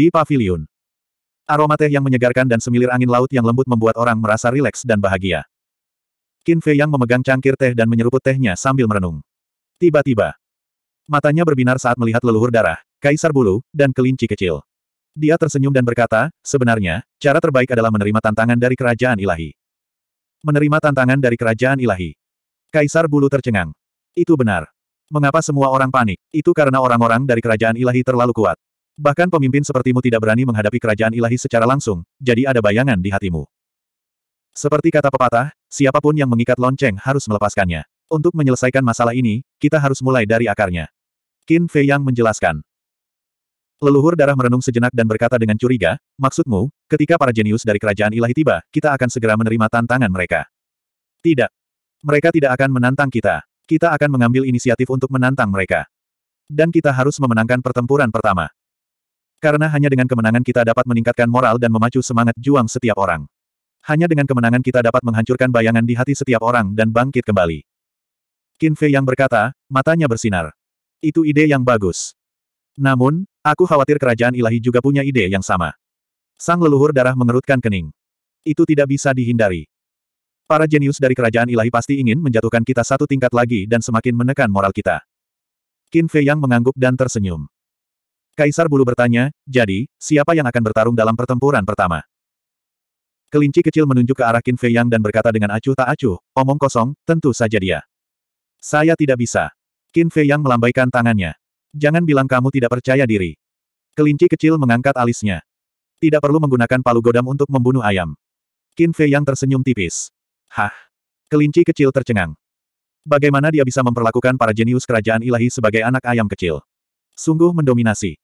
di pavilion. Aroma teh yang menyegarkan dan semilir angin laut yang lembut membuat orang merasa rileks dan bahagia. Qin Fei yang memegang cangkir teh dan menyeruput tehnya sambil merenung. Tiba-tiba, matanya berbinar saat melihat leluhur darah, kaisar bulu, dan kelinci kecil. Dia tersenyum dan berkata, sebenarnya, cara terbaik adalah menerima tantangan dari kerajaan ilahi. Menerima tantangan dari kerajaan ilahi. Kaisar bulu tercengang. Itu benar. Mengapa semua orang panik? Itu karena orang-orang dari kerajaan ilahi terlalu kuat. Bahkan pemimpin sepertimu tidak berani menghadapi kerajaan ilahi secara langsung, jadi ada bayangan di hatimu. Seperti kata pepatah, siapapun yang mengikat lonceng harus melepaskannya. Untuk menyelesaikan masalah ini, kita harus mulai dari akarnya. Qin Fei Yang menjelaskan. Leluhur darah merenung sejenak dan berkata dengan curiga, maksudmu, ketika para jenius dari kerajaan ilahi tiba, kita akan segera menerima tantangan mereka. Tidak. Mereka tidak akan menantang kita. Kita akan mengambil inisiatif untuk menantang mereka. Dan kita harus memenangkan pertempuran pertama. Karena hanya dengan kemenangan kita dapat meningkatkan moral dan memacu semangat juang setiap orang. Hanya dengan kemenangan kita dapat menghancurkan bayangan di hati setiap orang dan bangkit kembali. Qin Fei yang berkata, matanya bersinar. Itu ide yang bagus. Namun, aku khawatir kerajaan ilahi juga punya ide yang sama. Sang leluhur darah mengerutkan kening. Itu tidak bisa dihindari. Para jenius dari kerajaan ilahi pasti ingin menjatuhkan kita satu tingkat lagi dan semakin menekan moral kita. Qin Fei yang mengangguk dan tersenyum. Kaisar Bulu bertanya, jadi, siapa yang akan bertarung dalam pertempuran pertama? Kelinci kecil menunjuk ke arah Qin Fei Yang dan berkata dengan acuh tak acuh, omong kosong, tentu saja dia. Saya tidak bisa. Qin Fei Yang melambaikan tangannya. Jangan bilang kamu tidak percaya diri. Kelinci kecil mengangkat alisnya. Tidak perlu menggunakan palu godam untuk membunuh ayam. Qin Fei Yang tersenyum tipis. Hah. Kelinci kecil tercengang. Bagaimana dia bisa memperlakukan para jenius kerajaan ilahi sebagai anak ayam kecil? Sungguh mendominasi.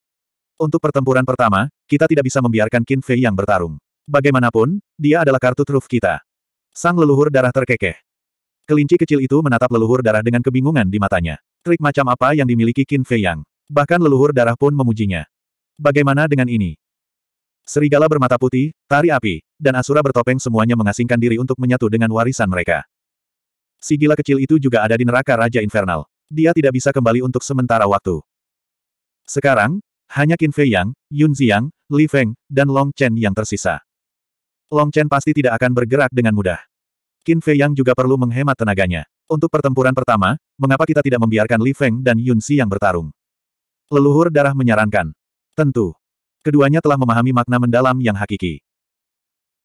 Untuk pertempuran pertama, kita tidak bisa membiarkan Qin Fei yang bertarung. Bagaimanapun, dia adalah kartu truf kita. Sang leluhur darah terkekeh. Kelinci kecil itu menatap leluhur darah dengan kebingungan di matanya. Trik macam apa yang dimiliki Qin Fei Yang? Bahkan leluhur darah pun memujinya. Bagaimana dengan ini? Serigala bermata putih, tari api, dan Asura bertopeng semuanya mengasingkan diri untuk menyatu dengan warisan mereka. Si gila kecil itu juga ada di neraka Raja Infernal. Dia tidak bisa kembali untuk sementara waktu. Sekarang, hanya Qin Fei Yang, Yun Ziyang, Li Feng, dan Long Chen yang tersisa. Long Chen pasti tidak akan bergerak dengan mudah. Qin Fei Yang juga perlu menghemat tenaganya. Untuk pertempuran pertama, mengapa kita tidak membiarkan Li Feng dan Yun Si yang bertarung? Leluhur darah menyarankan. Tentu. Keduanya telah memahami makna mendalam yang hakiki.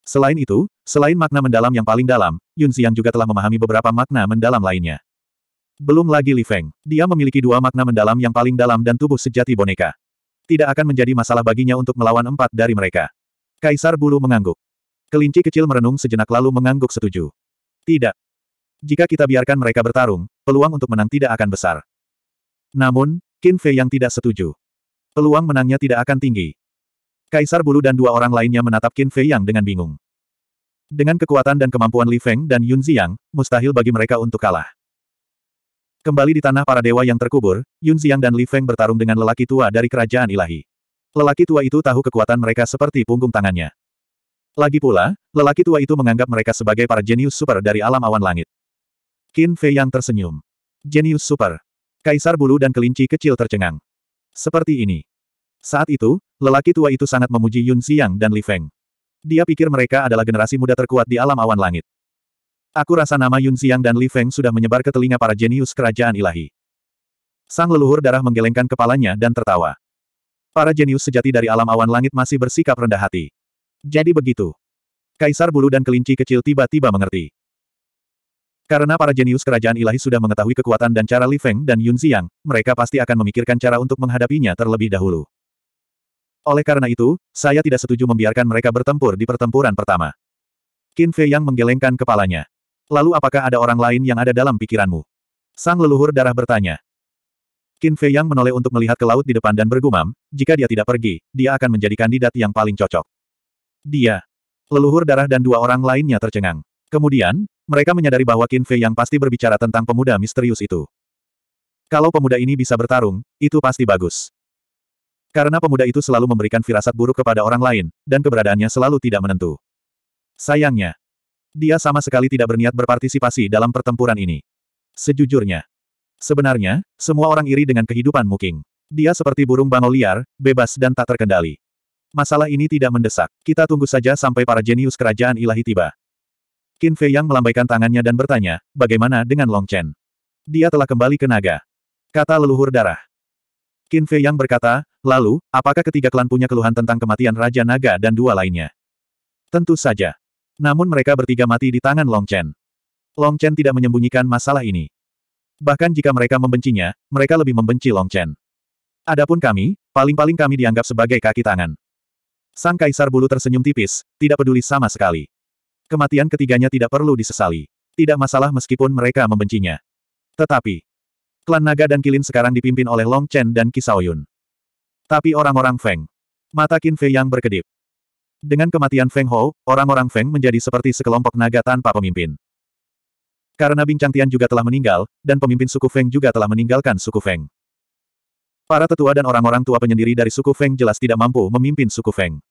Selain itu, selain makna mendalam yang paling dalam, Yun Xiang juga telah memahami beberapa makna mendalam lainnya. Belum lagi Li Feng. Dia memiliki dua makna mendalam yang paling dalam dan tubuh sejati boneka. Tidak akan menjadi masalah baginya untuk melawan empat dari mereka. Kaisar Bulu mengangguk. Kelinci kecil merenung sejenak lalu mengangguk setuju. Tidak. Jika kita biarkan mereka bertarung, peluang untuk menang tidak akan besar. Namun, Qin Fei yang tidak setuju. Peluang menangnya tidak akan tinggi. Kaisar Bulu dan dua orang lainnya menatap Qin Fei yang dengan bingung. Dengan kekuatan dan kemampuan Li Feng dan Yun Ziyang, mustahil bagi mereka untuk kalah. Kembali di tanah para dewa yang terkubur, Yun Xiang dan Li Feng bertarung dengan lelaki tua dari kerajaan ilahi. Lelaki tua itu tahu kekuatan mereka seperti punggung tangannya. Lagi pula, lelaki tua itu menganggap mereka sebagai para jenius super dari alam awan langit. Qin Fei yang tersenyum. Jenius super. Kaisar bulu dan kelinci kecil tercengang. Seperti ini. Saat itu, lelaki tua itu sangat memuji Yun Xiang dan Li Feng. Dia pikir mereka adalah generasi muda terkuat di alam awan langit. Aku rasa nama Yun Xiang dan Li Feng sudah menyebar ke telinga para jenius kerajaan ilahi. Sang leluhur darah menggelengkan kepalanya dan tertawa. Para jenius sejati dari alam awan langit masih bersikap rendah hati. Jadi begitu. Kaisar bulu dan kelinci kecil tiba-tiba mengerti. Karena para jenius kerajaan ilahi sudah mengetahui kekuatan dan cara Li Feng dan Yun Xiang, mereka pasti akan memikirkan cara untuk menghadapinya terlebih dahulu. Oleh karena itu, saya tidak setuju membiarkan mereka bertempur di pertempuran pertama. Qin Fei yang menggelengkan kepalanya. Lalu apakah ada orang lain yang ada dalam pikiranmu? Sang leluhur darah bertanya. Qin Fei Yang menoleh untuk melihat ke laut di depan dan bergumam, jika dia tidak pergi, dia akan menjadi kandidat yang paling cocok. Dia. Leluhur darah dan dua orang lainnya tercengang. Kemudian, mereka menyadari bahwa Qin Fei Yang pasti berbicara tentang pemuda misterius itu. Kalau pemuda ini bisa bertarung, itu pasti bagus. Karena pemuda itu selalu memberikan firasat buruk kepada orang lain, dan keberadaannya selalu tidak menentu. Sayangnya, dia sama sekali tidak berniat berpartisipasi dalam pertempuran ini. Sejujurnya. Sebenarnya, semua orang iri dengan kehidupan Muking. Dia seperti burung bangau liar, bebas dan tak terkendali. Masalah ini tidak mendesak. Kita tunggu saja sampai para jenius kerajaan ilahi tiba. Qin Fei Yang melambaikan tangannya dan bertanya, bagaimana dengan Long Chen? Dia telah kembali ke naga. Kata leluhur darah. Qin Fei Yang berkata, lalu, apakah ketiga klan punya keluhan tentang kematian Raja Naga dan dua lainnya? Tentu saja. Namun mereka bertiga mati di tangan Long Chen. Long Chen tidak menyembunyikan masalah ini. Bahkan jika mereka membencinya, mereka lebih membenci Long Chen. Adapun kami, paling-paling kami dianggap sebagai kaki tangan. Sang Kaisar Bulu tersenyum tipis, tidak peduli sama sekali. Kematian ketiganya tidak perlu disesali. Tidak masalah meskipun mereka membencinya. Tetapi, klan Naga dan Kilin sekarang dipimpin oleh Long Chen dan Kisaoyun. Tapi orang-orang Feng. Mata Qin Fei yang berkedip. Dengan kematian Feng Hou, orang-orang Feng menjadi seperti sekelompok naga tanpa pemimpin. Karena Bing Changtian juga telah meninggal, dan pemimpin suku Feng juga telah meninggalkan suku Feng. Para tetua dan orang-orang tua penyendiri dari suku Feng jelas tidak mampu memimpin suku Feng.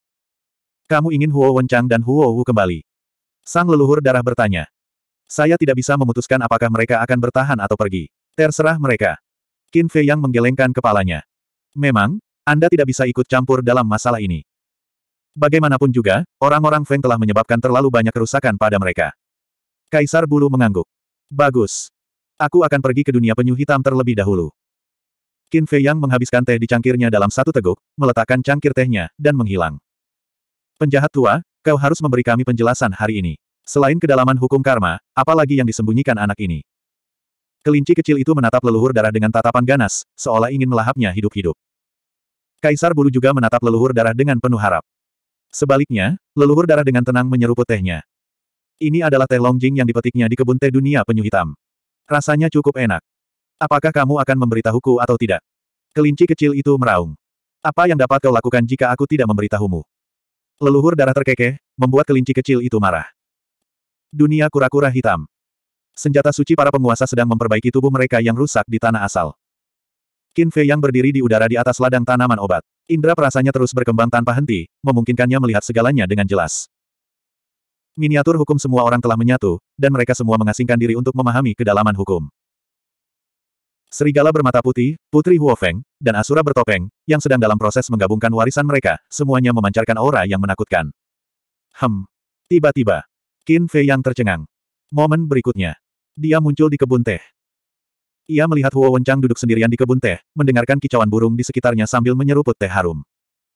Kamu ingin Huo Wenchang dan Huo Wu kembali. Sang leluhur darah bertanya. Saya tidak bisa memutuskan apakah mereka akan bertahan atau pergi. Terserah mereka. Qin Fei yang menggelengkan kepalanya. Memang, Anda tidak bisa ikut campur dalam masalah ini. Bagaimanapun juga, orang-orang Feng telah menyebabkan terlalu banyak kerusakan pada mereka. Kaisar Bulu mengangguk. Bagus. Aku akan pergi ke dunia penyu hitam terlebih dahulu. Qin Fei Yang menghabiskan teh di cangkirnya dalam satu teguk, meletakkan cangkir tehnya, dan menghilang. Penjahat tua, kau harus memberi kami penjelasan hari ini. Selain kedalaman hukum karma, apalagi yang disembunyikan anak ini? Kelinci kecil itu menatap leluhur darah dengan tatapan ganas, seolah ingin melahapnya hidup-hidup. Kaisar Bulu juga menatap leluhur darah dengan penuh harap. Sebaliknya, leluhur darah dengan tenang menyeruput tehnya. Ini adalah teh longjing yang dipetiknya di kebun teh dunia penyu hitam. Rasanya cukup enak. Apakah kamu akan memberitahuku atau tidak? Kelinci kecil itu meraung. Apa yang dapat kau lakukan jika aku tidak memberitahumu? Leluhur darah terkekeh, membuat kelinci kecil itu marah. Dunia kura-kura hitam. Senjata suci para penguasa sedang memperbaiki tubuh mereka yang rusak di tanah asal. Qin Fei yang berdiri di udara di atas ladang tanaman obat. Indra perasanya terus berkembang tanpa henti, memungkinkannya melihat segalanya dengan jelas. Miniatur hukum semua orang telah menyatu, dan mereka semua mengasingkan diri untuk memahami kedalaman hukum. Serigala bermata putih, Putri Huofeng, dan Asura bertopeng, yang sedang dalam proses menggabungkan warisan mereka, semuanya memancarkan aura yang menakutkan. Hem. Tiba-tiba. Qin Fei yang tercengang. Momen berikutnya. Dia muncul di kebun teh. Ia melihat Huo Wenchang duduk sendirian di kebun teh, mendengarkan kicauan burung di sekitarnya sambil menyeruput teh harum.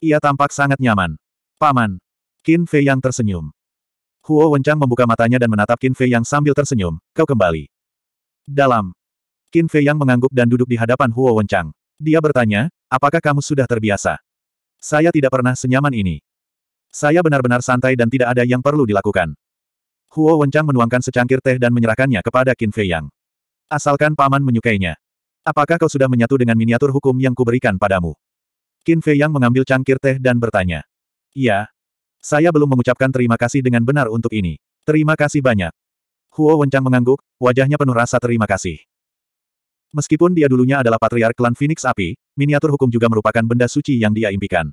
Ia tampak sangat nyaman. Paman. Qin Fei yang tersenyum. Huo Wenchang membuka matanya dan menatap Qin Fei yang sambil tersenyum, kau kembali. Dalam. Qin Fei yang mengangguk dan duduk di hadapan Huo Wenchang. Dia bertanya, apakah kamu sudah terbiasa? Saya tidak pernah senyaman ini. Saya benar-benar santai dan tidak ada yang perlu dilakukan. Huo Wenchang menuangkan secangkir teh dan menyerahkannya kepada Qin Fei Yang. Asalkan paman menyukainya. Apakah kau sudah menyatu dengan miniatur hukum yang kuberikan padamu? Qin Fei Yang mengambil cangkir teh dan bertanya. Iya. Saya belum mengucapkan terima kasih dengan benar untuk ini. Terima kasih banyak. Huo Wencang mengangguk, wajahnya penuh rasa terima kasih. Meskipun dia dulunya adalah patriark klan Phoenix Api, miniatur hukum juga merupakan benda suci yang dia impikan.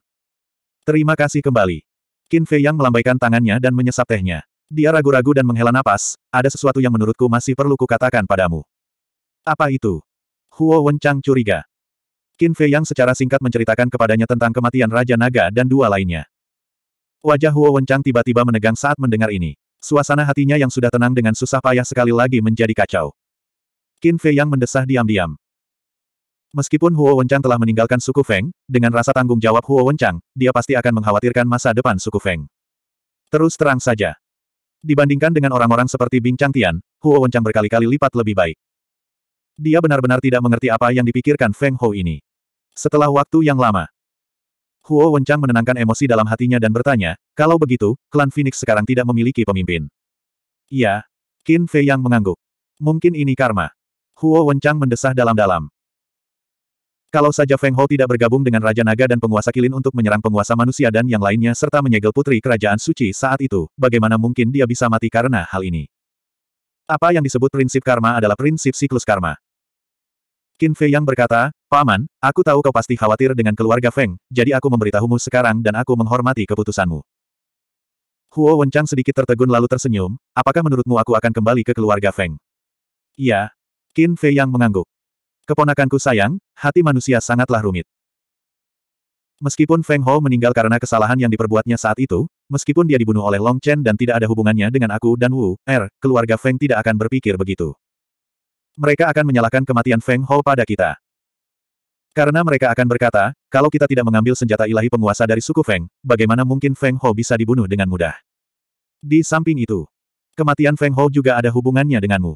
Terima kasih kembali. Qin Fei Yang melambaikan tangannya dan menyesap tehnya. Dia ragu-ragu dan menghela napas, ada sesuatu yang menurutku masih perlu kukatakan padamu. Apa itu? Huo Wenchang curiga. Qin Fei Yang secara singkat menceritakan kepadanya tentang kematian Raja Naga dan dua lainnya. Wajah Huo Wenchang tiba-tiba menegang saat mendengar ini. Suasana hatinya yang sudah tenang dengan susah payah sekali lagi menjadi kacau. Qin Fei Yang mendesah diam-diam. Meskipun Huo Wenchang telah meninggalkan suku Feng, dengan rasa tanggung jawab Huo Wenchang, dia pasti akan mengkhawatirkan masa depan suku Feng. Terus terang saja. Dibandingkan dengan orang-orang seperti Bing Changtian, Huo Wenchang berkali-kali lipat lebih baik. Dia benar-benar tidak mengerti apa yang dipikirkan Feng Ho ini. Setelah waktu yang lama, Huo Wenchang menenangkan emosi dalam hatinya dan bertanya, kalau begitu, klan Phoenix sekarang tidak memiliki pemimpin. Iya. Qin Fei yang mengangguk. Mungkin ini karma. Huo Wenchang mendesah dalam-dalam. Kalau saja Feng Ho tidak bergabung dengan Raja Naga dan penguasa Kilin untuk menyerang penguasa manusia dan yang lainnya serta menyegel putri kerajaan suci saat itu, bagaimana mungkin dia bisa mati karena hal ini? Apa yang disebut prinsip karma adalah prinsip siklus karma. Qin Fei yang berkata, Paman, aku tahu kau pasti khawatir dengan keluarga Feng, jadi aku memberitahumu sekarang dan aku menghormati keputusanmu. Huo Wenchang sedikit tertegun lalu tersenyum, apakah menurutmu aku akan kembali ke keluarga Feng? Iya. Qin Fei yang mengangguk. Keponakanku sayang, hati manusia sangatlah rumit. Meskipun Feng Ho meninggal karena kesalahan yang diperbuatnya saat itu, meskipun dia dibunuh oleh Long Chen dan tidak ada hubungannya dengan aku dan Wu Er, keluarga Feng tidak akan berpikir begitu. Mereka akan menyalahkan kematian Feng Ho pada kita. Karena mereka akan berkata, kalau kita tidak mengambil senjata ilahi penguasa dari suku Feng, bagaimana mungkin Feng Ho bisa dibunuh dengan mudah? Di samping itu, kematian Feng Ho juga ada hubungannya denganmu.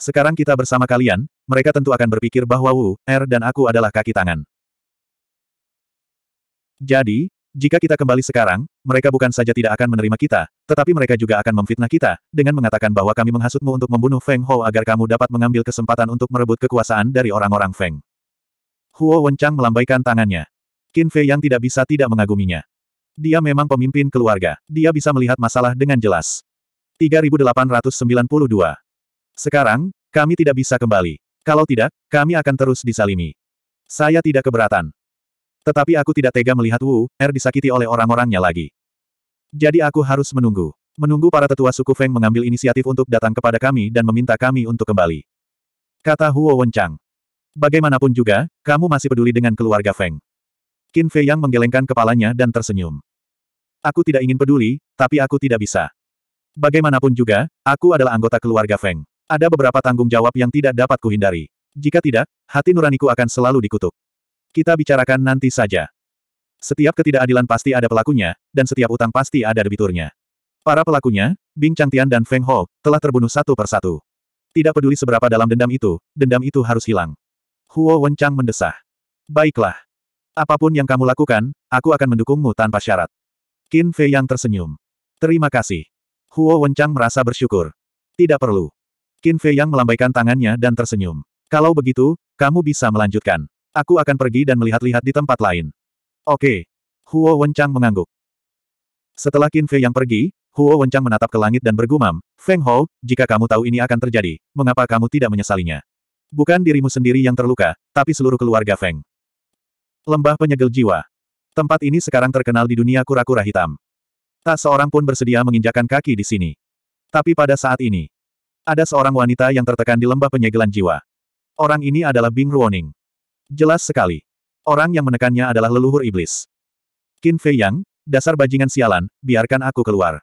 Sekarang kita bersama kalian, mereka tentu akan berpikir bahwa Wu, Er dan aku adalah kaki tangan. Jadi, jika kita kembali sekarang, mereka bukan saja tidak akan menerima kita, tetapi mereka juga akan memfitnah kita, dengan mengatakan bahwa kami menghasutmu untuk membunuh Feng Hou agar kamu dapat mengambil kesempatan untuk merebut kekuasaan dari orang-orang Feng. Huo Wenchang melambaikan tangannya. Qin Fei yang tidak bisa tidak mengaguminya. Dia memang pemimpin keluarga. Dia bisa melihat masalah dengan jelas. 3892. Sekarang, kami tidak bisa kembali. Kalau tidak, kami akan terus disalimi. Saya tidak keberatan. Tetapi aku tidak tega melihat Wu Er disakiti oleh orang-orangnya lagi. Jadi aku harus menunggu. Menunggu para tetua suku Feng mengambil inisiatif untuk datang kepada kami dan meminta kami untuk kembali. Kata Huo Wenchang. Bagaimanapun juga, kamu masih peduli dengan keluarga Feng. Qin Fei Yang menggelengkan kepalanya dan tersenyum. Aku tidak ingin peduli, tapi aku tidak bisa. Bagaimanapun juga, aku adalah anggota keluarga Feng. Ada beberapa tanggung jawab yang tidak dapat kuhindari. Jika tidak, hati nuraniku akan selalu dikutuk. Kita bicarakan nanti saja. Setiap ketidakadilan pasti ada pelakunya, dan setiap utang pasti ada debiturnya. Para pelakunya, Bing Changtian dan Feng Ho, telah terbunuh satu persatu. Tidak peduli seberapa dalam dendam itu, dendam itu harus hilang. Huo Wenchang mendesah. Baiklah. Apapun yang kamu lakukan, aku akan mendukungmu tanpa syarat. Qin Fei yang tersenyum. Terima kasih. Huo Wenchang merasa bersyukur. Tidak perlu. Qin Fei yang melambaikan tangannya dan tersenyum. Kalau begitu, kamu bisa melanjutkan. Aku akan pergi dan melihat-lihat di tempat lain. Oke. Huo Wenchang mengangguk. Setelah Qin Fei yang pergi, Huo Wenchang menatap ke langit dan bergumam, Feng Hou, jika kamu tahu ini akan terjadi, mengapa kamu tidak menyesalinya? Bukan dirimu sendiri yang terluka, tapi seluruh keluarga Feng. Lembah penyegel jiwa. Tempat ini sekarang terkenal di dunia kura-kura hitam. Tak seorang pun bersedia menginjakan kaki di sini. Tapi pada saat ini, ada seorang wanita yang tertekan di lembah penyegelan jiwa. Orang ini adalah Bing Ruoning. Jelas sekali. Orang yang menekannya adalah leluhur iblis. Qin Fei Yang, dasar bajingan sialan, biarkan aku keluar.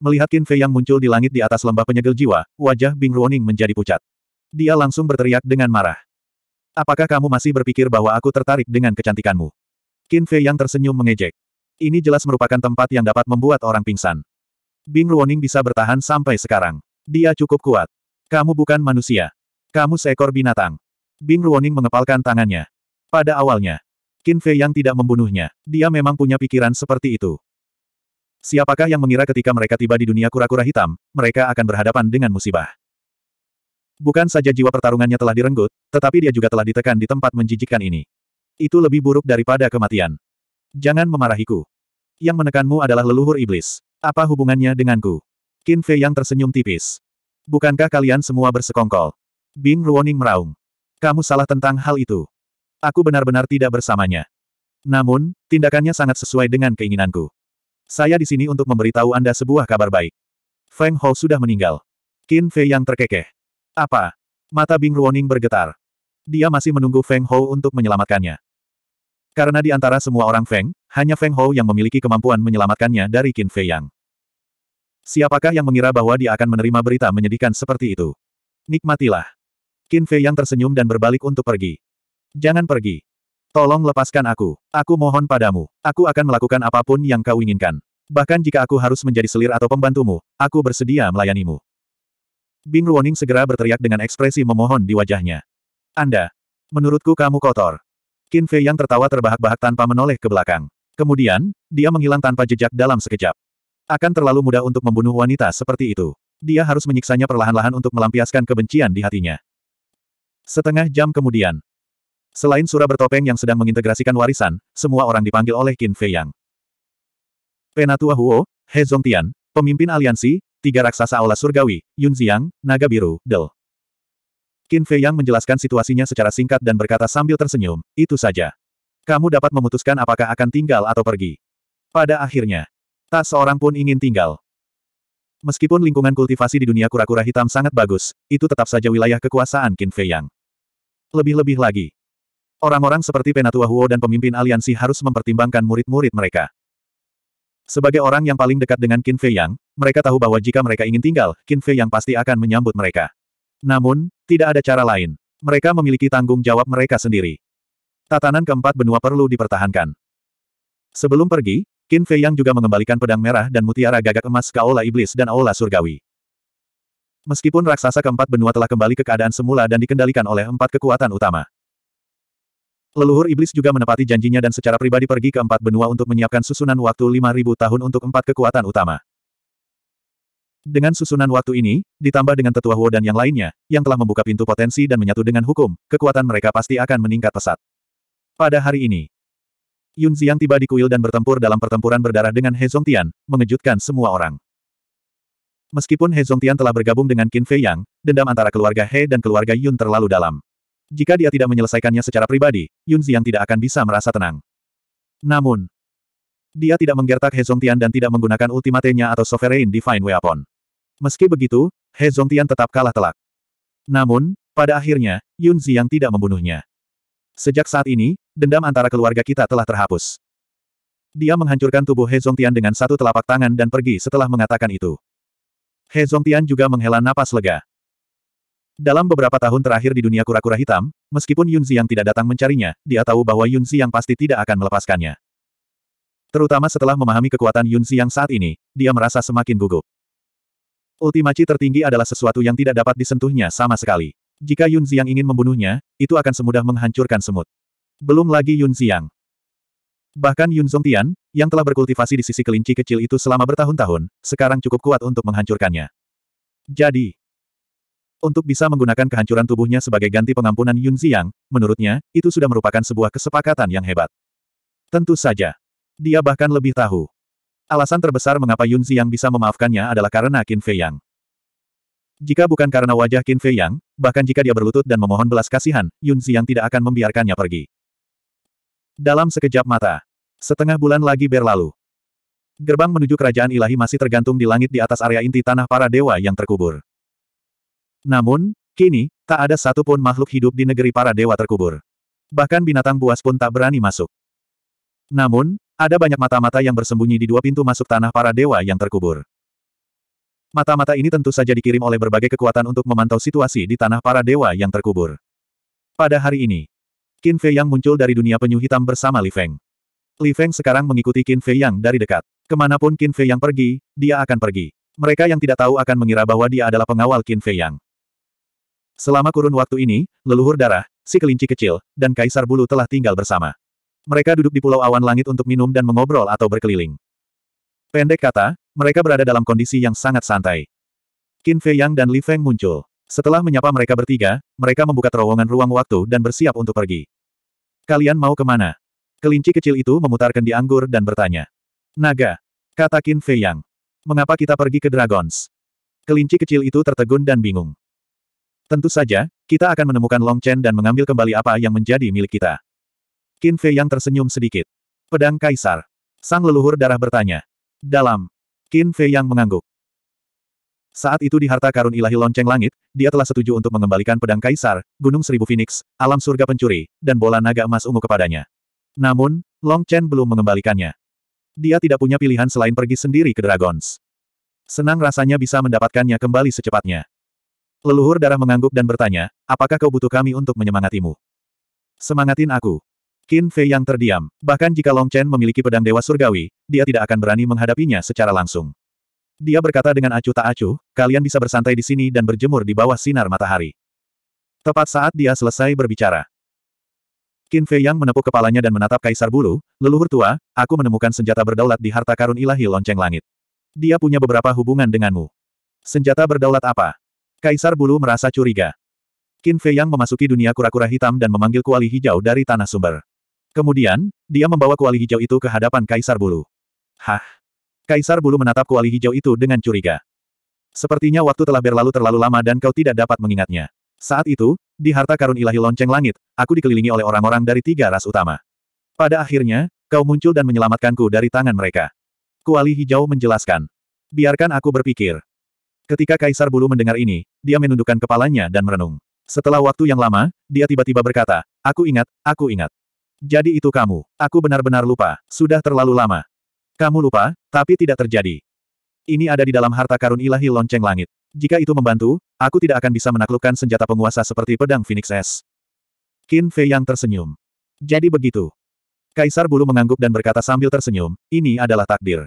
Melihat Qin Fei Yang muncul di langit di atas lembah penyegel jiwa, wajah Bing Ruoning menjadi pucat. Dia langsung berteriak dengan marah. Apakah kamu masih berpikir bahwa aku tertarik dengan kecantikanmu? Qin Fei Yang tersenyum mengejek. Ini jelas merupakan tempat yang dapat membuat orang pingsan. Bing Ruoning bisa bertahan sampai sekarang. Dia cukup kuat. Kamu bukan manusia. Kamu seekor binatang. Bing Ruoning mengepalkan tangannya. Pada awalnya, Qin Fei yang tidak membunuhnya. Dia memang punya pikiran seperti itu. Siapakah yang mengira ketika mereka tiba di dunia kura-kura hitam, mereka akan berhadapan dengan musibah. Bukan saja jiwa pertarungannya telah direnggut, tetapi dia juga telah ditekan di tempat menjijikkan ini. Itu lebih buruk daripada kematian. Jangan memarahiku. Yang menekanmu adalah leluhur iblis. Apa hubungannya denganku? Qin Fei yang tersenyum tipis. Bukankah kalian semua bersekongkol? Bing Ruoning meraung. Kamu salah tentang hal itu. Aku benar-benar tidak bersamanya. Namun, tindakannya sangat sesuai dengan keinginanku. Saya di sini untuk memberitahu Anda sebuah kabar baik. Feng Hou sudah meninggal. Qin Fei yang terkekeh. Apa? Mata Bing Ruoning bergetar. Dia masih menunggu Feng Hou untuk menyelamatkannya. Karena di antara semua orang Feng, hanya Feng Hou yang memiliki kemampuan menyelamatkannya dari Qin Fei yang. Siapakah yang mengira bahwa dia akan menerima berita menyedihkan seperti itu? Nikmatilah. Qin Fei yang tersenyum dan berbalik untuk pergi. Jangan pergi. Tolong lepaskan aku. Aku mohon padamu. Aku akan melakukan apapun yang kau inginkan. Bahkan jika aku harus menjadi selir atau pembantumu, aku bersedia melayanimu. Bing Ruoning segera berteriak dengan ekspresi memohon di wajahnya. Anda. Menurutku kamu kotor. Qin Fei yang tertawa terbahak-bahak tanpa menoleh ke belakang. Kemudian, dia menghilang tanpa jejak dalam sekejap. Akan terlalu mudah untuk membunuh wanita seperti itu. Dia harus menyiksanya perlahan-lahan untuk melampiaskan kebencian di hatinya. Setengah jam kemudian. Selain Sura bertopeng yang sedang mengintegrasikan warisan, semua orang dipanggil oleh Qin Fei Yang. Penatua Huo, He Zongtian, pemimpin aliansi, tiga raksasa aula surgawi, Yun Ziyang, Naga Biru, Del. Qin Fei Yang menjelaskan situasinya secara singkat dan berkata sambil tersenyum, itu saja. Kamu dapat memutuskan apakah akan tinggal atau pergi. Pada akhirnya, tak seorang pun ingin tinggal. Meskipun lingkungan kultivasi di dunia kura-kura hitam sangat bagus, itu tetap saja wilayah kekuasaan Qin Fei Yang. Lebih-lebih lagi. Orang-orang seperti Penatua Huo dan pemimpin aliansi harus mempertimbangkan murid-murid mereka. Sebagai orang yang paling dekat dengan Qin Fei Yang, mereka tahu bahwa jika mereka ingin tinggal, Qin Fei Yang pasti akan menyambut mereka. Namun, tidak ada cara lain. Mereka memiliki tanggung jawab mereka sendiri. Tatanan keempat benua perlu dipertahankan. Sebelum pergi, Qin Fei Yang juga mengembalikan pedang merah dan mutiara gagak emas ke Aula Iblis dan Aula Surgawi. Meskipun raksasa keempat benua telah kembali ke keadaan semula dan dikendalikan oleh empat kekuatan utama. Leluhur Iblis juga menepati janjinya dan secara pribadi pergi ke empat benua untuk menyiapkan susunan waktu 5.000 tahun untuk empat kekuatan utama. Dengan susunan waktu ini, ditambah dengan tetua Huo dan yang lainnya, yang telah membuka pintu potensi dan menyatu dengan hukum, kekuatan mereka pasti akan meningkat pesat. Pada hari ini, Yun Xiang tiba di kuil dan bertempur dalam pertempuran berdarah dengan He Zongtian, mengejutkan semua orang. Meskipun He Zongtian telah bergabung dengan Qin Fei Yang, dendam antara keluarga He dan keluarga Yun terlalu dalam. Jika dia tidak menyelesaikannya secara pribadi, Yun Xiang tidak akan bisa merasa tenang. Namun, dia tidak menggertak He Zongtian dan tidak menggunakan ultimatenya atau Sovereign Divine Weapon. Meski begitu, He Zongtian tetap kalah telak. Namun, pada akhirnya, Yun Xiang tidak membunuhnya. Sejak saat ini, dendam antara keluarga kita telah terhapus. Dia menghancurkan tubuh He Zongtian dengan satu telapak tangan dan pergi setelah mengatakan itu. He Zongtian juga menghela napas lega. Dalam beberapa tahun terakhir di dunia kura-kura hitam, meskipun Yunzi yang tidak datang mencarinya, dia tahu bahwa Yunzi yang pasti tidak akan melepaskannya. Terutama setelah memahami kekuatan Yunzi yang saat ini, dia merasa semakin gugup. Ultimaci tertinggi adalah sesuatu yang tidak dapat disentuhnya sama sekali. Jika Yun Xiang ingin membunuhnya, itu akan semudah menghancurkan semut. Belum lagi Yun Xiang. Bahkan Yun Zongtian, yang telah berkultivasi di sisi kelinci kecil itu selama bertahun-tahun, sekarang cukup kuat untuk menghancurkannya. Jadi, untuk bisa menggunakan kehancuran tubuhnya sebagai ganti pengampunan Yun Xiang, menurutnya, itu sudah merupakan sebuah kesepakatan yang hebat. Tentu saja. Dia bahkan lebih tahu. Alasan terbesar mengapa Yun Xiang bisa memaafkannya adalah karena Qin Fei Yang. Jika bukan karena wajah Qin Fei Yang, bahkan jika dia berlutut dan memohon belas kasihan, Yun Xiang tidak akan membiarkannya pergi. Dalam sekejap mata, setengah bulan lagi berlalu. Gerbang menuju kerajaan ilahi masih tergantung di langit di atas area inti tanah para dewa yang terkubur. Namun, kini, tak ada satupun makhluk hidup di negeri para dewa terkubur. Bahkan binatang buas pun tak berani masuk. Namun, ada banyak mata-mata yang bersembunyi di dua pintu masuk tanah para dewa yang terkubur. Mata-mata ini tentu saja dikirim oleh berbagai kekuatan untuk memantau situasi di tanah para dewa yang terkubur. Pada hari ini, Qin Fei Yang muncul dari dunia penyu hitam bersama Li Feng. Li Feng sekarang mengikuti Qin Fei Yang dari dekat. Kemanapun Qin Fei Yang pergi, dia akan pergi. Mereka yang tidak tahu akan mengira bahwa dia adalah pengawal Qin Fei Yang. Selama kurun waktu ini, leluhur darah, si kelinci kecil, dan kaisar bulu telah tinggal bersama. Mereka duduk di pulau awan langit untuk minum dan mengobrol atau berkeliling. Pendek kata, mereka berada dalam kondisi yang sangat santai. Qin Fei Yang dan Li Feng muncul. Setelah menyapa mereka bertiga, mereka membuka terowongan ruang waktu dan bersiap untuk pergi. Kalian mau kemana? Kelinci kecil itu memutarkan di anggur dan bertanya. Naga. Kata Qin Fei Yang. Mengapa kita pergi ke Dragons? Kelinci kecil itu tertegun dan bingung. Tentu saja, kita akan menemukan Long Chen dan mengambil kembali apa yang menjadi milik kita. Qin Fei Yang tersenyum sedikit. Pedang Kaisar. Sang leluhur darah bertanya. Dalam Qin Fei yang mengangguk. Saat itu di harta karun ilahi lonceng langit, dia telah setuju untuk mengembalikan pedang kaisar, gunung seribu phoenix, alam surga pencuri, dan bola naga emas ungu kepadanya. Namun, Long Chen belum mengembalikannya. Dia tidak punya pilihan selain pergi sendiri ke Dragons. Senang rasanya bisa mendapatkannya kembali secepatnya. Leluhur darah mengangguk dan bertanya, apakah kau butuh kami untuk menyemangatimu? Semangatin aku. Qin Fei yang terdiam, bahkan jika Long Chen memiliki pedang Dewa Surgawi, dia tidak akan berani menghadapinya secara langsung. Dia berkata dengan acuh tak acuh, kalian bisa bersantai di sini dan berjemur di bawah sinar matahari. Tepat saat dia selesai berbicara. Qin Fei Yang menepuk kepalanya dan menatap Kaisar Bulu, leluhur tua, aku menemukan senjata berdaulat di harta karun ilahi lonceng langit. Dia punya beberapa hubungan denganmu. Senjata berdaulat apa? Kaisar Bulu merasa curiga. Qin Fei Yang memasuki dunia kura-kura hitam dan memanggil kuali hijau dari tanah sumber. Kemudian, dia membawa kuali hijau itu ke hadapan Kaisar Bulu. Hah? Kaisar Bulu menatap kuali hijau itu dengan curiga. Sepertinya waktu telah berlalu terlalu lama dan kau tidak dapat mengingatnya. Saat itu, di harta karun ilahi lonceng langit, aku dikelilingi oleh orang-orang dari tiga ras utama. Pada akhirnya, kau muncul dan menyelamatkanku dari tangan mereka. Kuali hijau menjelaskan. Biarkan aku berpikir. Ketika Kaisar Bulu mendengar ini, dia menundukkan kepalanya dan merenung. Setelah waktu yang lama, dia tiba-tiba berkata, Aku ingat, aku ingat. Jadi itu kamu. Aku benar-benar lupa. Sudah terlalu lama. Kamu lupa, tapi tidak terjadi. Ini ada di dalam harta karun ilahi lonceng langit. Jika itu membantu, aku tidak akan bisa menaklukkan senjata penguasa seperti pedang Phoenix S. Qin Fei yang tersenyum. Jadi begitu. Kaisar Bulu mengangguk dan berkata sambil tersenyum, ini adalah takdir.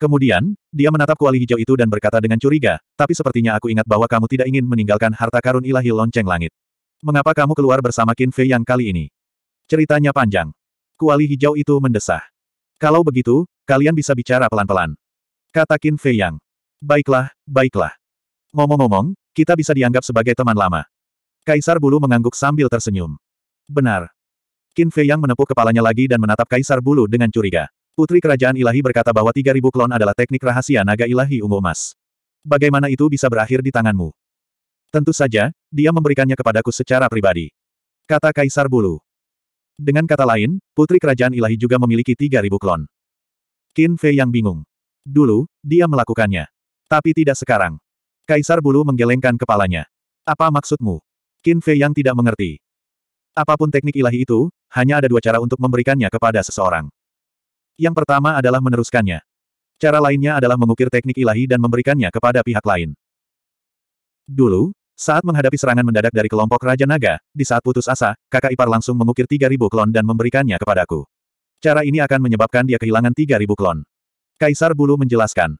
Kemudian, dia menatap kuali hijau itu dan berkata dengan curiga, tapi sepertinya aku ingat bahwa kamu tidak ingin meninggalkan harta karun ilahi lonceng langit. Mengapa kamu keluar bersama Qin Fei yang kali ini? Ceritanya panjang. Kuali hijau itu mendesah. Kalau begitu, kalian bisa bicara pelan-pelan. Kata Qin Fei Yang. Baiklah, baiklah. Ngomong-ngomong, kita bisa dianggap sebagai teman lama. Kaisar Bulu mengangguk sambil tersenyum. Benar. Qin Fei Yang menepuk kepalanya lagi dan menatap Kaisar Bulu dengan curiga. Putri Kerajaan Ilahi berkata bahwa 3000 klon adalah teknik rahasia naga ilahi ungu emas. Bagaimana itu bisa berakhir di tanganmu? Tentu saja, dia memberikannya kepadaku secara pribadi. Kata Kaisar Bulu. Dengan kata lain, putri kerajaan ilahi juga memiliki 3.000 klon. Qin Fei yang bingung. Dulu, dia melakukannya. Tapi tidak sekarang. Kaisar Bulu menggelengkan kepalanya. Apa maksudmu? Qin Fei yang tidak mengerti. Apapun teknik ilahi itu, hanya ada dua cara untuk memberikannya kepada seseorang. Yang pertama adalah meneruskannya. Cara lainnya adalah mengukir teknik ilahi dan memberikannya kepada pihak lain. Dulu, saat menghadapi serangan mendadak dari kelompok Raja Naga, di saat putus asa, kakak ipar langsung mengukir 3.000 klon dan memberikannya kepadaku. Cara ini akan menyebabkan dia kehilangan 3.000 klon. Kaisar Bulu menjelaskan.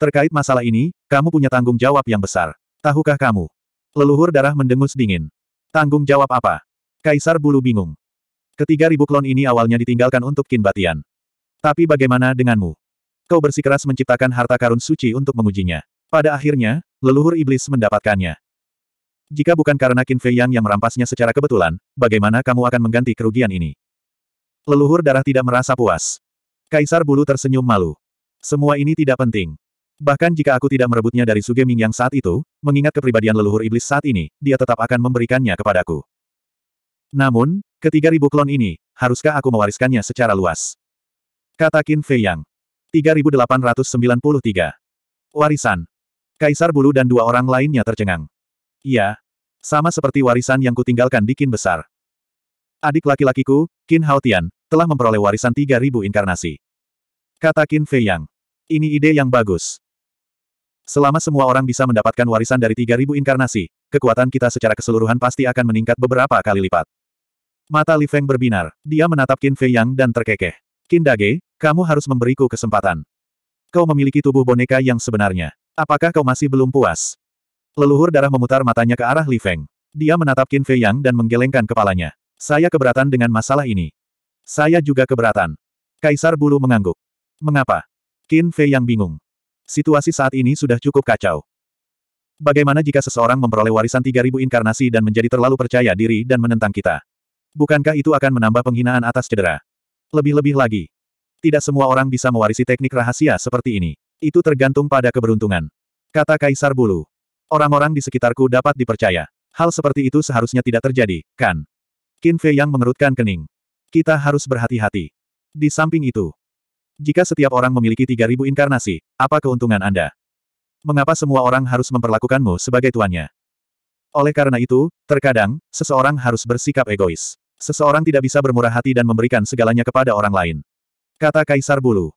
Terkait masalah ini, kamu punya tanggung jawab yang besar. Tahukah kamu? Leluhur darah mendengus dingin. Tanggung jawab apa? Kaisar Bulu bingung. Ketiga ribu klon ini awalnya ditinggalkan untuk kinbatian. Tapi bagaimana denganmu? Kau bersikeras menciptakan harta karun suci untuk mengujinya. Pada akhirnya, leluhur iblis mendapatkannya. Jika bukan karena Qin Fei Yang yang merampasnya secara kebetulan, bagaimana kamu akan mengganti kerugian ini? Leluhur darah tidak merasa puas. Kaisar bulu tersenyum malu. Semua ini tidak penting. Bahkan jika aku tidak merebutnya dari Suge Ming yang saat itu, mengingat kepribadian leluhur iblis saat ini, dia tetap akan memberikannya kepadaku. Namun, ketiga ribu klon ini, haruskah aku mewariskannya secara luas? Kata Qin Fei Yang. 3893. Warisan. Kaisar Bulu dan dua orang lainnya tercengang. Iya. Sama seperti warisan yang kutinggalkan di Kin Besar. Adik laki-lakiku, Kin Haotian, telah memperoleh warisan 3.000 inkarnasi. Kata Kin Fei Yang. Ini ide yang bagus. Selama semua orang bisa mendapatkan warisan dari 3.000 inkarnasi, kekuatan kita secara keseluruhan pasti akan meningkat beberapa kali lipat. Mata Li Feng berbinar. Dia menatap Kin Fei Yang dan terkekeh. Kin Dage, kamu harus memberiku kesempatan. Kau memiliki tubuh boneka yang sebenarnya. Apakah kau masih belum puas? Leluhur darah memutar matanya ke arah Li Feng. Dia menatap Qin Fei Yang dan menggelengkan kepalanya. Saya keberatan dengan masalah ini. Saya juga keberatan. Kaisar Bulu mengangguk. Mengapa? Qin Fei Yang bingung. Situasi saat ini sudah cukup kacau. Bagaimana jika seseorang memperoleh warisan 3000 inkarnasi dan menjadi terlalu percaya diri dan menentang kita? Bukankah itu akan menambah penghinaan atas cedera? Lebih-lebih lagi. Tidak semua orang bisa mewarisi teknik rahasia seperti ini. Itu tergantung pada keberuntungan. Kata Kaisar Bulu. Orang-orang di sekitarku dapat dipercaya. Hal seperti itu seharusnya tidak terjadi, kan? Qin Fei yang mengerutkan kening. Kita harus berhati-hati. Di samping itu, jika setiap orang memiliki 3000 inkarnasi, apa keuntungan Anda? Mengapa semua orang harus memperlakukanmu sebagai tuannya? Oleh karena itu, terkadang, seseorang harus bersikap egois. Seseorang tidak bisa bermurah hati dan memberikan segalanya kepada orang lain. Kata Kaisar Bulu.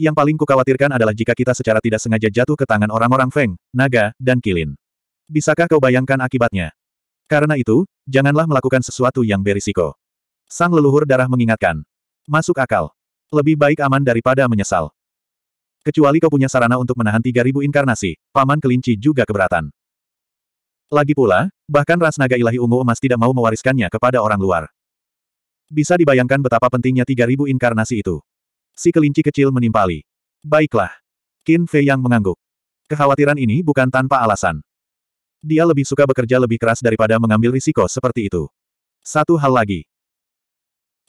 Yang paling kukhawatirkan adalah jika kita secara tidak sengaja jatuh ke tangan orang-orang Feng, Naga, dan Kilin. Bisakah kau bayangkan akibatnya? Karena itu, janganlah melakukan sesuatu yang berisiko. Sang leluhur darah mengingatkan. Masuk akal. Lebih baik aman daripada menyesal. Kecuali kau punya sarana untuk menahan 3000 inkarnasi, paman kelinci juga keberatan. Lagi pula, bahkan ras naga ilahi ungu emas tidak mau mewariskannya kepada orang luar. Bisa dibayangkan betapa pentingnya 3000 inkarnasi itu. Si kelinci kecil menimpali. Baiklah. Qin Fei yang mengangguk. Kekhawatiran ini bukan tanpa alasan. Dia lebih suka bekerja lebih keras daripada mengambil risiko seperti itu. Satu hal lagi.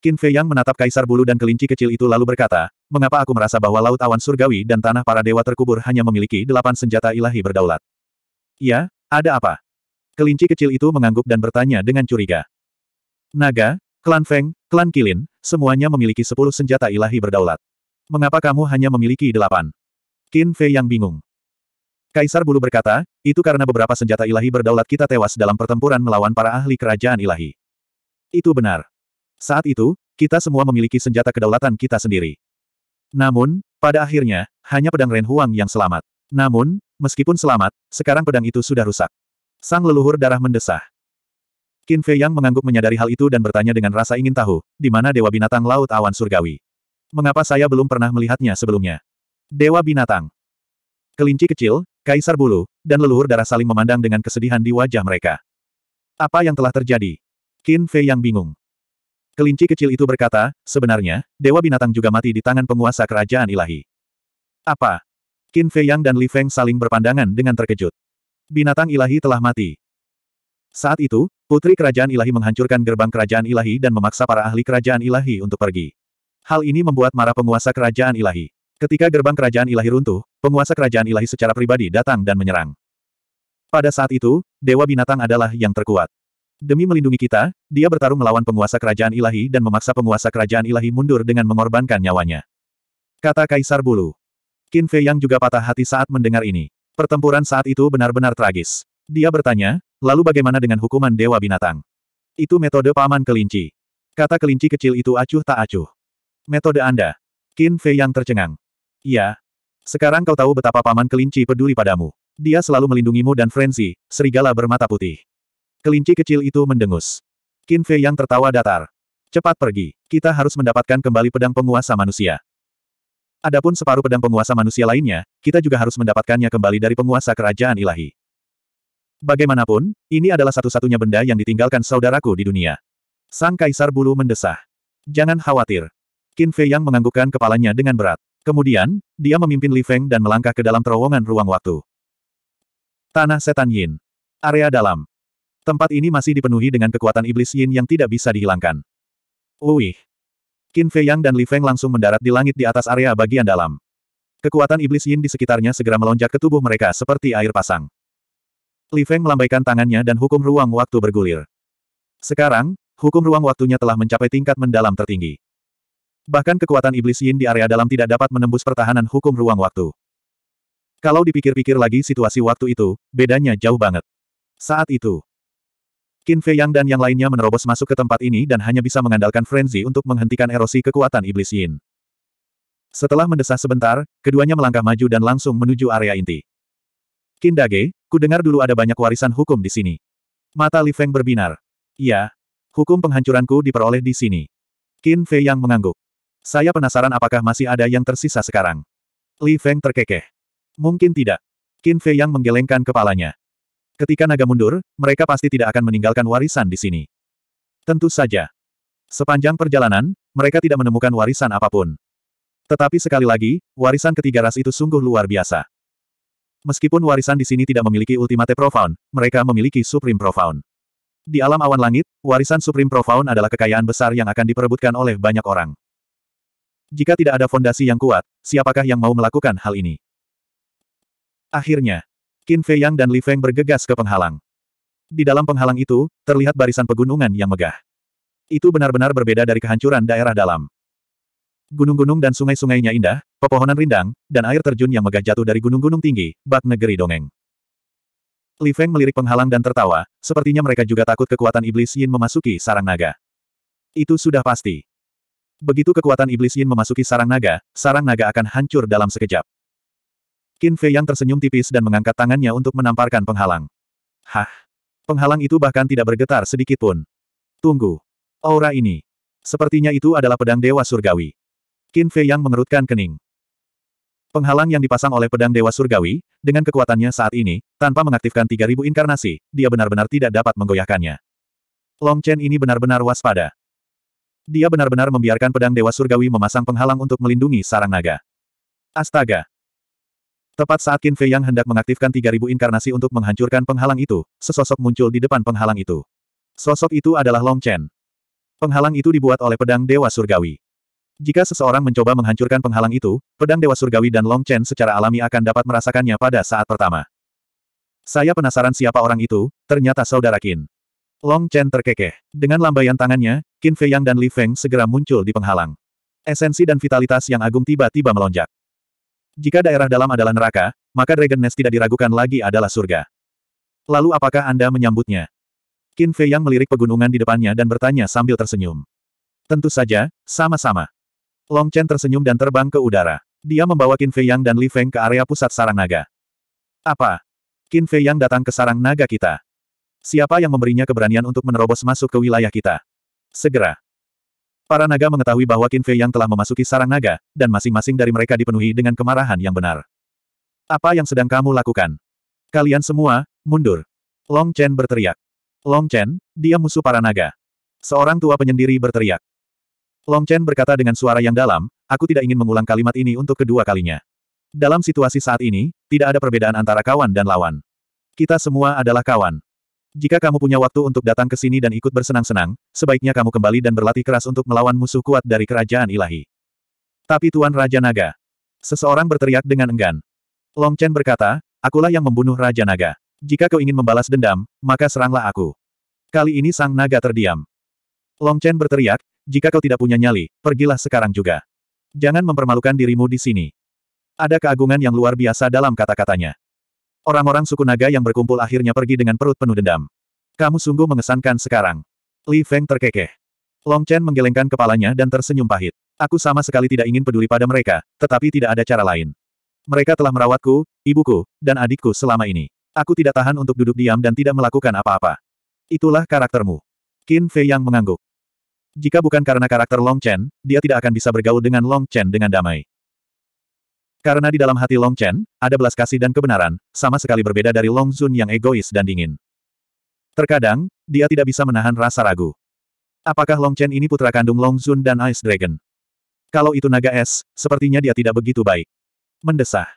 Qin Fei yang menatap kaisar bulu dan kelinci kecil itu lalu berkata, mengapa aku merasa bahwa laut awan surgawi dan tanah para dewa terkubur hanya memiliki delapan senjata ilahi berdaulat? Ya, ada apa? Kelinci kecil itu mengangguk dan bertanya dengan curiga. Naga, Klan Feng, klan Kilin, semuanya memiliki sepuluh senjata ilahi berdaulat. Mengapa kamu hanya memiliki delapan? Qin Fei yang bingung. Kaisar Bulu berkata, itu karena beberapa senjata ilahi berdaulat kita tewas dalam pertempuran melawan para ahli kerajaan ilahi. Itu benar. Saat itu, kita semua memiliki senjata kedaulatan kita sendiri. Namun, pada akhirnya, hanya pedang Ren Huang yang selamat. Namun, meskipun selamat, sekarang pedang itu sudah rusak. Sang leluhur darah mendesah. Qin Fei Yang mengangguk menyadari hal itu dan bertanya dengan rasa ingin tahu, di mana Dewa Binatang Laut Awan Surgawi? Mengapa saya belum pernah melihatnya sebelumnya? Dewa Binatang. Kelinci kecil, kaisar bulu, dan leluhur darah saling memandang dengan kesedihan di wajah mereka. Apa yang telah terjadi? Qin Fei Yang bingung. Kelinci kecil itu berkata, sebenarnya, Dewa Binatang juga mati di tangan penguasa kerajaan ilahi. Apa? Qin Fei Yang dan Li Feng saling berpandangan dengan terkejut. Binatang ilahi telah mati. Saat itu, Putri Kerajaan Ilahi menghancurkan gerbang Kerajaan Ilahi dan memaksa para ahli Kerajaan Ilahi untuk pergi. Hal ini membuat marah penguasa Kerajaan Ilahi. Ketika gerbang Kerajaan Ilahi runtuh, penguasa Kerajaan Ilahi secara pribadi datang dan menyerang. Pada saat itu, Dewa Binatang adalah yang terkuat. Demi melindungi kita, dia bertarung melawan penguasa Kerajaan Ilahi dan memaksa penguasa Kerajaan Ilahi mundur dengan mengorbankan nyawanya. Kata Kaisar Bulu. Qin Fei yang juga patah hati saat mendengar ini. Pertempuran saat itu benar-benar tragis. Dia bertanya, Lalu bagaimana dengan hukuman dewa binatang? Itu metode paman kelinci. Kata kelinci kecil itu acuh tak acuh. Metode Anda. Qin Fei yang tercengang. Ya. Sekarang kau tahu betapa paman kelinci peduli padamu. Dia selalu melindungimu dan Frenzy, serigala bermata putih. Kelinci kecil itu mendengus. Qin Fei yang tertawa datar. Cepat pergi. Kita harus mendapatkan kembali pedang penguasa manusia. Adapun separuh pedang penguasa manusia lainnya, kita juga harus mendapatkannya kembali dari penguasa kerajaan ilahi. Bagaimanapun, ini adalah satu-satunya benda yang ditinggalkan saudaraku di dunia. Sang Kaisar Bulu mendesah. Jangan khawatir. Qin Fei yang menganggukkan kepalanya dengan berat. Kemudian, dia memimpin Li Feng dan melangkah ke dalam terowongan ruang waktu. Tanah Setan Yin. Area dalam. Tempat ini masih dipenuhi dengan kekuatan iblis Yin yang tidak bisa dihilangkan. Uih. Qin Fei Yang dan Li Feng langsung mendarat di langit di atas area bagian dalam. Kekuatan iblis Yin di sekitarnya segera melonjak ke tubuh mereka seperti air pasang. Li Feng melambaikan tangannya dan hukum ruang waktu bergulir. Sekarang, hukum ruang waktunya telah mencapai tingkat mendalam tertinggi. Bahkan kekuatan iblis Yin di area dalam tidak dapat menembus pertahanan hukum ruang waktu. Kalau dipikir-pikir lagi situasi waktu itu, bedanya jauh banget. Saat itu, Qin Fei Yang dan yang lainnya menerobos masuk ke tempat ini dan hanya bisa mengandalkan frenzy untuk menghentikan erosi kekuatan iblis Yin. Setelah mendesah sebentar, keduanya melangkah maju dan langsung menuju area inti. Kindage, ku dengar dulu ada banyak warisan hukum di sini. Mata Li Feng berbinar. Iya. Hukum penghancuranku diperoleh di sini. Qin Fei yang mengangguk. Saya penasaran apakah masih ada yang tersisa sekarang. Li Feng terkekeh. Mungkin tidak. Qin Fei yang menggelengkan kepalanya. Ketika naga mundur, mereka pasti tidak akan meninggalkan warisan di sini. Tentu saja. Sepanjang perjalanan, mereka tidak menemukan warisan apapun. Tetapi sekali lagi, warisan ketiga ras itu sungguh luar biasa. Meskipun warisan di sini tidak memiliki ultimate profound, mereka memiliki supreme profound. Di alam awan langit, warisan supreme profound adalah kekayaan besar yang akan diperebutkan oleh banyak orang. Jika tidak ada fondasi yang kuat, siapakah yang mau melakukan hal ini? Akhirnya, Qin Fei Yang dan Li Feng bergegas ke penghalang. Di dalam penghalang itu, terlihat barisan pegunungan yang megah. Itu benar-benar berbeda dari kehancuran daerah dalam. Gunung-gunung dan sungai-sungainya indah, pepohonan rindang, dan air terjun yang megah jatuh dari gunung-gunung tinggi, bak negeri dongeng. Li Feng melirik penghalang dan tertawa, sepertinya mereka juga takut kekuatan iblis Yin memasuki sarang naga. Itu sudah pasti. Begitu kekuatan iblis Yin memasuki sarang naga, sarang naga akan hancur dalam sekejap. Qin Fei yang tersenyum tipis dan mengangkat tangannya untuk menamparkan penghalang. Hah? Penghalang itu bahkan tidak bergetar sedikit pun. Tunggu. Aura ini. Sepertinya itu adalah pedang dewa surgawi. Qin Fei Yang mengerutkan kening. Penghalang yang dipasang oleh pedang Dewa Surgawi, dengan kekuatannya saat ini, tanpa mengaktifkan 3000 inkarnasi, dia benar-benar tidak dapat menggoyahkannya. Long Chen ini benar-benar waspada. Dia benar-benar membiarkan pedang Dewa Surgawi memasang penghalang untuk melindungi sarang naga. Astaga! Tepat saat Qin Fei Yang hendak mengaktifkan 3000 inkarnasi untuk menghancurkan penghalang itu, sesosok muncul di depan penghalang itu. Sosok itu adalah Long Chen. Penghalang itu dibuat oleh pedang Dewa Surgawi. Jika seseorang mencoba menghancurkan penghalang itu, pedang Dewa Surgawi dan Long Chen secara alami akan dapat merasakannya pada saat pertama. Saya penasaran siapa orang itu, ternyata saudara Qin. Long Chen terkekeh. Dengan lambaian tangannya, Qin Fei Yang dan Li Feng segera muncul di penghalang. Esensi dan vitalitas yang agung tiba-tiba melonjak. Jika daerah dalam adalah neraka, maka Dragon Nest tidak diragukan lagi adalah surga. Lalu apakah Anda menyambutnya? Qin Fei Yang melirik pegunungan di depannya dan bertanya sambil tersenyum. Tentu saja, sama-sama. Long Chen tersenyum dan terbang ke udara. Dia membawa Qin Fei Yang dan Li Feng ke area pusat sarang naga. Apa? Qin Fei Yang datang ke sarang naga kita. Siapa yang memberinya keberanian untuk menerobos masuk ke wilayah kita? Segera. Para naga mengetahui bahwa Qin Fei Yang telah memasuki sarang naga, dan masing-masing dari mereka dipenuhi dengan kemarahan yang benar. Apa yang sedang kamu lakukan? Kalian semua, mundur. Long Chen berteriak. Long Chen, dia musuh para naga. Seorang tua penyendiri berteriak. Long Chen berkata dengan suara yang dalam, aku tidak ingin mengulang kalimat ini untuk kedua kalinya. Dalam situasi saat ini, tidak ada perbedaan antara kawan dan lawan. Kita semua adalah kawan. Jika kamu punya waktu untuk datang ke sini dan ikut bersenang-senang, sebaiknya kamu kembali dan berlatih keras untuk melawan musuh kuat dari kerajaan ilahi. Tapi Tuan Raja Naga. Seseorang berteriak dengan enggan. Long Chen berkata, akulah yang membunuh Raja Naga. Jika kau ingin membalas dendam, maka seranglah aku. Kali ini sang naga terdiam. Long Chen berteriak, jika kau tidak punya nyali, pergilah sekarang juga. Jangan mempermalukan dirimu di sini. Ada keagungan yang luar biasa dalam kata-katanya. Orang-orang suku naga yang berkumpul akhirnya pergi dengan perut penuh dendam. Kamu sungguh mengesankan sekarang. Li Feng terkekeh. Long Chen menggelengkan kepalanya dan tersenyum pahit. Aku sama sekali tidak ingin peduli pada mereka, tetapi tidak ada cara lain. Mereka telah merawatku, ibuku, dan adikku selama ini. Aku tidak tahan untuk duduk diam dan tidak melakukan apa-apa. Itulah karaktermu. Qin Fei yang mengangguk. Jika bukan karena karakter Long Chen, dia tidak akan bisa bergaul dengan Long Chen dengan damai. Karena di dalam hati Long Chen, ada belas kasih dan kebenaran, sama sekali berbeda dari Long Zun yang egois dan dingin. Terkadang, dia tidak bisa menahan rasa ragu. Apakah Long Chen ini putra kandung Long Zun dan Ice Dragon? Kalau itu naga es, sepertinya dia tidak begitu baik. Mendesah.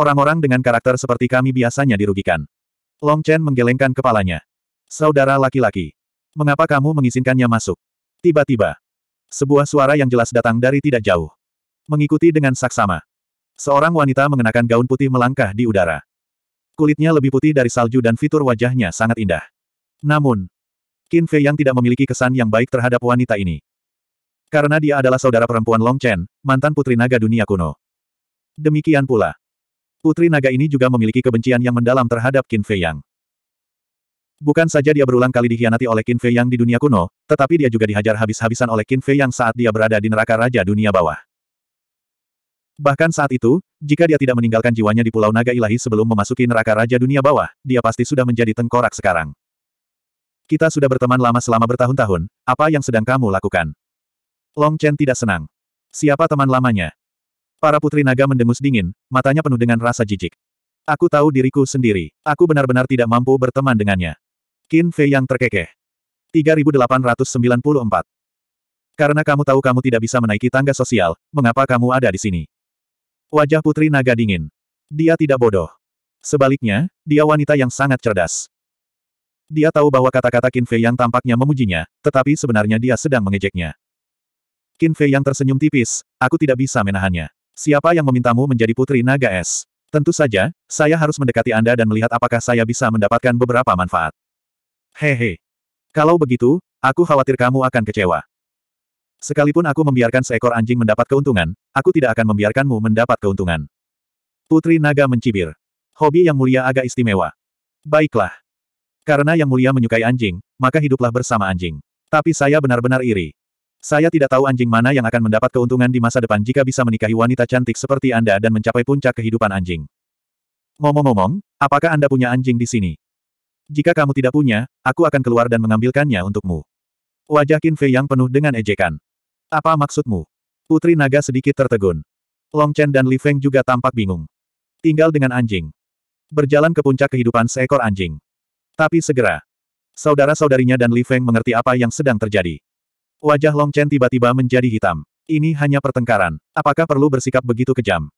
Orang-orang dengan karakter seperti kami biasanya dirugikan. Long Chen menggelengkan kepalanya. Saudara laki-laki. Mengapa kamu mengizinkannya masuk? Tiba-tiba, sebuah suara yang jelas datang dari tidak jauh. Mengikuti dengan saksama. Seorang wanita mengenakan gaun putih melangkah di udara. Kulitnya lebih putih dari salju dan fitur wajahnya sangat indah. Namun, Qin Fei yang tidak memiliki kesan yang baik terhadap wanita ini. Karena dia adalah saudara perempuan Long Chen, mantan putri naga dunia kuno. Demikian pula, putri naga ini juga memiliki kebencian yang mendalam terhadap Qin Fei Yang. Bukan saja dia berulang kali dikhianati oleh Qin Fei yang di dunia kuno, tetapi dia juga dihajar habis-habisan oleh Qin Fei yang saat dia berada di neraka Raja Dunia Bawah. Bahkan saat itu, jika dia tidak meninggalkan jiwanya di Pulau Naga Ilahi sebelum memasuki neraka Raja Dunia Bawah, dia pasti sudah menjadi tengkorak sekarang. Kita sudah berteman lama selama bertahun-tahun, apa yang sedang kamu lakukan? Long Chen tidak senang. Siapa teman lamanya? Para putri naga mendengus dingin, matanya penuh dengan rasa jijik. Aku tahu diriku sendiri. Aku benar-benar tidak mampu berteman dengannya. Qin Fei yang terkekeh. 3894. Karena kamu tahu kamu tidak bisa menaiki tangga sosial, mengapa kamu ada di sini? Wajah Putri Naga dingin. Dia tidak bodoh. Sebaliknya, dia wanita yang sangat cerdas. Dia tahu bahwa kata-kata Qin Fei yang tampaknya memujinya, tetapi sebenarnya dia sedang mengejeknya. Qin Fei yang tersenyum tipis, aku tidak bisa menahannya. Siapa yang memintamu menjadi putri naga es? Tentu saja, saya harus mendekati Anda dan melihat apakah saya bisa mendapatkan beberapa manfaat. Hehe. Kalau begitu, aku khawatir kamu akan kecewa. Sekalipun aku membiarkan seekor anjing mendapat keuntungan, aku tidak akan membiarkanmu mendapat keuntungan. Putri Naga mencibir. Hobi yang mulia agak istimewa. Baiklah. Karena yang mulia menyukai anjing, maka hiduplah bersama anjing. Tapi saya benar-benar iri. Saya tidak tahu anjing mana yang akan mendapat keuntungan di masa depan jika bisa menikahi wanita cantik seperti Anda dan mencapai puncak kehidupan anjing. Ngomong-ngomong, apakah Anda punya anjing di sini? Jika kamu tidak punya, aku akan keluar dan mengambilkannya untukmu. Wajah Qin Fei yang penuh dengan ejekan. Apa maksudmu? Putri naga sedikit tertegun. Long Chen dan Li Feng juga tampak bingung. Tinggal dengan anjing. Berjalan ke puncak kehidupan seekor anjing. Tapi segera, saudara-saudarinya dan Li Feng mengerti apa yang sedang terjadi. Wajah Long Chen tiba-tiba menjadi hitam. Ini hanya pertengkaran. Apakah perlu bersikap begitu kejam?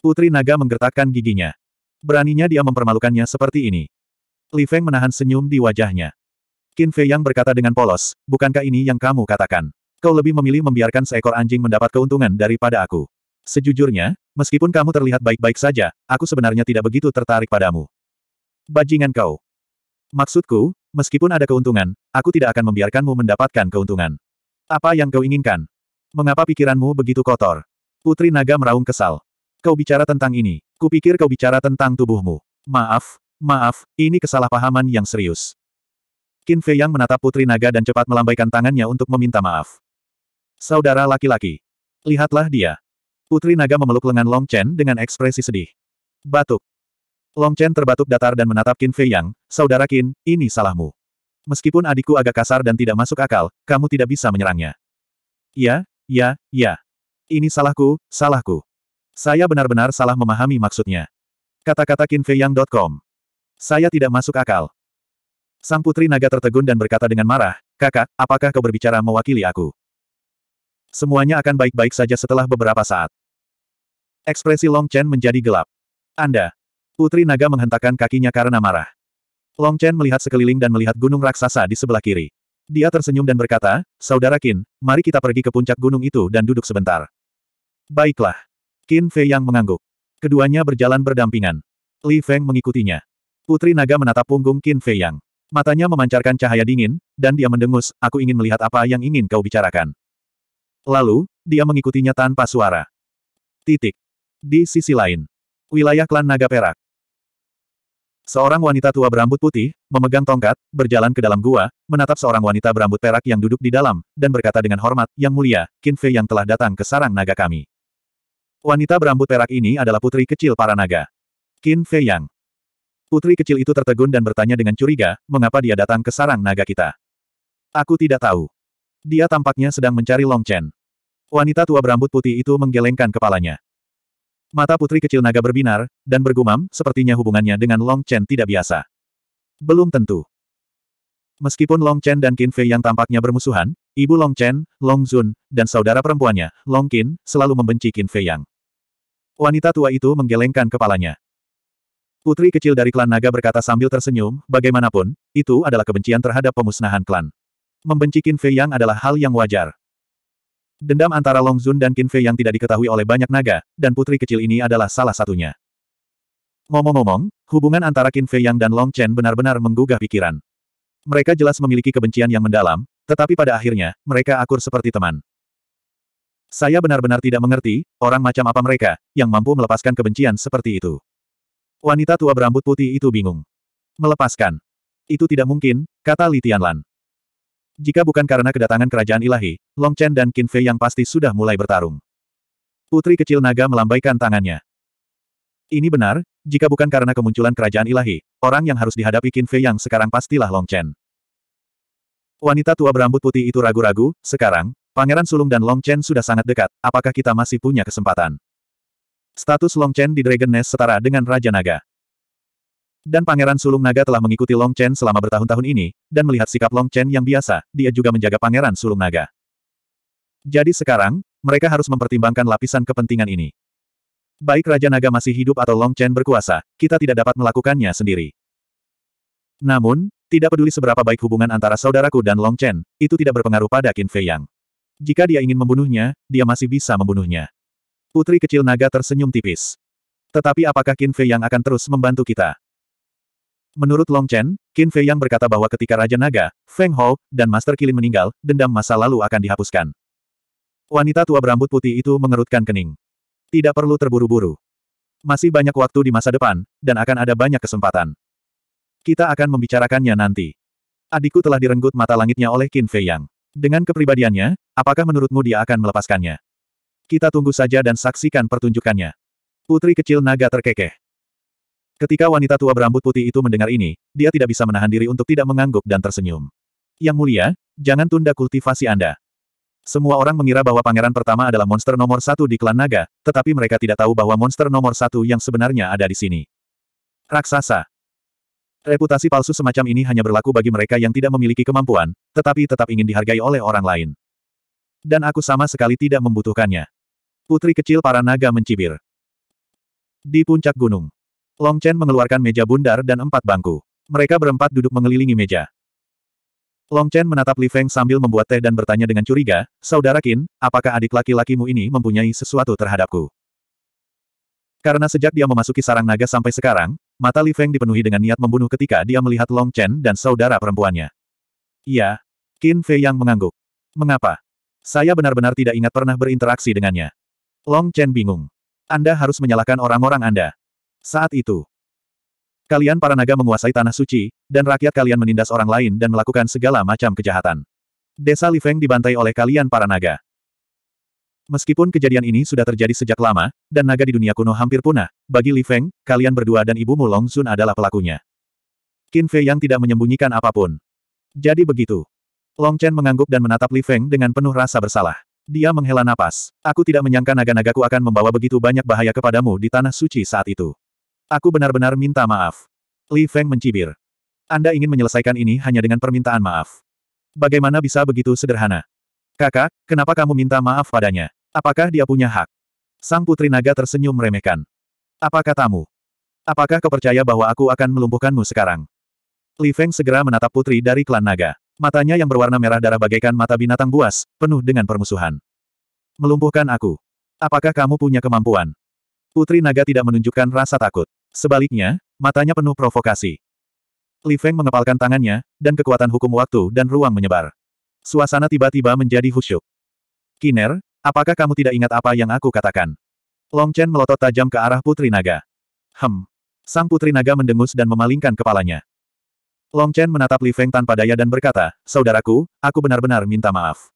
Putri naga menggertakkan giginya. Beraninya dia mempermalukannya seperti ini. Li Feng menahan senyum di wajahnya. Qin Fei Yang berkata dengan polos, bukankah ini yang kamu katakan? Kau lebih memilih membiarkan seekor anjing mendapat keuntungan daripada aku. Sejujurnya, meskipun kamu terlihat baik-baik saja, aku sebenarnya tidak begitu tertarik padamu. Bajingan kau. Maksudku, meskipun ada keuntungan, aku tidak akan membiarkanmu mendapatkan keuntungan. Apa yang kau inginkan? Mengapa pikiranmu begitu kotor? Putri Naga meraung kesal. Kau bicara tentang ini. Kupikir kau bicara tentang tubuhmu. Maaf, Maaf, ini kesalahpahaman yang serius. Qin Fei Yang menatap Putri Naga dan cepat melambaikan tangannya untuk meminta maaf. Saudara laki-laki. Lihatlah dia. Putri Naga memeluk lengan Long Chen dengan ekspresi sedih. Batuk. Long Chen terbatuk datar dan menatap Qin Fei Yang, Saudara Qin, ini salahmu. Meskipun adikku agak kasar dan tidak masuk akal, kamu tidak bisa menyerangnya. Ya, ya, ya. Ini salahku, salahku. Saya benar-benar salah memahami maksudnya. Kata-kata kinfeyang.com saya tidak masuk akal. Sang putri naga tertegun dan berkata dengan marah, kakak, apakah kau berbicara mewakili aku? Semuanya akan baik-baik saja setelah beberapa saat. Ekspresi Long Chen menjadi gelap. Anda. Putri naga menghentakkan kakinya karena marah. Long Chen melihat sekeliling dan melihat gunung raksasa di sebelah kiri. Dia tersenyum dan berkata, Saudara Qin, mari kita pergi ke puncak gunung itu dan duduk sebentar. Baiklah. Qin Fei yang mengangguk. Keduanya berjalan berdampingan. Li Feng mengikutinya. Putri naga menatap punggung Qin Fei Yang. Matanya memancarkan cahaya dingin, dan dia mendengus, aku ingin melihat apa yang ingin kau bicarakan. Lalu, dia mengikutinya tanpa suara. Titik. Di sisi lain. Wilayah klan Naga Perak. Seorang wanita tua berambut putih, memegang tongkat, berjalan ke dalam gua, menatap seorang wanita berambut perak yang duduk di dalam, dan berkata dengan hormat, Yang mulia, Qin Fei yang telah datang ke sarang naga kami. Wanita berambut perak ini adalah putri kecil para naga. Qin Fei Yang. Putri kecil itu tertegun dan bertanya dengan curiga, mengapa dia datang ke sarang naga kita. Aku tidak tahu. Dia tampaknya sedang mencari Long Chen. Wanita tua berambut putih itu menggelengkan kepalanya. Mata putri kecil naga berbinar, dan bergumam, sepertinya hubungannya dengan Long Chen tidak biasa. Belum tentu. Meskipun Long Chen dan Qin Fei yang tampaknya bermusuhan, ibu Long Chen, Long Zun, dan saudara perempuannya, Long Qin, selalu membenci Qin Fei yang. Wanita tua itu menggelengkan kepalanya. Putri kecil dari klan naga berkata sambil tersenyum, bagaimanapun, itu adalah kebencian terhadap pemusnahan klan. Membenci Qin Fei Yang adalah hal yang wajar. Dendam antara Long Zun dan Qin Fei yang tidak diketahui oleh banyak naga, dan putri kecil ini adalah salah satunya. Ngomong-ngomong, hubungan antara Qin Fei Yang dan Long Chen benar-benar menggugah pikiran. Mereka jelas memiliki kebencian yang mendalam, tetapi pada akhirnya, mereka akur seperti teman. Saya benar-benar tidak mengerti, orang macam apa mereka, yang mampu melepaskan kebencian seperti itu. Wanita tua berambut putih itu bingung. Melepaskan. Itu tidak mungkin, kata Li Tianlan. Jika bukan karena kedatangan kerajaan ilahi, Long Chen dan Qin Fei yang pasti sudah mulai bertarung. Putri kecil naga melambaikan tangannya. Ini benar, jika bukan karena kemunculan kerajaan ilahi, orang yang harus dihadapi Qin Fei yang sekarang pastilah Long Chen. Wanita tua berambut putih itu ragu-ragu, sekarang, Pangeran Sulung dan Long Chen sudah sangat dekat, apakah kita masih punya kesempatan? Status Long Chen di Dragon Nest setara dengan Raja Naga. Dan Pangeran Sulung Naga telah mengikuti Long Chen selama bertahun-tahun ini, dan melihat sikap Long Chen yang biasa, dia juga menjaga Pangeran Sulung Naga. Jadi sekarang, mereka harus mempertimbangkan lapisan kepentingan ini. Baik Raja Naga masih hidup atau Long Chen berkuasa, kita tidak dapat melakukannya sendiri. Namun, tidak peduli seberapa baik hubungan antara saudaraku dan Long Chen, itu tidak berpengaruh pada Qin Fei Yang. Jika dia ingin membunuhnya, dia masih bisa membunuhnya. Putri kecil naga tersenyum tipis. Tetapi apakah Qin Fei yang akan terus membantu kita? Menurut Long Chen, Qin Fei yang berkata bahwa ketika Raja Naga, Feng Hou, dan Master Kilin meninggal, dendam masa lalu akan dihapuskan. Wanita tua berambut putih itu mengerutkan kening. Tidak perlu terburu-buru. Masih banyak waktu di masa depan, dan akan ada banyak kesempatan. Kita akan membicarakannya nanti. Adikku telah direnggut mata langitnya oleh Qin Fei Yang. Dengan kepribadiannya, apakah menurutmu dia akan melepaskannya? Kita tunggu saja dan saksikan pertunjukannya. Putri kecil naga terkekeh. Ketika wanita tua berambut putih itu mendengar ini, dia tidak bisa menahan diri untuk tidak mengangguk dan tersenyum. Yang mulia, jangan tunda kultivasi Anda. Semua orang mengira bahwa pangeran pertama adalah monster nomor satu di klan naga, tetapi mereka tidak tahu bahwa monster nomor satu yang sebenarnya ada di sini. Raksasa. Reputasi palsu semacam ini hanya berlaku bagi mereka yang tidak memiliki kemampuan, tetapi tetap ingin dihargai oleh orang lain. Dan aku sama sekali tidak membutuhkannya. Putri kecil para naga mencibir. Di puncak gunung. Long Chen mengeluarkan meja bundar dan empat bangku. Mereka berempat duduk mengelilingi meja. Long Chen menatap Li Feng sambil membuat teh dan bertanya dengan curiga, Saudara Qin, apakah adik laki-lakimu ini mempunyai sesuatu terhadapku? Karena sejak dia memasuki sarang naga sampai sekarang, mata Li Feng dipenuhi dengan niat membunuh ketika dia melihat Long Chen dan saudara perempuannya. Iya. Qin Fei yang mengangguk. Mengapa? Saya benar-benar tidak ingat pernah berinteraksi dengannya. Long Chen bingung. Anda harus menyalahkan orang-orang Anda. Saat itu, kalian para naga menguasai tanah suci, dan rakyat kalian menindas orang lain dan melakukan segala macam kejahatan. Desa Li Feng dibantai oleh kalian para naga. Meskipun kejadian ini sudah terjadi sejak lama, dan naga di dunia kuno hampir punah, bagi Li Feng, kalian berdua dan ibumu Long Sun adalah pelakunya. Qin Fei yang tidak menyembunyikan apapun. Jadi begitu. Long Chen mengangguk dan menatap Li Feng dengan penuh rasa bersalah. Dia menghela napas. Aku tidak menyangka naga-nagaku akan membawa begitu banyak bahaya kepadamu di tanah suci saat itu. Aku benar-benar minta maaf. Li Feng mencibir. Anda ingin menyelesaikan ini hanya dengan permintaan maaf. Bagaimana bisa begitu sederhana? Kakak, kenapa kamu minta maaf padanya? Apakah dia punya hak? Sang putri naga tersenyum meremehkan. Apa katamu? Apakah kau percaya bahwa aku akan melumpuhkanmu sekarang? Li Feng segera menatap putri dari klan naga. Matanya yang berwarna merah darah bagaikan mata binatang buas, penuh dengan permusuhan. Melumpuhkan aku. Apakah kamu punya kemampuan? Putri Naga tidak menunjukkan rasa takut. Sebaliknya, matanya penuh provokasi. Li Feng mengepalkan tangannya, dan kekuatan hukum waktu dan ruang menyebar. Suasana tiba-tiba menjadi husyuk. Kiner, apakah kamu tidak ingat apa yang aku katakan? Long Chen melotot tajam ke arah Putri Naga. Hem. Sang Putri Naga mendengus dan memalingkan kepalanya. Long Chen menatap Li Feng tanpa daya dan berkata, Saudaraku, aku benar-benar minta maaf.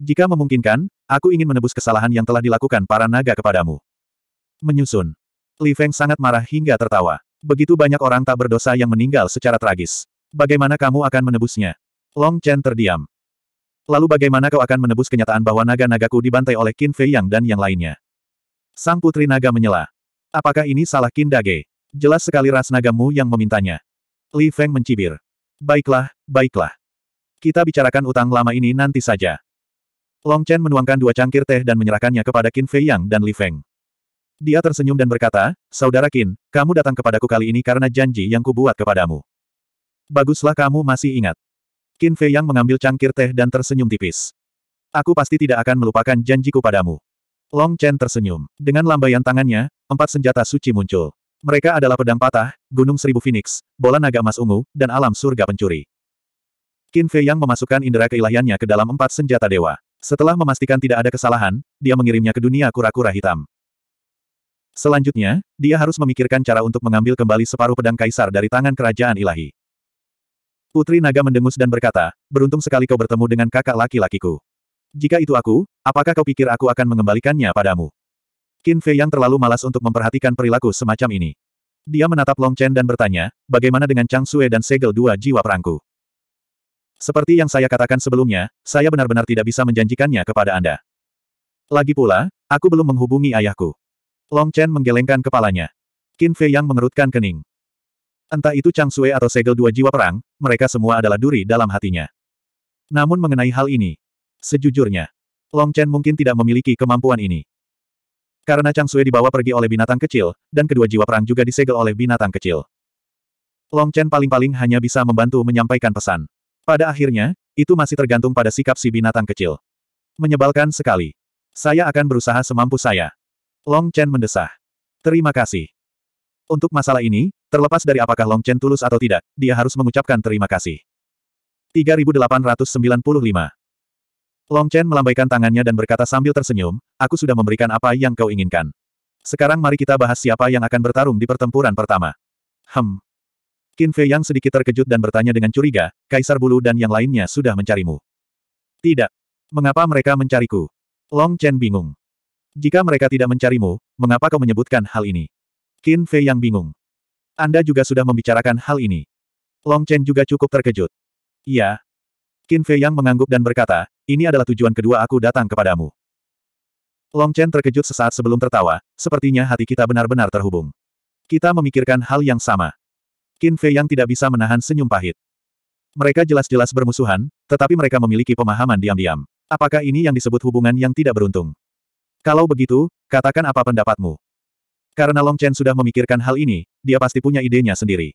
Jika memungkinkan, aku ingin menebus kesalahan yang telah dilakukan para naga kepadamu. Menyusun. Li Feng sangat marah hingga tertawa. Begitu banyak orang tak berdosa yang meninggal secara tragis. Bagaimana kamu akan menebusnya? Long Chen terdiam. Lalu bagaimana kau akan menebus kenyataan bahwa naga-nagaku dibantai oleh Qin Fei Yang dan yang lainnya? Sang Putri Naga menyela. Apakah ini salah Qin Dage? Jelas sekali ras nagamu yang memintanya. Li Feng mencibir. Baiklah, baiklah. Kita bicarakan utang lama ini nanti saja. Long Chen menuangkan dua cangkir teh dan menyerahkannya kepada Qin Fei Yang dan Li Feng. Dia tersenyum dan berkata, Saudara Qin, kamu datang kepadaku kali ini karena janji yang kubuat kepadamu. Baguslah kamu masih ingat. Qin Fei Yang mengambil cangkir teh dan tersenyum tipis. Aku pasti tidak akan melupakan janjiku padamu. Long Chen tersenyum. Dengan lambaian tangannya, empat senjata suci muncul. Mereka adalah pedang patah, gunung seribu phoenix, bola naga emas ungu, dan alam surga pencuri. Qin Fei Yang memasukkan indera keilahiannya ke dalam empat senjata dewa. Setelah memastikan tidak ada kesalahan, dia mengirimnya ke dunia kura-kura hitam. Selanjutnya, dia harus memikirkan cara untuk mengambil kembali separuh pedang kaisar dari tangan kerajaan ilahi. Putri Naga mendengus dan berkata, beruntung sekali kau bertemu dengan kakak laki-lakiku. Jika itu aku, apakah kau pikir aku akan mengembalikannya padamu? Qin Fei yang terlalu malas untuk memperhatikan perilaku semacam ini. Dia menatap Long Chen dan bertanya, bagaimana dengan Chang Sue dan segel dua jiwa perangku? Seperti yang saya katakan sebelumnya, saya benar-benar tidak bisa menjanjikannya kepada Anda. Lagi pula, aku belum menghubungi ayahku. Long Chen menggelengkan kepalanya. Qin Fei yang mengerutkan kening. Entah itu Chang Sue atau segel dua jiwa perang, mereka semua adalah duri dalam hatinya. Namun mengenai hal ini, sejujurnya, Long Chen mungkin tidak memiliki kemampuan ini. Karena Chang Sui dibawa pergi oleh binatang kecil, dan kedua jiwa perang juga disegel oleh binatang kecil. Long Chen paling-paling hanya bisa membantu menyampaikan pesan. Pada akhirnya, itu masih tergantung pada sikap si binatang kecil. Menyebalkan sekali. Saya akan berusaha semampu saya. Long Chen mendesah. Terima kasih. Untuk masalah ini, terlepas dari apakah Long Chen tulus atau tidak, dia harus mengucapkan terima kasih. 3895 Long Chen melambaikan tangannya dan berkata sambil tersenyum, aku sudah memberikan apa yang kau inginkan. Sekarang mari kita bahas siapa yang akan bertarung di pertempuran pertama. Hem. Qin Fei yang sedikit terkejut dan bertanya dengan curiga, Kaisar Bulu dan yang lainnya sudah mencarimu. Tidak. Mengapa mereka mencariku? Long Chen bingung. Jika mereka tidak mencarimu, mengapa kau menyebutkan hal ini? Qin Fei yang bingung. Anda juga sudah membicarakan hal ini. Long Chen juga cukup terkejut. Iya. Qin Fei yang mengangguk dan berkata, ini adalah tujuan kedua aku datang kepadamu. Long Chen terkejut sesaat sebelum tertawa, sepertinya hati kita benar-benar terhubung. Kita memikirkan hal yang sama. Qin Fei yang tidak bisa menahan senyum pahit. Mereka jelas-jelas bermusuhan, tetapi mereka memiliki pemahaman diam-diam. Apakah ini yang disebut hubungan yang tidak beruntung? Kalau begitu, katakan apa pendapatmu. Karena Long Chen sudah memikirkan hal ini, dia pasti punya idenya sendiri.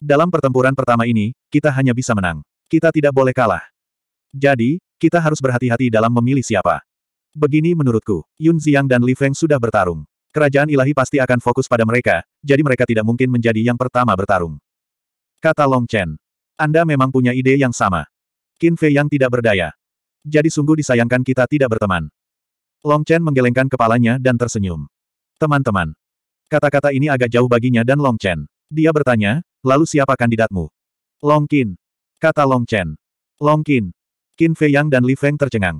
Dalam pertempuran pertama ini, kita hanya bisa menang. Kita tidak boleh kalah. Jadi, kita harus berhati-hati dalam memilih siapa. Begini menurutku, Yun Ziang dan Li Feng sudah bertarung. Kerajaan ilahi pasti akan fokus pada mereka, jadi mereka tidak mungkin menjadi yang pertama bertarung. Kata Long Chen. Anda memang punya ide yang sama. Qin Fei yang tidak berdaya. Jadi sungguh disayangkan kita tidak berteman. Long Chen menggelengkan kepalanya dan tersenyum. Teman-teman. Kata-kata ini agak jauh baginya dan Long Chen. Dia bertanya, lalu siapa kandidatmu? Long Qin. Kata Long Chen. Long Qin. Qin Fei Yang dan Li Feng tercengang.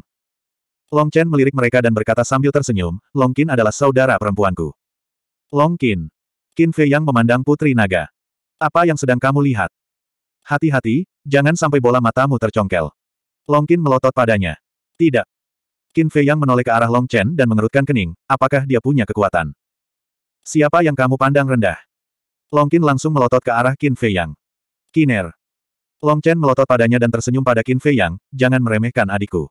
Long Chen melirik mereka dan berkata sambil tersenyum, Long Qin adalah saudara perempuanku. Long Qin. Qin Fei Yang memandang Putri Naga. Apa yang sedang kamu lihat? Hati-hati, jangan sampai bola matamu tercongkel. Long Qin melotot padanya. Tidak. Qin Fei Yang menoleh ke arah Long Chen dan mengerutkan kening, apakah dia punya kekuatan? Siapa yang kamu pandang rendah? Long Qin langsung melotot ke arah Qin Fei Yang. Kiner. Long Chen melotot padanya dan tersenyum pada Qin Fei Yang, jangan meremehkan adikku.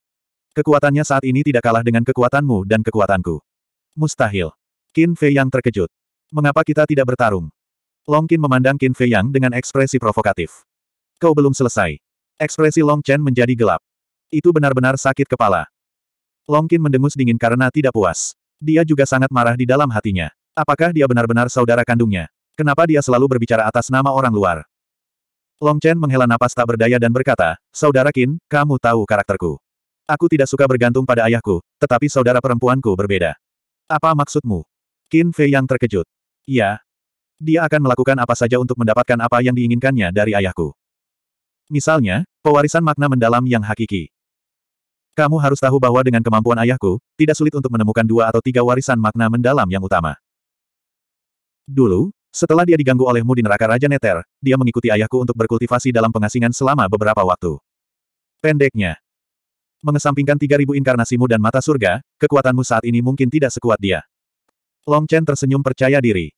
Kekuatannya saat ini tidak kalah dengan kekuatanmu dan kekuatanku. Mustahil. Qin Fei Yang terkejut. Mengapa kita tidak bertarung? Long Qin memandang Qin Fei Yang dengan ekspresi provokatif. Kau belum selesai. Ekspresi Long Chen menjadi gelap. Itu benar-benar sakit kepala. Long Qin mendengus dingin karena tidak puas. Dia juga sangat marah di dalam hatinya. Apakah dia benar-benar saudara kandungnya? Kenapa dia selalu berbicara atas nama orang luar? Long Chen menghela napas tak berdaya dan berkata, Saudara Qin, kamu tahu karakterku. Aku tidak suka bergantung pada ayahku, tetapi saudara perempuanku berbeda. Apa maksudmu? Qin Fei yang terkejut. Ya. Dia akan melakukan apa saja untuk mendapatkan apa yang diinginkannya dari ayahku. Misalnya, pewarisan makna mendalam yang hakiki. Kamu harus tahu bahwa dengan kemampuan ayahku, tidak sulit untuk menemukan dua atau tiga warisan makna mendalam yang utama. Dulu, setelah dia diganggu olehmu di neraka Raja Neter, dia mengikuti ayahku untuk berkultivasi dalam pengasingan selama beberapa waktu. Pendeknya. Mengesampingkan 3000 inkarnasimu dan mata surga, kekuatanmu saat ini mungkin tidak sekuat dia. Long Chen tersenyum percaya diri.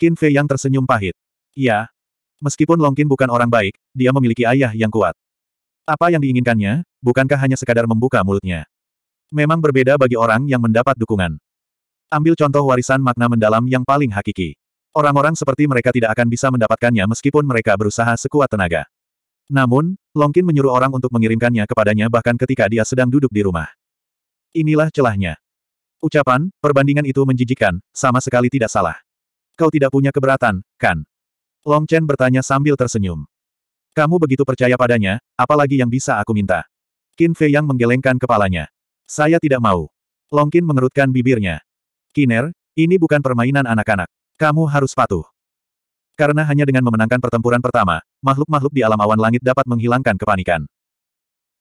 Qin Fei yang tersenyum pahit. Ya. Meskipun Long Qin bukan orang baik, dia memiliki ayah yang kuat. Apa yang diinginkannya, bukankah hanya sekadar membuka mulutnya? Memang berbeda bagi orang yang mendapat dukungan. Ambil contoh warisan makna mendalam yang paling hakiki. Orang-orang seperti mereka tidak akan bisa mendapatkannya meskipun mereka berusaha sekuat tenaga. Namun, Longkin menyuruh orang untuk mengirimkannya kepadanya bahkan ketika dia sedang duduk di rumah. Inilah celahnya. Ucapan, perbandingan itu menjijikan, sama sekali tidak salah. Kau tidak punya keberatan, kan? Long Chen bertanya sambil tersenyum. Kamu begitu percaya padanya, apalagi yang bisa aku minta. Qin Fei yang menggelengkan kepalanya. Saya tidak mau. Long Qin mengerutkan bibirnya. Kiner, ini bukan permainan anak-anak. Kamu harus patuh. Karena hanya dengan memenangkan pertempuran pertama, makhluk-makhluk di alam awan langit dapat menghilangkan kepanikan.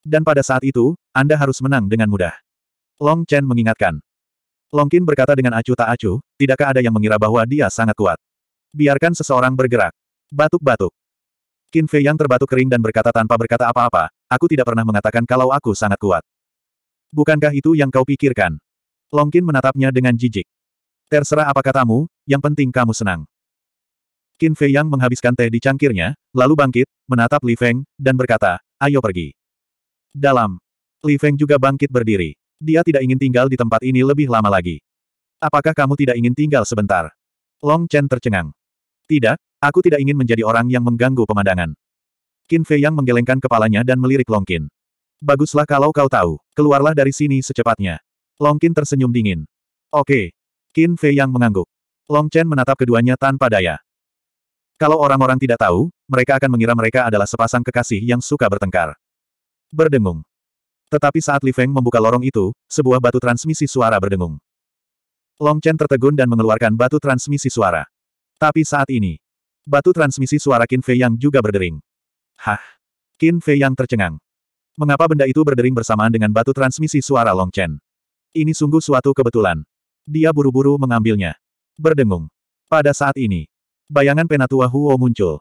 Dan pada saat itu, Anda harus menang dengan mudah. Long Chen mengingatkan. Long Qin berkata dengan acuh tak acuh, tidakkah ada yang mengira bahwa dia sangat kuat. Biarkan seseorang bergerak. Batuk-batuk. Qin Fei yang terbatuk kering dan berkata tanpa berkata apa-apa, aku tidak pernah mengatakan kalau aku sangat kuat. Bukankah itu yang kau pikirkan? Long Qin menatapnya dengan jijik. Terserah apa katamu, yang penting kamu senang. Qin Fei Yang menghabiskan teh di cangkirnya, lalu bangkit, menatap Li Feng, dan berkata, ayo pergi. Dalam. Li Feng juga bangkit berdiri. Dia tidak ingin tinggal di tempat ini lebih lama lagi. Apakah kamu tidak ingin tinggal sebentar? Long Chen tercengang. Tidak, aku tidak ingin menjadi orang yang mengganggu pemandangan. Qin Fei Yang menggelengkan kepalanya dan melirik Long Qin. Baguslah kalau kau tahu, keluarlah dari sini secepatnya. Long Qin tersenyum dingin. Oke, Qin Fei yang mengangguk. Long Chen menatap keduanya tanpa daya. Kalau orang-orang tidak tahu, mereka akan mengira mereka adalah sepasang kekasih yang suka bertengkar. Berdengung. Tetapi saat Li Feng membuka lorong itu, sebuah batu transmisi suara berdengung. Long Chen tertegun dan mengeluarkan batu transmisi suara. Tapi saat ini, batu transmisi suara Qin Fei yang juga berdering. Hah? Qin Fei yang tercengang. Mengapa benda itu berdering bersamaan dengan batu transmisi suara Long Chen? Ini sungguh suatu kebetulan. Dia buru-buru mengambilnya. Berdengung. Pada saat ini, bayangan penatua Huo muncul.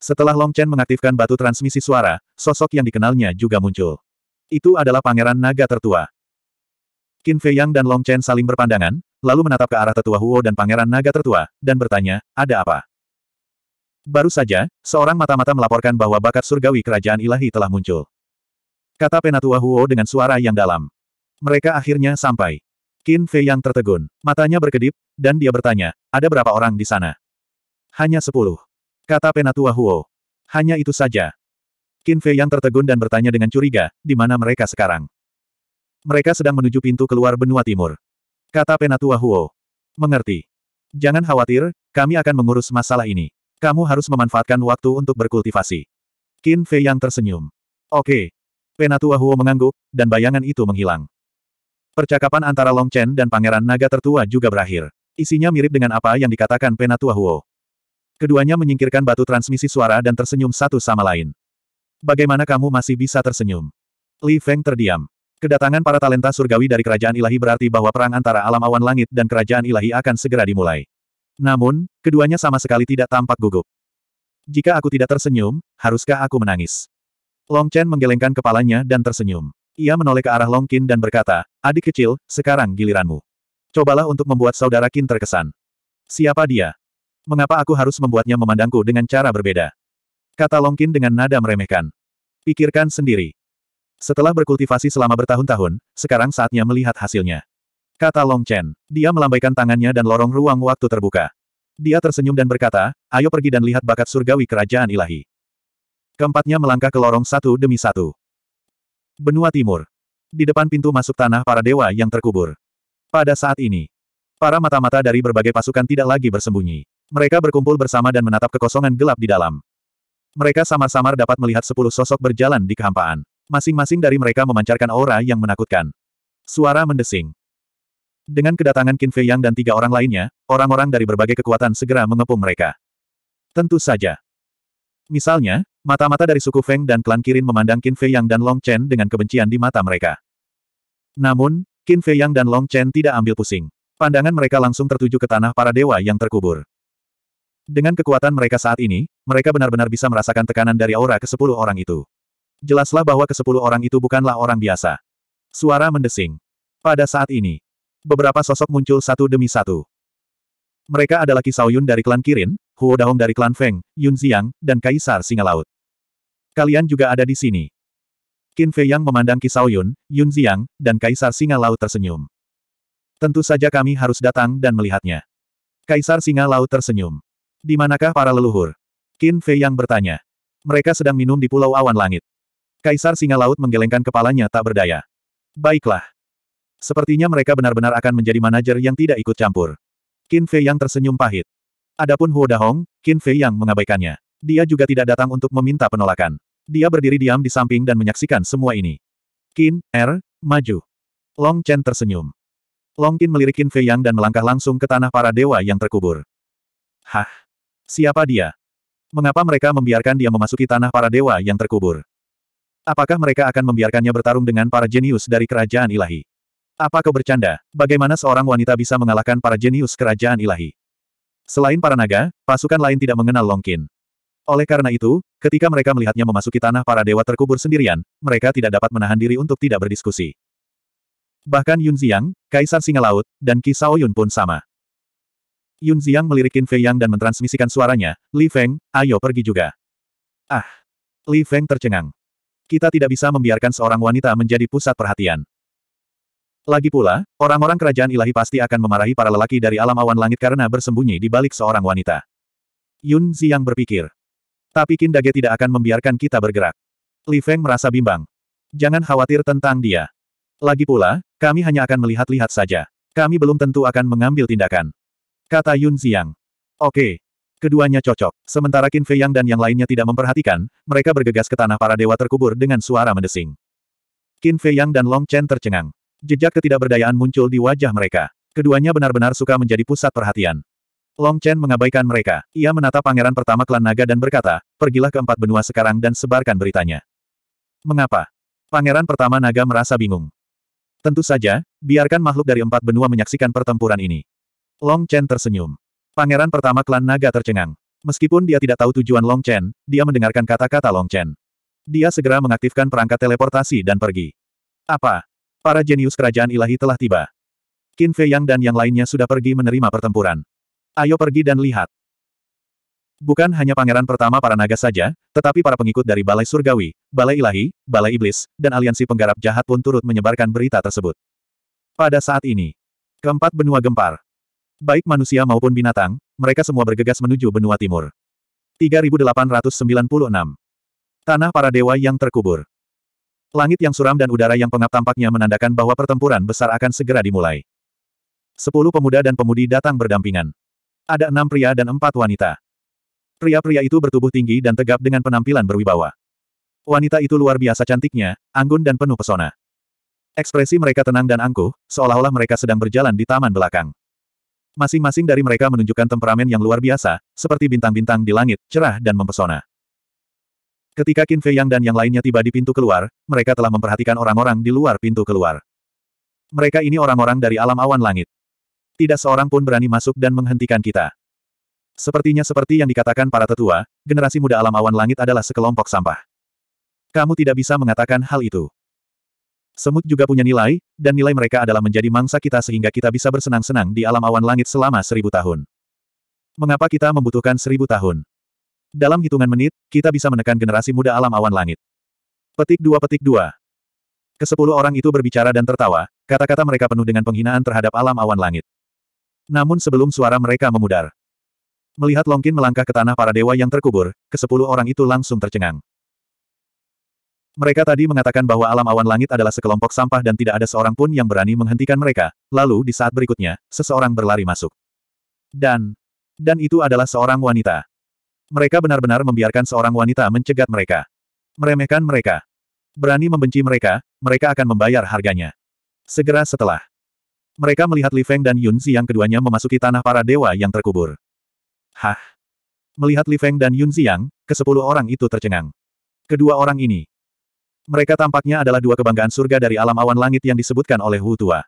Setelah Long Chen mengaktifkan batu transmisi suara, sosok yang dikenalnya juga muncul. Itu adalah pangeran naga tertua. Qin Fei Yang dan Long Chen saling berpandangan, lalu menatap ke arah tetua Huo dan pangeran naga tertua, dan bertanya, ada apa? Baru saja, seorang mata-mata melaporkan bahwa bakat surgawi kerajaan ilahi telah muncul. Kata Penatua Huo dengan suara yang dalam. Mereka akhirnya sampai. Qin Fei yang tertegun. Matanya berkedip, dan dia bertanya, ada berapa orang di sana? Hanya sepuluh. Kata Penatua Huo. Hanya itu saja. Qin Fei yang tertegun dan bertanya dengan curiga, di mana mereka sekarang? Mereka sedang menuju pintu keluar benua timur. Kata Penatua Huo. Mengerti. Jangan khawatir, kami akan mengurus masalah ini. Kamu harus memanfaatkan waktu untuk berkultivasi. Qin Fei yang tersenyum. Oke. Penatua Huo mengangguk, dan bayangan itu menghilang. Percakapan antara Long Chen dan Pangeran Naga Tertua juga berakhir. Isinya mirip dengan apa yang dikatakan Penatua Huo. Keduanya menyingkirkan batu transmisi suara dan tersenyum satu sama lain. Bagaimana kamu masih bisa tersenyum? Li Feng terdiam. Kedatangan para talenta surgawi dari kerajaan ilahi berarti bahwa perang antara alam awan langit dan kerajaan ilahi akan segera dimulai. Namun, keduanya sama sekali tidak tampak gugup. Jika aku tidak tersenyum, haruskah aku menangis? Long Chen menggelengkan kepalanya dan tersenyum. Ia menoleh ke arah Long Qin dan berkata, Adik kecil, sekarang giliranmu. Cobalah untuk membuat saudara Kin terkesan. Siapa dia? Mengapa aku harus membuatnya memandangku dengan cara berbeda? Kata Long Longkin dengan nada meremehkan. Pikirkan sendiri. Setelah berkultivasi selama bertahun-tahun, sekarang saatnya melihat hasilnya. Kata Long Chen. Dia melambaikan tangannya dan lorong ruang waktu terbuka. Dia tersenyum dan berkata, ayo pergi dan lihat bakat surgawi kerajaan ilahi. Keempatnya melangkah ke lorong satu demi satu. Benua Timur di depan pintu masuk tanah para dewa yang terkubur. Pada saat ini, para mata-mata dari berbagai pasukan tidak lagi bersembunyi. Mereka berkumpul bersama dan menatap kekosongan gelap di dalam. Mereka samar-samar dapat melihat sepuluh sosok berjalan di kehampaan. Masing-masing dari mereka memancarkan aura yang menakutkan. Suara mendesing. Dengan kedatangan Qin Fei Yang dan tiga orang lainnya, orang-orang dari berbagai kekuatan segera mengepung mereka. Tentu saja. Misalnya, mata-mata dari suku Feng dan klan Kirin memandang Qin Fei Yang dan Long Chen dengan kebencian di mata mereka. Namun, Qin Fei Yang dan Long Chen tidak ambil pusing. Pandangan mereka langsung tertuju ke tanah para dewa yang terkubur. Dengan kekuatan mereka saat ini, mereka benar-benar bisa merasakan tekanan dari aura ke sepuluh orang itu. Jelaslah bahwa ke sepuluh orang itu bukanlah orang biasa. Suara mendesing. Pada saat ini, beberapa sosok muncul satu demi satu. Mereka adalah Yun dari klan Kirin, Huo Daong dari klan Feng, Yun Ziang, dan Kaisar Singa Laut. Kalian juga ada di sini. Qin Fei yang memandang Kisao Yun, Yun Ziang, dan Kaisar Singa Laut tersenyum. Tentu saja kami harus datang dan melihatnya. Kaisar Singa Laut tersenyum. Di manakah para leluhur? Qin Fei yang bertanya. Mereka sedang minum di Pulau Awan Langit. Kaisar Singa Laut menggelengkan kepalanya tak berdaya. Baiklah. Sepertinya mereka benar-benar akan menjadi manajer yang tidak ikut campur. Qin Fei yang tersenyum pahit. Adapun Huo Dahong, Qin Fei yang mengabaikannya. Dia juga tidak datang untuk meminta penolakan. Dia berdiri diam di samping dan menyaksikan semua ini. Qin, Er, maju. Long Chen tersenyum. Long Qin melirik Qin Fei Yang dan melangkah langsung ke tanah para dewa yang terkubur. Hah? Siapa dia? Mengapa mereka membiarkan dia memasuki tanah para dewa yang terkubur? Apakah mereka akan membiarkannya bertarung dengan para jenius dari kerajaan ilahi? Apa kau bercanda? Bagaimana seorang wanita bisa mengalahkan para jenius kerajaan ilahi? Selain para naga, pasukan lain tidak mengenal Long Qin. Oleh karena itu, ketika mereka melihatnya memasuki tanah para dewa terkubur sendirian, mereka tidak dapat menahan diri untuk tidak berdiskusi. Bahkan Yun Ziang, Kaisar Singa Laut, dan Ki Qi Yun pun sama. Yun Ziang melirikin Fei Yang dan mentransmisikan suaranya, Li Feng, ayo pergi juga. Ah! Li Feng tercengang. Kita tidak bisa membiarkan seorang wanita menjadi pusat perhatian. Lagi pula, orang-orang kerajaan ilahi pasti akan memarahi para lelaki dari alam awan langit karena bersembunyi di balik seorang wanita. Yun Ziyang berpikir, tapi Kindage tidak akan membiarkan kita bergerak. Li Feng merasa bimbang. Jangan khawatir tentang dia. Lagi pula, kami hanya akan melihat-lihat saja. Kami belum tentu akan mengambil tindakan. Kata Yun Xiang. Oke. Keduanya cocok. Sementara Qin Fei Yang dan yang lainnya tidak memperhatikan, mereka bergegas ke tanah para dewa terkubur dengan suara mendesing. Qin Fei Yang dan Long Chen tercengang. Jejak ketidakberdayaan muncul di wajah mereka. Keduanya benar-benar suka menjadi pusat perhatian. Long Chen mengabaikan mereka. Ia menatap pangeran pertama klan naga dan berkata, pergilah ke empat benua sekarang dan sebarkan beritanya. Mengapa? Pangeran pertama naga merasa bingung. Tentu saja, biarkan makhluk dari empat benua menyaksikan pertempuran ini. Long Chen tersenyum. Pangeran pertama klan naga tercengang. Meskipun dia tidak tahu tujuan Long Chen, dia mendengarkan kata-kata Long Chen. Dia segera mengaktifkan perangkat teleportasi dan pergi. Apa? Para jenius kerajaan ilahi telah tiba. Qin Fei Yang dan yang lainnya sudah pergi menerima pertempuran. Ayo pergi dan lihat. Bukan hanya pangeran pertama para naga saja, tetapi para pengikut dari Balai Surgawi, Balai Ilahi, Balai Iblis, dan aliansi penggarap jahat pun turut menyebarkan berita tersebut. Pada saat ini, keempat benua gempar. Baik manusia maupun binatang, mereka semua bergegas menuju benua timur. 3896. Tanah para dewa yang terkubur. Langit yang suram dan udara yang pengap tampaknya menandakan bahwa pertempuran besar akan segera dimulai. Sepuluh pemuda dan pemudi datang berdampingan. Ada enam pria dan empat wanita. Pria-pria itu bertubuh tinggi dan tegap dengan penampilan berwibawa. Wanita itu luar biasa cantiknya, anggun dan penuh pesona. Ekspresi mereka tenang dan angkuh, seolah-olah mereka sedang berjalan di taman belakang. Masing-masing dari mereka menunjukkan temperamen yang luar biasa, seperti bintang-bintang di langit, cerah dan mempesona. Ketika Qin Fei Yang dan yang lainnya tiba di pintu keluar, mereka telah memperhatikan orang-orang di luar pintu keluar. Mereka ini orang-orang dari alam awan langit. Tidak seorang pun berani masuk dan menghentikan kita. Sepertinya seperti yang dikatakan para tetua, generasi muda alam awan langit adalah sekelompok sampah. Kamu tidak bisa mengatakan hal itu. Semut juga punya nilai, dan nilai mereka adalah menjadi mangsa kita sehingga kita bisa bersenang-senang di alam awan langit selama seribu tahun. Mengapa kita membutuhkan seribu tahun? Dalam hitungan menit, kita bisa menekan generasi muda alam awan langit. Petik dua petik dua. Kesepuluh orang itu berbicara dan tertawa, kata-kata mereka penuh dengan penghinaan terhadap alam awan langit. Namun sebelum suara mereka memudar. Melihat Longkin melangkah ke tanah para dewa yang terkubur, kesepuluh orang itu langsung tercengang. Mereka tadi mengatakan bahwa alam awan langit adalah sekelompok sampah dan tidak ada seorang pun yang berani menghentikan mereka. Lalu di saat berikutnya, seseorang berlari masuk. Dan, dan itu adalah seorang wanita. Mereka benar-benar membiarkan seorang wanita mencegat mereka. Meremehkan mereka. Berani membenci mereka, mereka akan membayar harganya. Segera setelah mereka melihat Li Feng dan Yun Xiang keduanya memasuki tanah para dewa yang terkubur. Hah? Melihat Li Feng dan Yun Ziyang, kesepuluh orang itu tercengang. Kedua orang ini. Mereka tampaknya adalah dua kebanggaan surga dari alam awan langit yang disebutkan oleh Hu Tua.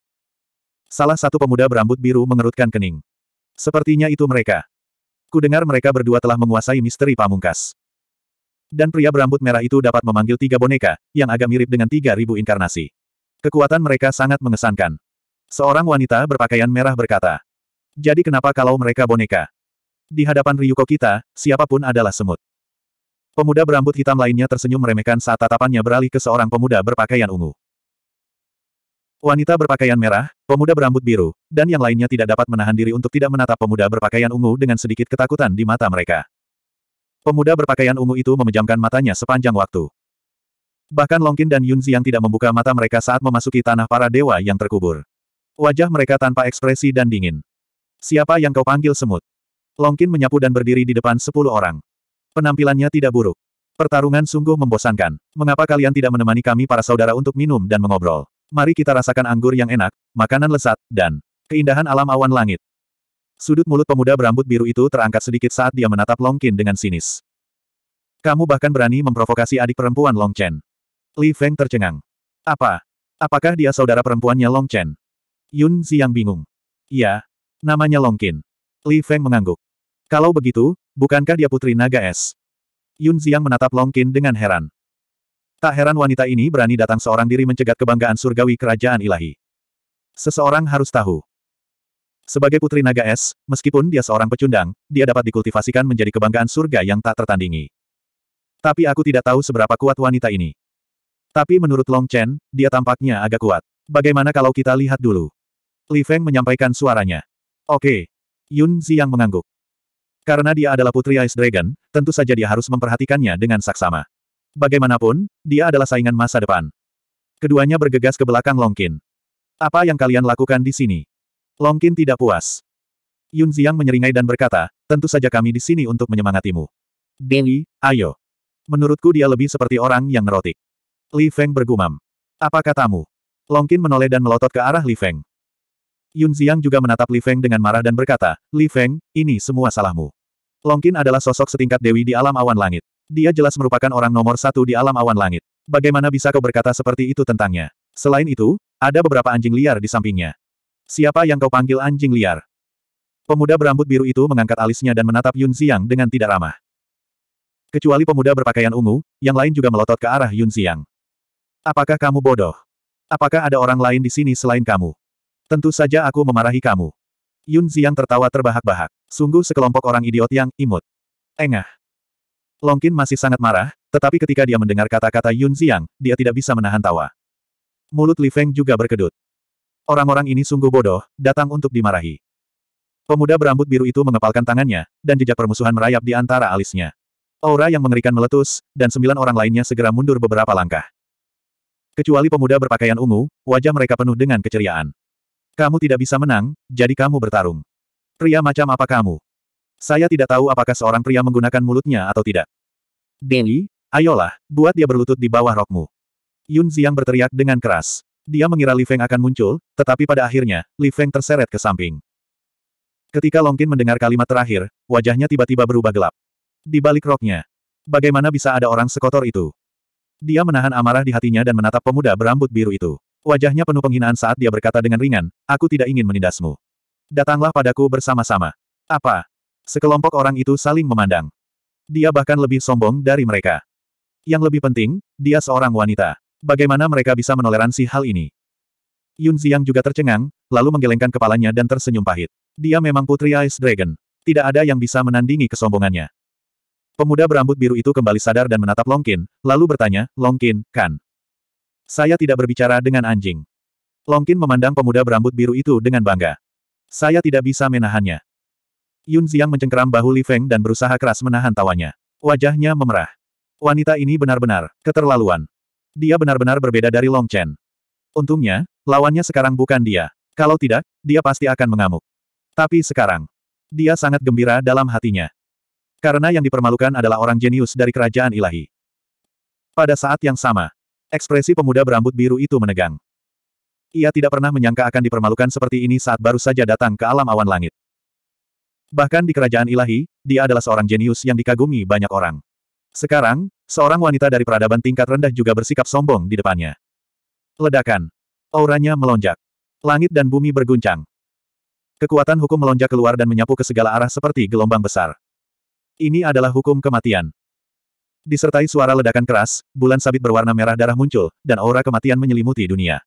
Salah satu pemuda berambut biru mengerutkan kening. Sepertinya itu mereka. Ku dengar mereka berdua telah menguasai misteri pamungkas. Dan pria berambut merah itu dapat memanggil tiga boneka, yang agak mirip dengan tiga ribu inkarnasi. Kekuatan mereka sangat mengesankan. Seorang wanita berpakaian merah berkata. Jadi kenapa kalau mereka boneka? Di hadapan Ryuko kita, siapapun adalah semut. Pemuda berambut hitam lainnya tersenyum meremehkan saat tatapannya beralih ke seorang pemuda berpakaian ungu. Wanita berpakaian merah, pemuda berambut biru, dan yang lainnya tidak dapat menahan diri untuk tidak menatap pemuda berpakaian ungu dengan sedikit ketakutan di mata mereka. Pemuda berpakaian ungu itu memejamkan matanya sepanjang waktu. Bahkan Longkin dan Yunzi yang tidak membuka mata mereka saat memasuki tanah para dewa yang terkubur. Wajah mereka tanpa ekspresi dan dingin. Siapa yang kau panggil semut? Longkin menyapu dan berdiri di depan sepuluh orang. Penampilannya tidak buruk. Pertarungan sungguh membosankan. Mengapa kalian tidak menemani kami para saudara untuk minum dan mengobrol? Mari kita rasakan anggur yang enak, makanan lesat, dan keindahan alam awan langit. Sudut mulut pemuda berambut biru itu terangkat sedikit saat dia menatap Longkin dengan sinis. Kamu bahkan berani memprovokasi adik perempuan Long Chen. Li Feng tercengang. Apa? Apakah dia saudara perempuannya Long Chen? Yun Ziang bingung. Iya, namanya Longkin. Li Feng mengangguk. Kalau begitu, bukankah dia putri naga es? Yun Ziang menatap Longkin dengan heran. Tak heran wanita ini berani datang seorang diri mencegat kebanggaan surgawi kerajaan ilahi. Seseorang harus tahu. Sebagai putri naga es, meskipun dia seorang pecundang, dia dapat dikultivasikan menjadi kebanggaan surga yang tak tertandingi. Tapi aku tidak tahu seberapa kuat wanita ini. Tapi menurut Long Chen, dia tampaknya agak kuat. Bagaimana kalau kita lihat dulu? Li Feng menyampaikan suaranya. Oke. Yun Ziyang mengangguk. Karena dia adalah putri Ice Dragon, tentu saja dia harus memperhatikannya dengan saksama. Bagaimanapun, dia adalah saingan masa depan. Keduanya bergegas ke belakang Longkin. Apa yang kalian lakukan di sini? Longkin tidak puas. Yun Ziyang menyeringai dan berkata, tentu saja kami di sini untuk menyemangatimu. Dewi, ayo. Menurutku dia lebih seperti orang yang nerotik. Li Feng bergumam. Apa katamu? Longkin menoleh dan melotot ke arah Li Feng. Yun Xiang juga menatap Li Feng dengan marah dan berkata, Li Feng, ini semua salahmu. Longkin adalah sosok setingkat dewi di alam awan langit. Dia jelas merupakan orang nomor satu di alam awan langit. Bagaimana bisa kau berkata seperti itu tentangnya? Selain itu, ada beberapa anjing liar di sampingnya. Siapa yang kau panggil anjing liar? Pemuda berambut biru itu mengangkat alisnya dan menatap Yun Xiang dengan tidak ramah. Kecuali pemuda berpakaian ungu, yang lain juga melotot ke arah Yun Xiang. Apakah kamu bodoh? Apakah ada orang lain di sini selain kamu? Tentu saja aku memarahi kamu. Yun Ziyang tertawa terbahak-bahak. Sungguh sekelompok orang idiot yang imut. Engah. Longkin masih sangat marah, tetapi ketika dia mendengar kata-kata Yun Ziyang, dia tidak bisa menahan tawa. Mulut Li Feng juga berkedut. Orang-orang ini sungguh bodoh, datang untuk dimarahi. Pemuda berambut biru itu mengepalkan tangannya, dan jejak permusuhan merayap di antara alisnya. Aura yang mengerikan meletus, dan sembilan orang lainnya segera mundur beberapa langkah. Kecuali pemuda berpakaian ungu, wajah mereka penuh dengan keceriaan. Kamu tidak bisa menang, jadi kamu bertarung. Pria macam apa kamu? Saya tidak tahu apakah seorang pria menggunakan mulutnya atau tidak. Deli, ayolah, buat dia berlutut di bawah rokmu. Yun Ziang berteriak dengan keras. Dia mengira Li Feng akan muncul, tetapi pada akhirnya, Li Feng terseret ke samping. Ketika Longkin mendengar kalimat terakhir, wajahnya tiba-tiba berubah gelap. Di balik roknya. Bagaimana bisa ada orang sekotor itu? Dia menahan amarah di hatinya dan menatap pemuda berambut biru itu. Wajahnya penuh penghinaan saat dia berkata dengan ringan, aku tidak ingin menindasmu. Datanglah padaku bersama-sama. Apa? Sekelompok orang itu saling memandang. Dia bahkan lebih sombong dari mereka. Yang lebih penting, dia seorang wanita. Bagaimana mereka bisa menoleransi hal ini? Yun Ziyang juga tercengang, lalu menggelengkan kepalanya dan tersenyum pahit. Dia memang putri Ice Dragon. Tidak ada yang bisa menandingi kesombongannya. Pemuda berambut biru itu kembali sadar dan menatap Longkin, lalu bertanya, Longkin, kan? Saya tidak berbicara dengan anjing. Longkin memandang pemuda berambut biru itu dengan bangga. Saya tidak bisa menahannya. Yun Ziang mencengkeram bahu Li Feng dan berusaha keras menahan tawanya. Wajahnya memerah. Wanita ini benar-benar keterlaluan. Dia benar-benar berbeda dari Long Chen. Untungnya, lawannya sekarang bukan dia. Kalau tidak, dia pasti akan mengamuk. Tapi sekarang, dia sangat gembira dalam hatinya. Karena yang dipermalukan adalah orang jenius dari kerajaan ilahi. Pada saat yang sama, Ekspresi pemuda berambut biru itu menegang. Ia tidak pernah menyangka akan dipermalukan seperti ini saat baru saja datang ke alam awan langit. Bahkan di kerajaan ilahi, dia adalah seorang jenius yang dikagumi banyak orang. Sekarang, seorang wanita dari peradaban tingkat rendah juga bersikap sombong di depannya. Ledakan. Auranya melonjak. Langit dan bumi berguncang. Kekuatan hukum melonjak keluar dan menyapu ke segala arah seperti gelombang besar. Ini adalah hukum kematian. Disertai suara ledakan keras, bulan sabit berwarna merah darah muncul, dan aura kematian menyelimuti dunia.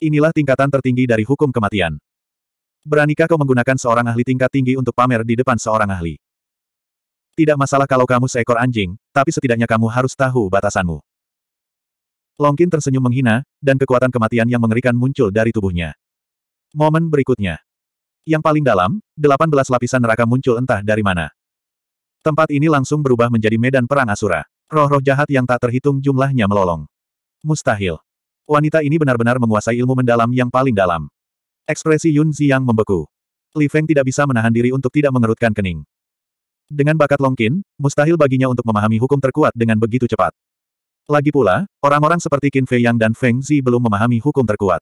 Inilah tingkatan tertinggi dari hukum kematian. Beranikah kau menggunakan seorang ahli tingkat tinggi untuk pamer di depan seorang ahli? Tidak masalah kalau kamu seekor anjing, tapi setidaknya kamu harus tahu batasanmu. Longkin tersenyum menghina, dan kekuatan kematian yang mengerikan muncul dari tubuhnya. Momen berikutnya. Yang paling dalam, 18 lapisan neraka muncul entah dari mana. Tempat ini langsung berubah menjadi medan perang Asura. Roh-roh jahat yang tak terhitung jumlahnya melolong. Mustahil. Wanita ini benar-benar menguasai ilmu mendalam yang paling dalam. Ekspresi Yun yang membeku. Li Feng tidak bisa menahan diri untuk tidak mengerutkan kening. Dengan bakat Longkin, mustahil baginya untuk memahami hukum terkuat dengan begitu cepat. Lagi pula, orang-orang seperti Qin Fei Yang dan Feng Zi belum memahami hukum terkuat.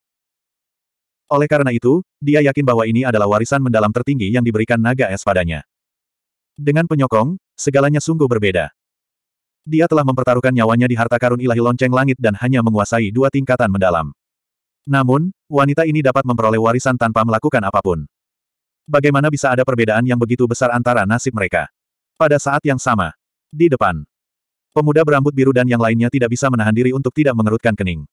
Oleh karena itu, dia yakin bahwa ini adalah warisan mendalam tertinggi yang diberikan naga es padanya. Dengan penyokong, segalanya sungguh berbeda. Dia telah mempertaruhkan nyawanya di harta karun ilahi lonceng langit dan hanya menguasai dua tingkatan mendalam. Namun, wanita ini dapat memperoleh warisan tanpa melakukan apapun. Bagaimana bisa ada perbedaan yang begitu besar antara nasib mereka? Pada saat yang sama, di depan, pemuda berambut biru dan yang lainnya tidak bisa menahan diri untuk tidak mengerutkan kening.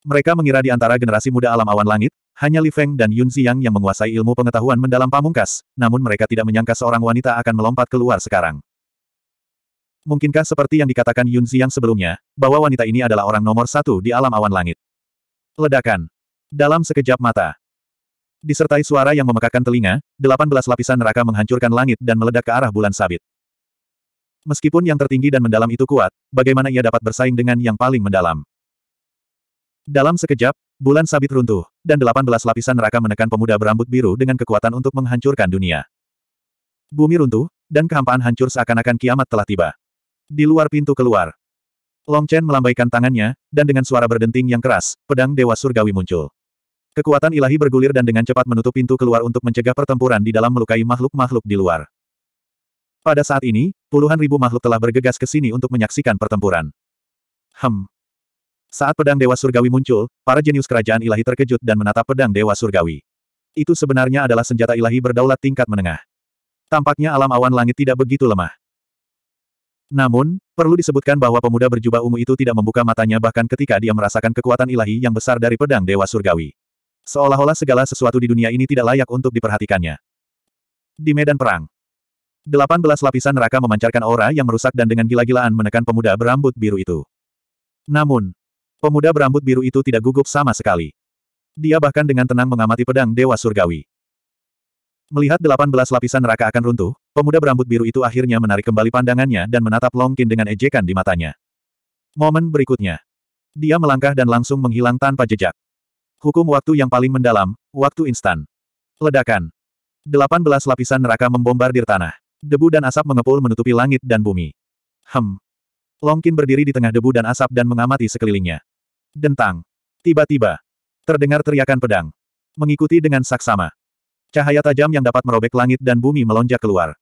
Mereka mengira di antara generasi muda alam awan langit, hanya Li Feng dan Yun Ziyang yang menguasai ilmu pengetahuan mendalam pamungkas, namun mereka tidak menyangka seorang wanita akan melompat keluar sekarang. Mungkinkah seperti yang dikatakan Yun Ziyang sebelumnya, bahwa wanita ini adalah orang nomor satu di alam awan langit? Ledakan. Dalam sekejap mata. Disertai suara yang memekakan telinga, 18 lapisan neraka menghancurkan langit dan meledak ke arah bulan sabit. Meskipun yang tertinggi dan mendalam itu kuat, bagaimana ia dapat bersaing dengan yang paling mendalam? Dalam sekejap, bulan sabit runtuh, dan delapan belas lapisan neraka menekan pemuda berambut biru dengan kekuatan untuk menghancurkan dunia. Bumi runtuh, dan kehampaan hancur seakan-akan kiamat telah tiba. Di luar pintu keluar, Long Chen melambaikan tangannya, dan dengan suara berdenting yang keras, pedang Dewa Surgawi muncul. Kekuatan ilahi bergulir dan dengan cepat menutup pintu keluar untuk mencegah pertempuran di dalam melukai makhluk-makhluk di luar. Pada saat ini, puluhan ribu makhluk telah bergegas ke sini untuk menyaksikan pertempuran. Hem, saat pedang Dewa Surgawi muncul, para jenius kerajaan ilahi terkejut dan menatap pedang Dewa Surgawi. Itu sebenarnya adalah senjata ilahi berdaulat tingkat menengah. Tampaknya alam awan langit tidak begitu lemah. Namun, perlu disebutkan bahwa pemuda berjubah ungu itu tidak membuka matanya bahkan ketika dia merasakan kekuatan ilahi yang besar dari pedang Dewa Surgawi. Seolah-olah segala sesuatu di dunia ini tidak layak untuk diperhatikannya. Di medan perang, 18 lapisan neraka memancarkan aura yang merusak dan dengan gila-gilaan menekan pemuda berambut biru itu. Namun, Pemuda berambut biru itu tidak gugup sama sekali. Dia bahkan dengan tenang mengamati pedang Dewa Surgawi. Melihat delapan belas lapisan neraka akan runtuh, pemuda berambut biru itu akhirnya menarik kembali pandangannya dan menatap Longkin dengan ejekan di matanya. Momen berikutnya. Dia melangkah dan langsung menghilang tanpa jejak. Hukum waktu yang paling mendalam, waktu instan. Ledakan. Delapan belas lapisan neraka membombardir tanah. Debu dan asap mengepul menutupi langit dan bumi. Hem. Longkin berdiri di tengah debu dan asap dan mengamati sekelilingnya. Dentang. Tiba-tiba. Terdengar teriakan pedang. Mengikuti dengan saksama. Cahaya tajam yang dapat merobek langit dan bumi melonjak keluar.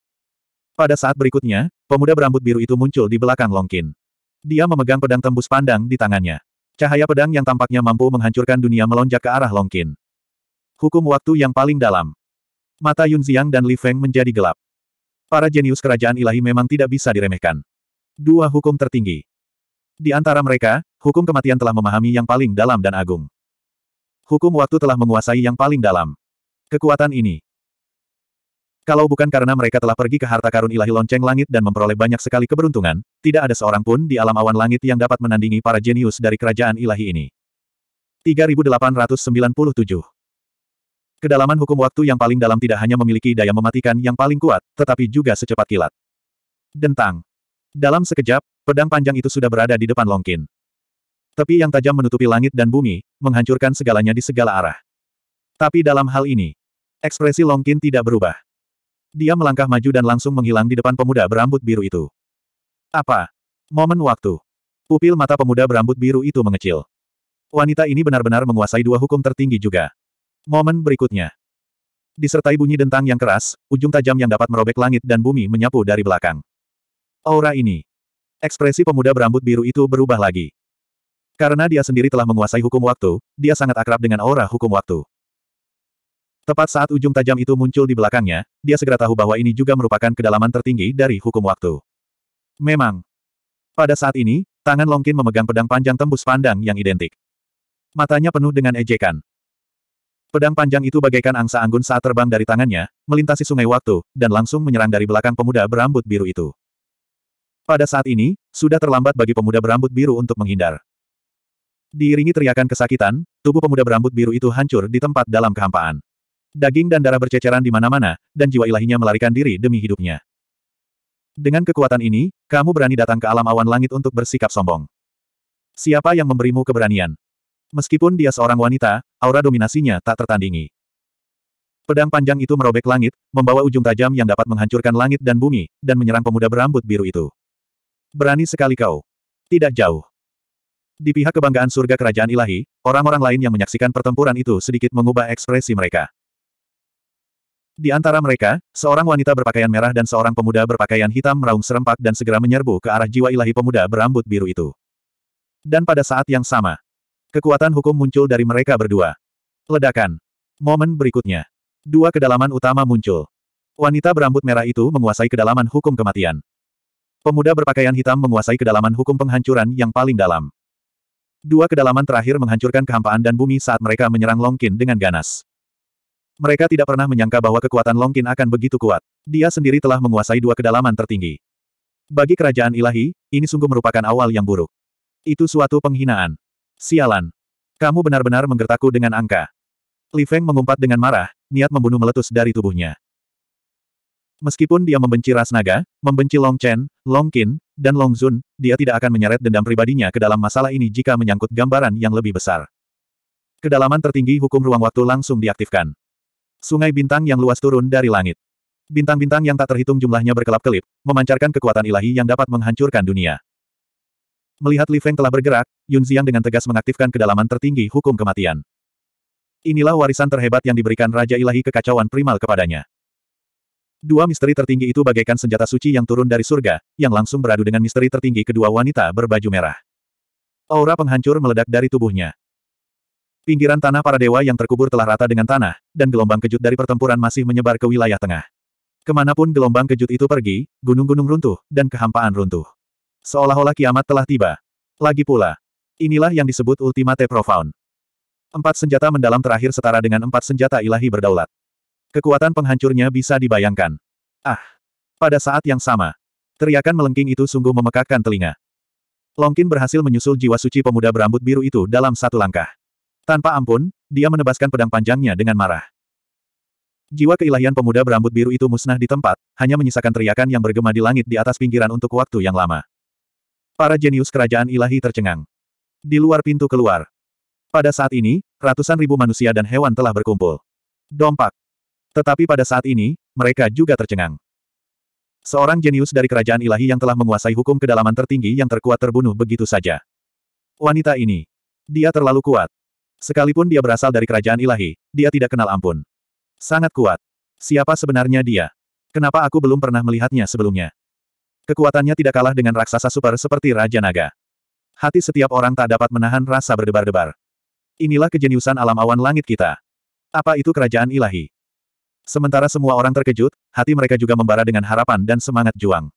Pada saat berikutnya, pemuda berambut biru itu muncul di belakang Longkin. Dia memegang pedang tembus pandang di tangannya. Cahaya pedang yang tampaknya mampu menghancurkan dunia melonjak ke arah Longkin. Hukum waktu yang paling dalam. Mata Yunziang dan Li Feng menjadi gelap. Para jenius kerajaan ilahi memang tidak bisa diremehkan. Dua hukum tertinggi. Di antara mereka, hukum kematian telah memahami yang paling dalam dan agung. Hukum waktu telah menguasai yang paling dalam. Kekuatan ini. Kalau bukan karena mereka telah pergi ke harta karun ilahi lonceng langit dan memperoleh banyak sekali keberuntungan, tidak ada seorang pun di alam awan langit yang dapat menandingi para jenius dari kerajaan ilahi ini. 3897 Kedalaman hukum waktu yang paling dalam tidak hanya memiliki daya mematikan yang paling kuat, tetapi juga secepat kilat. Dentang. Dalam sekejap, Pedang panjang itu sudah berada di depan Longkin. Tepi yang tajam menutupi langit dan bumi, menghancurkan segalanya di segala arah. Tapi dalam hal ini, ekspresi Longkin tidak berubah. Dia melangkah maju dan langsung menghilang di depan pemuda berambut biru itu. Apa? Momen waktu. Pupil mata pemuda berambut biru itu mengecil. Wanita ini benar-benar menguasai dua hukum tertinggi juga. Momen berikutnya. Disertai bunyi dentang yang keras, ujung tajam yang dapat merobek langit dan bumi menyapu dari belakang. Aura ini. Ekspresi pemuda berambut biru itu berubah lagi. Karena dia sendiri telah menguasai hukum waktu, dia sangat akrab dengan aura hukum waktu. Tepat saat ujung tajam itu muncul di belakangnya, dia segera tahu bahwa ini juga merupakan kedalaman tertinggi dari hukum waktu. Memang. Pada saat ini, tangan Longkin memegang pedang panjang tembus pandang yang identik. Matanya penuh dengan ejekan. Pedang panjang itu bagaikan angsa anggun saat terbang dari tangannya, melintasi sungai waktu, dan langsung menyerang dari belakang pemuda berambut biru itu. Pada saat ini, sudah terlambat bagi pemuda berambut biru untuk menghindar. Diiringi teriakan kesakitan, tubuh pemuda berambut biru itu hancur di tempat dalam kehampaan. Daging dan darah berceceran di mana-mana, dan jiwa ilahinya melarikan diri demi hidupnya. Dengan kekuatan ini, kamu berani datang ke alam awan langit untuk bersikap sombong. Siapa yang memberimu keberanian? Meskipun dia seorang wanita, aura dominasinya tak tertandingi. Pedang panjang itu merobek langit, membawa ujung tajam yang dapat menghancurkan langit dan bumi, dan menyerang pemuda berambut biru itu. Berani sekali kau. Tidak jauh. Di pihak kebanggaan surga kerajaan ilahi, orang-orang lain yang menyaksikan pertempuran itu sedikit mengubah ekspresi mereka. Di antara mereka, seorang wanita berpakaian merah dan seorang pemuda berpakaian hitam meraung serempak dan segera menyerbu ke arah jiwa ilahi pemuda berambut biru itu. Dan pada saat yang sama, kekuatan hukum muncul dari mereka berdua. Ledakan. Momen berikutnya. Dua kedalaman utama muncul. Wanita berambut merah itu menguasai kedalaman hukum kematian. Pemuda berpakaian hitam menguasai kedalaman hukum penghancuran yang paling dalam. Dua kedalaman terakhir menghancurkan kehampaan dan bumi saat mereka menyerang Longkin dengan ganas. Mereka tidak pernah menyangka bahwa kekuatan Longkin akan begitu kuat. Dia sendiri telah menguasai dua kedalaman tertinggi. Bagi kerajaan ilahi, ini sungguh merupakan awal yang buruk. Itu suatu penghinaan. Sialan. Kamu benar-benar menggertakku dengan angka. Li Feng mengumpat dengan marah, niat membunuh meletus dari tubuhnya. Meskipun dia membenci ras naga, membenci Long Chen, Long Qin, dan Long Zun, dia tidak akan menyeret dendam pribadinya ke dalam masalah ini jika menyangkut gambaran yang lebih besar. Kedalaman tertinggi hukum ruang waktu langsung diaktifkan. Sungai bintang yang luas turun dari langit. Bintang-bintang yang tak terhitung jumlahnya berkelap-kelip, memancarkan kekuatan ilahi yang dapat menghancurkan dunia. Melihat Li Feng telah bergerak, Yun Xiang dengan tegas mengaktifkan kedalaman tertinggi hukum kematian. Inilah warisan terhebat yang diberikan Raja Ilahi Kekacauan Primal kepadanya. Dua misteri tertinggi itu bagaikan senjata suci yang turun dari surga, yang langsung beradu dengan misteri tertinggi kedua wanita berbaju merah. Aura penghancur meledak dari tubuhnya. Pinggiran tanah para dewa yang terkubur telah rata dengan tanah, dan gelombang kejut dari pertempuran masih menyebar ke wilayah tengah. Kemanapun gelombang kejut itu pergi, gunung-gunung runtuh, dan kehampaan runtuh. Seolah-olah kiamat telah tiba. Lagi pula, inilah yang disebut Ultimate Profound. Empat senjata mendalam terakhir setara dengan empat senjata ilahi berdaulat. Kekuatan penghancurnya bisa dibayangkan. Ah! Pada saat yang sama, teriakan melengking itu sungguh memekakkan telinga. Longkin berhasil menyusul jiwa suci pemuda berambut biru itu dalam satu langkah. Tanpa ampun, dia menebaskan pedang panjangnya dengan marah. Jiwa keilahian pemuda berambut biru itu musnah di tempat, hanya menyisakan teriakan yang bergema di langit di atas pinggiran untuk waktu yang lama. Para jenius kerajaan ilahi tercengang. Di luar pintu keluar. Pada saat ini, ratusan ribu manusia dan hewan telah berkumpul. Dompak, tetapi pada saat ini, mereka juga tercengang. Seorang jenius dari kerajaan ilahi yang telah menguasai hukum kedalaman tertinggi yang terkuat terbunuh begitu saja. Wanita ini. Dia terlalu kuat. Sekalipun dia berasal dari kerajaan ilahi, dia tidak kenal ampun. Sangat kuat. Siapa sebenarnya dia? Kenapa aku belum pernah melihatnya sebelumnya? Kekuatannya tidak kalah dengan raksasa super seperti Raja Naga. Hati setiap orang tak dapat menahan rasa berdebar-debar. Inilah kejeniusan alam awan langit kita. Apa itu kerajaan ilahi? Sementara semua orang terkejut, hati mereka juga membara dengan harapan dan semangat juang.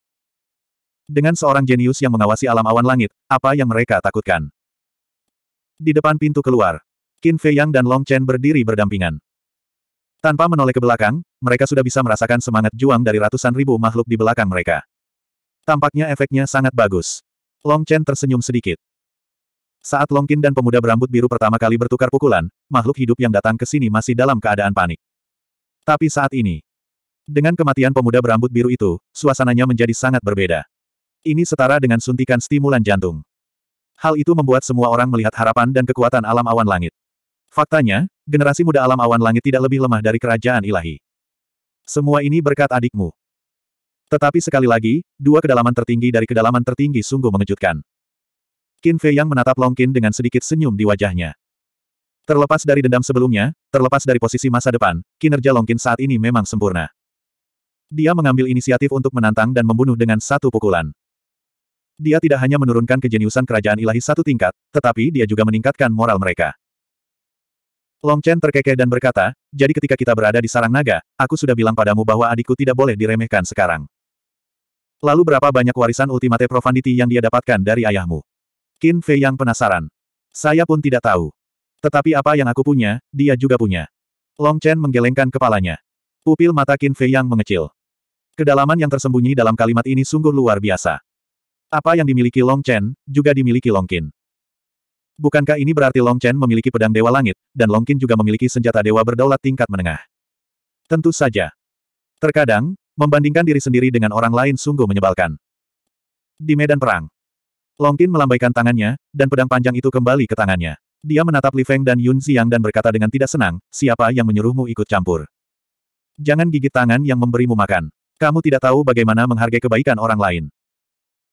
Dengan seorang jenius yang mengawasi alam awan langit, apa yang mereka takutkan? Di depan pintu keluar, Qin Fei Yang dan Long Chen berdiri berdampingan. Tanpa menoleh ke belakang, mereka sudah bisa merasakan semangat juang dari ratusan ribu makhluk di belakang mereka. Tampaknya efeknya sangat bagus. Long Chen tersenyum sedikit. Saat Long Qin dan pemuda berambut biru pertama kali bertukar pukulan, makhluk hidup yang datang ke sini masih dalam keadaan panik. Tapi saat ini, dengan kematian pemuda berambut biru itu, suasananya menjadi sangat berbeda. Ini setara dengan suntikan stimulan jantung. Hal itu membuat semua orang melihat harapan dan kekuatan alam awan langit. Faktanya, generasi muda alam awan langit tidak lebih lemah dari kerajaan ilahi. Semua ini berkat adikmu. Tetapi sekali lagi, dua kedalaman tertinggi dari kedalaman tertinggi sungguh mengejutkan. Qin Fei yang menatap Long Qin dengan sedikit senyum di wajahnya. Terlepas dari dendam sebelumnya, terlepas dari posisi masa depan, kinerja Longkin saat ini memang sempurna. Dia mengambil inisiatif untuk menantang dan membunuh dengan satu pukulan. Dia tidak hanya menurunkan kejeniusan kerajaan ilahi satu tingkat, tetapi dia juga meningkatkan moral mereka. Long Chen terkekeh dan berkata, jadi ketika kita berada di sarang naga, aku sudah bilang padamu bahwa adikku tidak boleh diremehkan sekarang. Lalu berapa banyak warisan ultimate profundity yang dia dapatkan dari ayahmu? Qin Fei yang penasaran. Saya pun tidak tahu. Tetapi apa yang aku punya, dia juga punya. Long Chen menggelengkan kepalanya. Pupil mata Qin Fei yang mengecil. Kedalaman yang tersembunyi dalam kalimat ini sungguh luar biasa. Apa yang dimiliki Long Chen, juga dimiliki Long Qin. Bukankah ini berarti Long Chen memiliki pedang Dewa Langit, dan Long Qin juga memiliki senjata Dewa berdaulat tingkat menengah? Tentu saja. Terkadang, membandingkan diri sendiri dengan orang lain sungguh menyebalkan. Di medan perang, Long Qin melambaikan tangannya, dan pedang panjang itu kembali ke tangannya. Dia menatap Li Feng dan Yun Xiang dan berkata dengan tidak senang, siapa yang menyuruhmu ikut campur? Jangan gigit tangan yang memberimu makan. Kamu tidak tahu bagaimana menghargai kebaikan orang lain.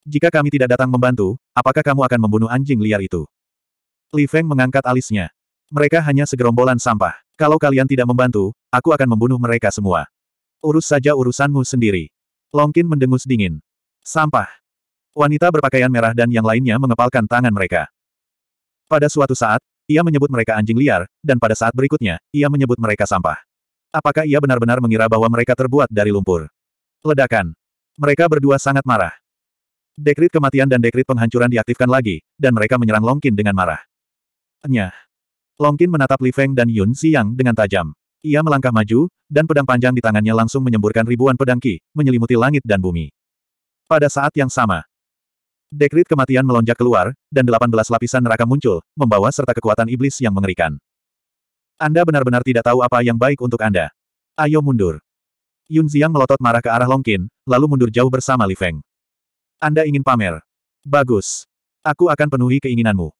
Jika kami tidak datang membantu, apakah kamu akan membunuh anjing liar itu? Li Feng mengangkat alisnya. Mereka hanya segerombolan sampah. Kalau kalian tidak membantu, aku akan membunuh mereka semua. Urus saja urusanmu sendiri. Longkin mendengus dingin. Sampah. Wanita berpakaian merah dan yang lainnya mengepalkan tangan mereka. Pada suatu saat, ia menyebut mereka anjing liar, dan pada saat berikutnya, ia menyebut mereka sampah. Apakah ia benar-benar mengira bahwa mereka terbuat dari lumpur? Ledakan. Mereka berdua sangat marah. Dekrit kematian dan dekrit penghancuran diaktifkan lagi, dan mereka menyerang Longkin dengan marah. Nyah. Longkin menatap Li Feng dan Yun Xiang dengan tajam. Ia melangkah maju, dan pedang panjang di tangannya langsung menyemburkan ribuan pedang ki, menyelimuti langit dan bumi. Pada saat yang sama, Dekrit kematian melonjak keluar, dan 18 lapisan neraka muncul, membawa serta kekuatan iblis yang mengerikan. Anda benar-benar tidak tahu apa yang baik untuk Anda. Ayo mundur. Yun Ziang melotot marah ke arah Longkin, lalu mundur jauh bersama Li Feng. Anda ingin pamer? Bagus. Aku akan penuhi keinginanmu.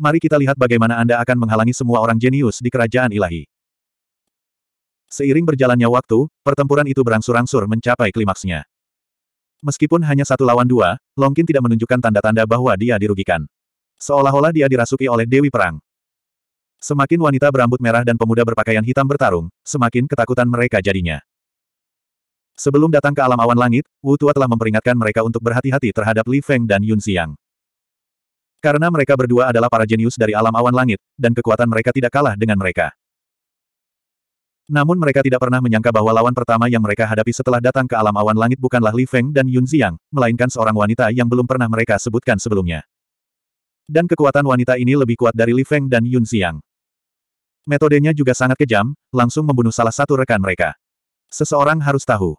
Mari kita lihat bagaimana Anda akan menghalangi semua orang jenius di kerajaan ilahi. Seiring berjalannya waktu, pertempuran itu berangsur-angsur mencapai klimaksnya. Meskipun hanya satu lawan dua, Longkin tidak menunjukkan tanda-tanda bahwa dia dirugikan. Seolah-olah dia dirasuki oleh Dewi Perang. Semakin wanita berambut merah dan pemuda berpakaian hitam bertarung, semakin ketakutan mereka jadinya. Sebelum datang ke alam awan langit, Wu Tua telah memperingatkan mereka untuk berhati-hati terhadap Li Feng dan Yun Xiang. Karena mereka berdua adalah para jenius dari alam awan langit, dan kekuatan mereka tidak kalah dengan mereka. Namun mereka tidak pernah menyangka bahwa lawan pertama yang mereka hadapi setelah datang ke alam awan langit bukanlah Li Feng dan Yun Ziyang, melainkan seorang wanita yang belum pernah mereka sebutkan sebelumnya. Dan kekuatan wanita ini lebih kuat dari Li Feng dan Yun Ziyang. Metodenya juga sangat kejam, langsung membunuh salah satu rekan mereka. Seseorang harus tahu.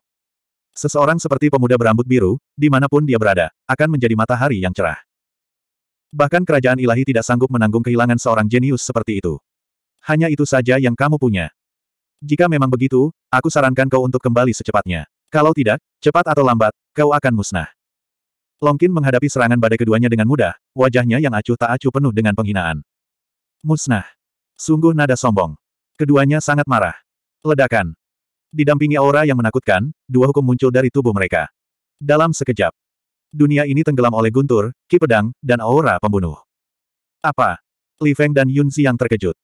Seseorang seperti pemuda berambut biru, dimanapun dia berada, akan menjadi matahari yang cerah. Bahkan kerajaan ilahi tidak sanggup menanggung kehilangan seorang jenius seperti itu. Hanya itu saja yang kamu punya. Jika memang begitu, aku sarankan kau untuk kembali secepatnya. Kalau tidak, cepat atau lambat, kau akan musnah. Longkin menghadapi serangan badai keduanya dengan mudah, wajahnya yang acuh tak acuh penuh dengan penghinaan. Musnah. Sungguh nada sombong. Keduanya sangat marah. Ledakan. Didampingi aura yang menakutkan, dua hukum muncul dari tubuh mereka. Dalam sekejap. Dunia ini tenggelam oleh guntur, ki pedang, dan aura pembunuh. Apa? Li Feng dan Yun Xi yang terkejut.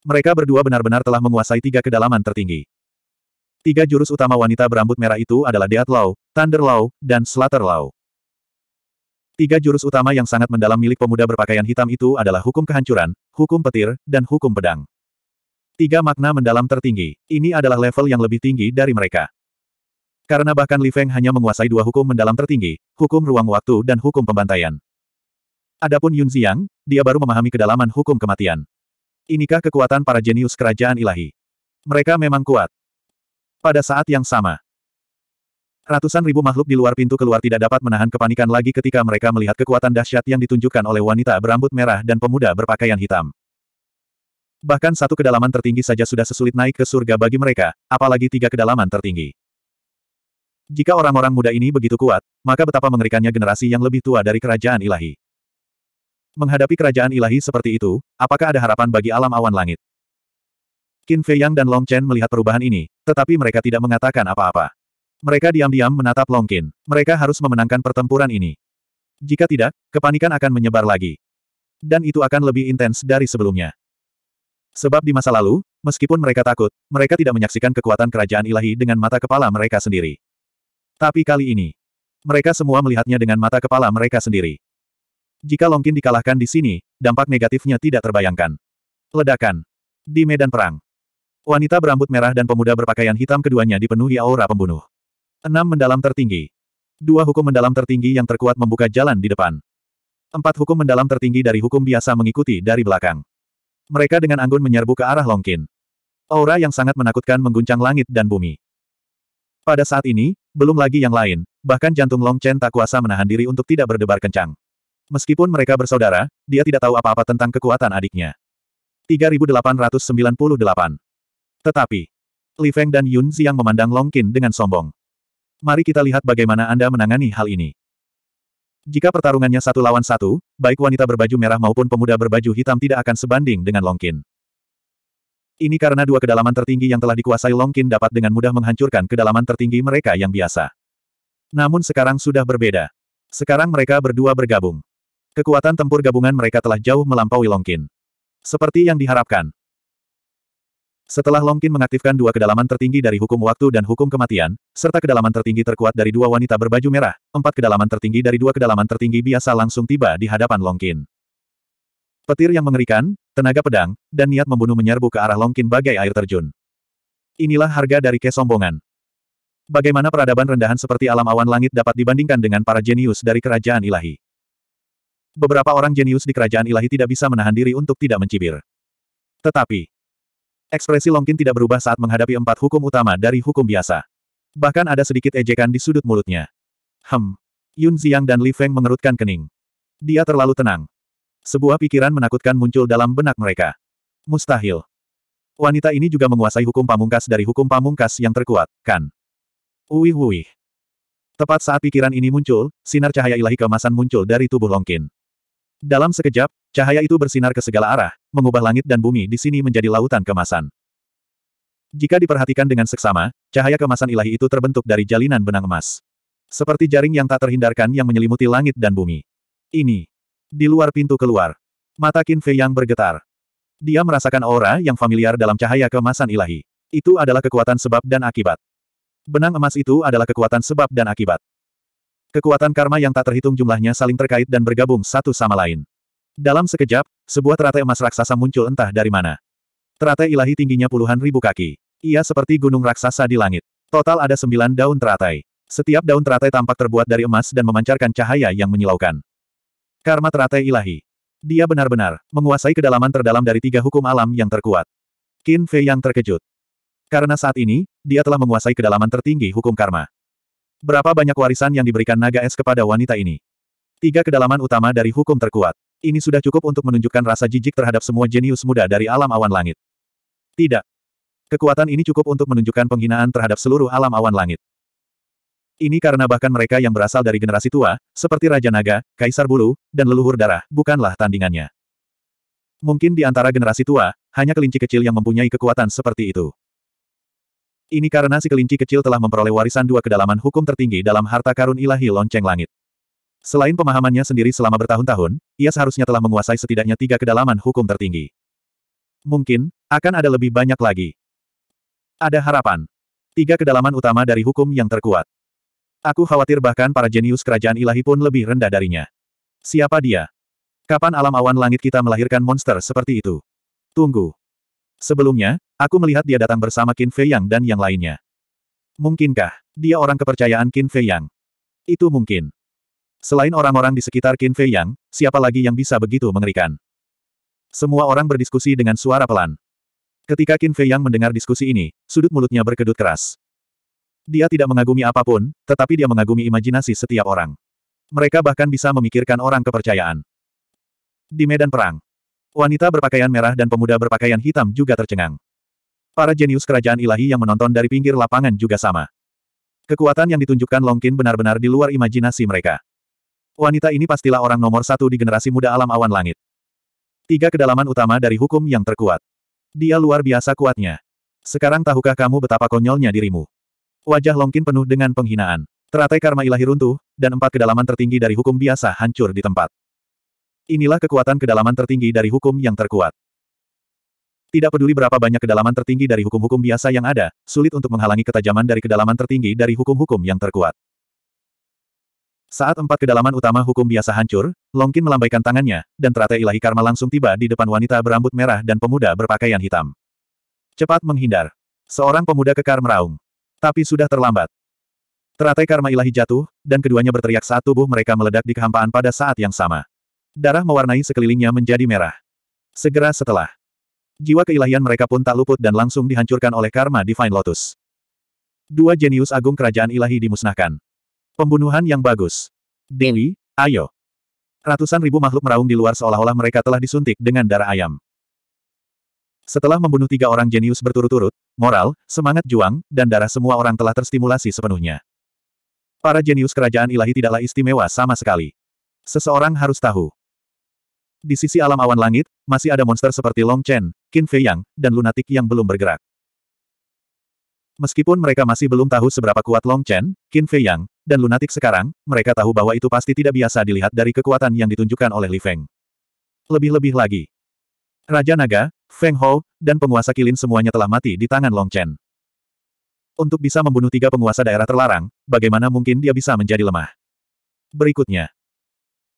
Mereka berdua benar-benar telah menguasai tiga kedalaman tertinggi. Tiga jurus utama wanita berambut merah itu adalah Deat Law, Thunder Law, dan Slater Law. Tiga jurus utama yang sangat mendalam milik pemuda berpakaian hitam itu adalah hukum kehancuran, hukum petir, dan hukum pedang. Tiga makna mendalam tertinggi. Ini adalah level yang lebih tinggi dari mereka. Karena bahkan Li Feng hanya menguasai dua hukum mendalam tertinggi, hukum ruang waktu dan hukum pembantaian. Adapun Yun Ziyang, dia baru memahami kedalaman hukum kematian. Inikah kekuatan para jenius kerajaan ilahi? Mereka memang kuat. Pada saat yang sama, ratusan ribu makhluk di luar pintu keluar tidak dapat menahan kepanikan lagi ketika mereka melihat kekuatan dahsyat yang ditunjukkan oleh wanita berambut merah dan pemuda berpakaian hitam. Bahkan satu kedalaman tertinggi saja sudah sesulit naik ke surga bagi mereka, apalagi tiga kedalaman tertinggi. Jika orang-orang muda ini begitu kuat, maka betapa mengerikannya generasi yang lebih tua dari kerajaan ilahi. Menghadapi kerajaan ilahi seperti itu, apakah ada harapan bagi alam awan langit? Qin Fei Yang dan Long Chen melihat perubahan ini, tetapi mereka tidak mengatakan apa-apa. Mereka diam-diam menatap Long Qin. Mereka harus memenangkan pertempuran ini. Jika tidak, kepanikan akan menyebar lagi. Dan itu akan lebih intens dari sebelumnya. Sebab di masa lalu, meskipun mereka takut, mereka tidak menyaksikan kekuatan kerajaan ilahi dengan mata kepala mereka sendiri. Tapi kali ini, mereka semua melihatnya dengan mata kepala mereka sendiri. Jika Longkin dikalahkan di sini, dampak negatifnya tidak terbayangkan. Ledakan. Di medan perang. Wanita berambut merah dan pemuda berpakaian hitam keduanya dipenuhi aura pembunuh. Enam mendalam tertinggi. Dua hukum mendalam tertinggi yang terkuat membuka jalan di depan. Empat hukum mendalam tertinggi dari hukum biasa mengikuti dari belakang. Mereka dengan anggun menyerbu ke arah Longkin. Aura yang sangat menakutkan mengguncang langit dan bumi. Pada saat ini, belum lagi yang lain, bahkan jantung Long Chen tak kuasa menahan diri untuk tidak berdebar kencang. Meskipun mereka bersaudara, dia tidak tahu apa-apa tentang kekuatan adiknya. 3898. Tetapi, Li Feng dan Yun Xiang memandang Long Qin dengan sombong. Mari kita lihat bagaimana Anda menangani hal ini. Jika pertarungannya satu lawan satu, baik wanita berbaju merah maupun pemuda berbaju hitam tidak akan sebanding dengan Long Qin. Ini karena dua kedalaman tertinggi yang telah dikuasai Long Qin dapat dengan mudah menghancurkan kedalaman tertinggi mereka yang biasa. Namun sekarang sudah berbeda. Sekarang mereka berdua bergabung. Kekuatan tempur gabungan mereka telah jauh melampaui Longkin. Seperti yang diharapkan. Setelah Longkin mengaktifkan dua kedalaman tertinggi dari hukum waktu dan hukum kematian, serta kedalaman tertinggi terkuat dari dua wanita berbaju merah, empat kedalaman tertinggi dari dua kedalaman tertinggi biasa langsung tiba di hadapan Longkin. Petir yang mengerikan, tenaga pedang, dan niat membunuh menyerbu ke arah Longkin bagai air terjun. Inilah harga dari kesombongan. Bagaimana peradaban rendahan seperti alam awan langit dapat dibandingkan dengan para jenius dari kerajaan ilahi? Beberapa orang jenius di kerajaan ilahi tidak bisa menahan diri untuk tidak mencibir. Tetapi, ekspresi Longkin tidak berubah saat menghadapi empat hukum utama dari hukum biasa. Bahkan ada sedikit ejekan di sudut mulutnya. Hem. Yun Ziyang dan Li Feng mengerutkan kening. Dia terlalu tenang. Sebuah pikiran menakutkan muncul dalam benak mereka. Mustahil. Wanita ini juga menguasai hukum pamungkas dari hukum pamungkas yang terkuat, kan? Uih-uih. Tepat saat pikiran ini muncul, sinar cahaya ilahi kemasan muncul dari tubuh Longkin. Dalam sekejap, cahaya itu bersinar ke segala arah, mengubah langit dan bumi di sini menjadi lautan kemasan. Jika diperhatikan dengan seksama, cahaya kemasan ilahi itu terbentuk dari jalinan benang emas. Seperti jaring yang tak terhindarkan yang menyelimuti langit dan bumi. Ini. Di luar pintu keluar. Mata Qin Fei yang bergetar. Dia merasakan aura yang familiar dalam cahaya kemasan ilahi. Itu adalah kekuatan sebab dan akibat. Benang emas itu adalah kekuatan sebab dan akibat. Kekuatan karma yang tak terhitung jumlahnya saling terkait dan bergabung satu sama lain. Dalam sekejap, sebuah teratai emas raksasa muncul entah dari mana. Teratai ilahi tingginya puluhan ribu kaki. Ia seperti gunung raksasa di langit. Total ada sembilan daun teratai. Setiap daun teratai tampak terbuat dari emas dan memancarkan cahaya yang menyilaukan. Karma teratai ilahi. Dia benar-benar menguasai kedalaman terdalam dari tiga hukum alam yang terkuat. Qin Fei yang terkejut. Karena saat ini, dia telah menguasai kedalaman tertinggi hukum karma. Berapa banyak warisan yang diberikan naga es kepada wanita ini? Tiga kedalaman utama dari hukum terkuat. Ini sudah cukup untuk menunjukkan rasa jijik terhadap semua jenius muda dari alam awan langit. Tidak. Kekuatan ini cukup untuk menunjukkan penghinaan terhadap seluruh alam awan langit. Ini karena bahkan mereka yang berasal dari generasi tua, seperti Raja Naga, Kaisar Bulu, dan leluhur darah, bukanlah tandingannya. Mungkin di antara generasi tua, hanya kelinci kecil yang mempunyai kekuatan seperti itu. Ini karena si kelinci kecil telah memperoleh warisan dua kedalaman hukum tertinggi dalam harta karun ilahi lonceng langit. Selain pemahamannya sendiri selama bertahun-tahun, ia seharusnya telah menguasai setidaknya tiga kedalaman hukum tertinggi. Mungkin, akan ada lebih banyak lagi. Ada harapan. Tiga kedalaman utama dari hukum yang terkuat. Aku khawatir bahkan para jenius kerajaan ilahi pun lebih rendah darinya. Siapa dia? Kapan alam awan langit kita melahirkan monster seperti itu? Tunggu. Sebelumnya, aku melihat dia datang bersama Qin Fei Yang dan yang lainnya. Mungkinkah dia orang kepercayaan Qin Fei Yang? Itu mungkin. Selain orang-orang di sekitar Qin Fei Yang, siapa lagi yang bisa begitu mengerikan? Semua orang berdiskusi dengan suara pelan. Ketika Qin Fei Yang mendengar diskusi ini, sudut mulutnya berkedut keras. Dia tidak mengagumi apapun, tetapi dia mengagumi imajinasi setiap orang. Mereka bahkan bisa memikirkan orang kepercayaan. Di medan perang, Wanita berpakaian merah dan pemuda berpakaian hitam juga tercengang. Para jenius kerajaan ilahi yang menonton dari pinggir lapangan juga sama. Kekuatan yang ditunjukkan Longkin benar-benar di luar imajinasi mereka. Wanita ini pastilah orang nomor satu di generasi muda alam awan langit. Tiga kedalaman utama dari hukum yang terkuat. Dia luar biasa kuatnya. Sekarang tahukah kamu betapa konyolnya dirimu? Wajah Longkin penuh dengan penghinaan. Teratai karma ilahi runtuh, dan empat kedalaman tertinggi dari hukum biasa hancur di tempat. Inilah kekuatan kedalaman tertinggi dari hukum yang terkuat. Tidak peduli berapa banyak kedalaman tertinggi dari hukum-hukum biasa yang ada, sulit untuk menghalangi ketajaman dari kedalaman tertinggi dari hukum-hukum yang terkuat. Saat empat kedalaman utama hukum biasa hancur, Longkin melambaikan tangannya, dan teratai ilahi karma langsung tiba di depan wanita berambut merah dan pemuda berpakaian hitam. Cepat menghindar. Seorang pemuda kekar meraung. Tapi sudah terlambat. Teratai karma ilahi jatuh, dan keduanya berteriak saat tubuh mereka meledak di kehampaan pada saat yang sama. Darah mewarnai sekelilingnya menjadi merah. Segera setelah, jiwa keilahian mereka pun tak luput dan langsung dihancurkan oleh karma Divine Lotus. Dua jenius agung kerajaan ilahi dimusnahkan. Pembunuhan yang bagus. Dewi, ayo. Ratusan ribu makhluk meraung di luar seolah-olah mereka telah disuntik dengan darah ayam. Setelah membunuh tiga orang jenius berturut-turut, moral, semangat juang, dan darah semua orang telah terstimulasi sepenuhnya. Para jenius kerajaan ilahi tidaklah istimewa sama sekali. Seseorang harus tahu. Di sisi alam awan langit, masih ada monster seperti Long Chen, Qin Fei Yang, dan Lunatic yang belum bergerak. Meskipun mereka masih belum tahu seberapa kuat Long Chen, Qin Fei Yang, dan Lunatic sekarang, mereka tahu bahwa itu pasti tidak biasa dilihat dari kekuatan yang ditunjukkan oleh Li Feng. Lebih-lebih lagi. Raja Naga, Feng Hou, dan penguasa Kilin semuanya telah mati di tangan Long Chen. Untuk bisa membunuh tiga penguasa daerah terlarang, bagaimana mungkin dia bisa menjadi lemah? Berikutnya.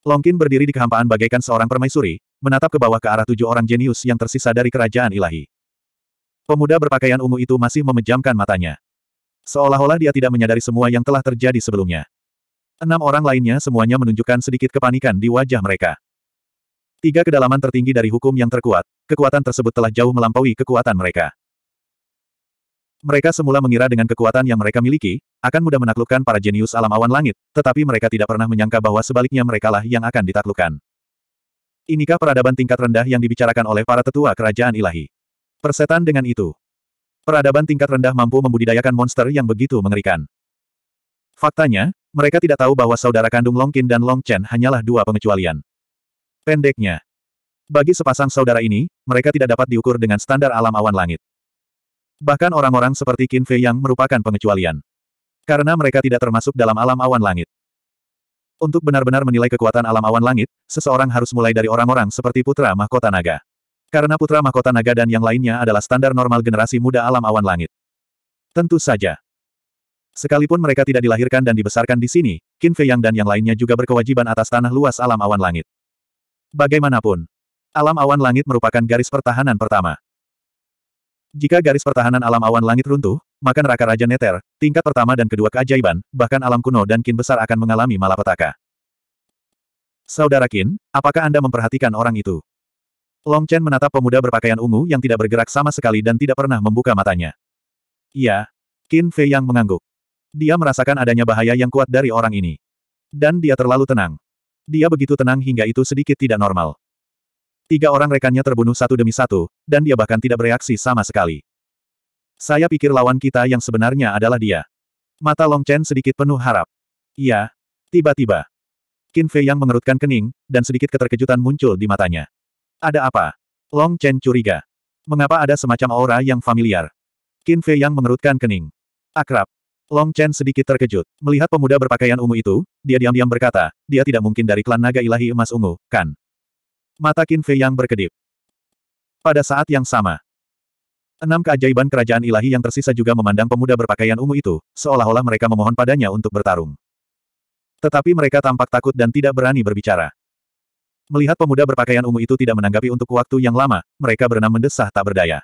Longkin berdiri di kehampaan bagaikan seorang permaisuri, menatap ke bawah ke arah tujuh orang jenius yang tersisa dari kerajaan ilahi. Pemuda berpakaian ungu itu masih memejamkan matanya. Seolah-olah dia tidak menyadari semua yang telah terjadi sebelumnya. Enam orang lainnya semuanya menunjukkan sedikit kepanikan di wajah mereka. Tiga kedalaman tertinggi dari hukum yang terkuat, kekuatan tersebut telah jauh melampaui kekuatan mereka. Mereka semula mengira dengan kekuatan yang mereka miliki, akan mudah menaklukkan para jenius alam awan langit, tetapi mereka tidak pernah menyangka bahwa sebaliknya merekalah yang akan ditaklukkan. Inikah peradaban tingkat rendah yang dibicarakan oleh para tetua kerajaan ilahi? Persetan dengan itu. Peradaban tingkat rendah mampu membudidayakan monster yang begitu mengerikan. Faktanya, mereka tidak tahu bahwa saudara kandung Long Longkin dan Long Chen hanyalah dua pengecualian. Pendeknya, bagi sepasang saudara ini, mereka tidak dapat diukur dengan standar alam awan langit. Bahkan orang-orang seperti Qin Fei yang merupakan pengecualian. Karena mereka tidak termasuk dalam alam awan langit. Untuk benar-benar menilai kekuatan alam awan langit, seseorang harus mulai dari orang-orang seperti Putra Mahkota Naga. Karena Putra Mahkota Naga dan yang lainnya adalah standar normal generasi muda alam awan langit. Tentu saja. Sekalipun mereka tidak dilahirkan dan dibesarkan di sini, Qin Fei Yang dan yang lainnya juga berkewajiban atas tanah luas alam awan langit. Bagaimanapun, alam awan langit merupakan garis pertahanan pertama. Jika garis pertahanan alam awan langit runtuh, maka neraka Raja Neter, tingkat pertama dan kedua keajaiban, bahkan alam kuno dan kin besar akan mengalami malapetaka. Saudara Kin, apakah Anda memperhatikan orang itu? Long Chen menatap pemuda berpakaian ungu yang tidak bergerak sama sekali dan tidak pernah membuka matanya. Iya. kin Fei yang mengangguk. Dia merasakan adanya bahaya yang kuat dari orang ini. Dan dia terlalu tenang. Dia begitu tenang hingga itu sedikit tidak normal. Tiga orang rekannya terbunuh satu demi satu, dan dia bahkan tidak bereaksi sama sekali. Saya pikir lawan kita yang sebenarnya adalah dia. Mata Long Chen sedikit penuh harap. Iya. Tiba-tiba. Qin Fei yang mengerutkan kening, dan sedikit keterkejutan muncul di matanya. Ada apa? Long Chen curiga. Mengapa ada semacam aura yang familiar? Qin Fei yang mengerutkan kening. Akrab. Long Chen sedikit terkejut. Melihat pemuda berpakaian ungu itu, dia diam-diam berkata, dia tidak mungkin dari klan naga ilahi emas ungu, kan? Mata Qin Fei yang berkedip. Pada saat yang sama, enam keajaiban kerajaan ilahi yang tersisa juga memandang pemuda berpakaian ungu itu, seolah-olah mereka memohon padanya untuk bertarung. Tetapi mereka tampak takut dan tidak berani berbicara. Melihat pemuda berpakaian ungu itu tidak menanggapi untuk waktu yang lama, mereka berenam mendesah tak berdaya.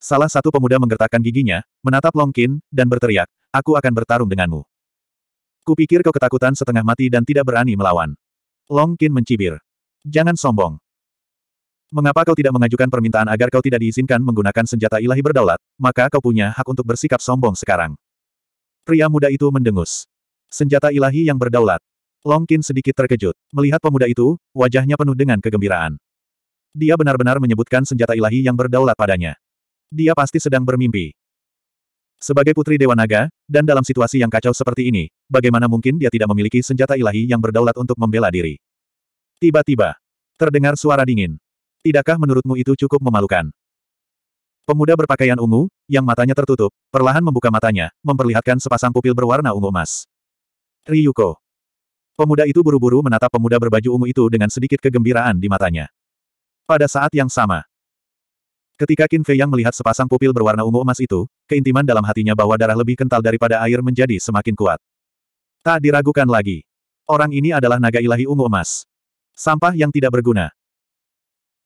Salah satu pemuda menggertakkan giginya, menatap Long Qin, dan berteriak, aku akan bertarung denganmu. Kupikir kau ketakutan setengah mati dan tidak berani melawan. Long Qin mencibir. Jangan sombong. Mengapa kau tidak mengajukan permintaan agar kau tidak diizinkan menggunakan senjata ilahi berdaulat, maka kau punya hak untuk bersikap sombong sekarang. Pria muda itu mendengus. Senjata ilahi yang berdaulat. Longkin sedikit terkejut. Melihat pemuda itu, wajahnya penuh dengan kegembiraan. Dia benar-benar menyebutkan senjata ilahi yang berdaulat padanya. Dia pasti sedang bermimpi. Sebagai putri Dewa Naga, dan dalam situasi yang kacau seperti ini, bagaimana mungkin dia tidak memiliki senjata ilahi yang berdaulat untuk membela diri? Tiba-tiba, terdengar suara dingin. Tidakkah menurutmu itu cukup memalukan? Pemuda berpakaian ungu, yang matanya tertutup, perlahan membuka matanya, memperlihatkan sepasang pupil berwarna ungu emas. Ryuko. Pemuda itu buru-buru menatap pemuda berbaju ungu itu dengan sedikit kegembiraan di matanya. Pada saat yang sama, ketika Qin Fei yang melihat sepasang pupil berwarna ungu emas itu, keintiman dalam hatinya bahwa darah lebih kental daripada air menjadi semakin kuat. Tak diragukan lagi. Orang ini adalah naga ilahi ungu emas. Sampah yang tidak berguna.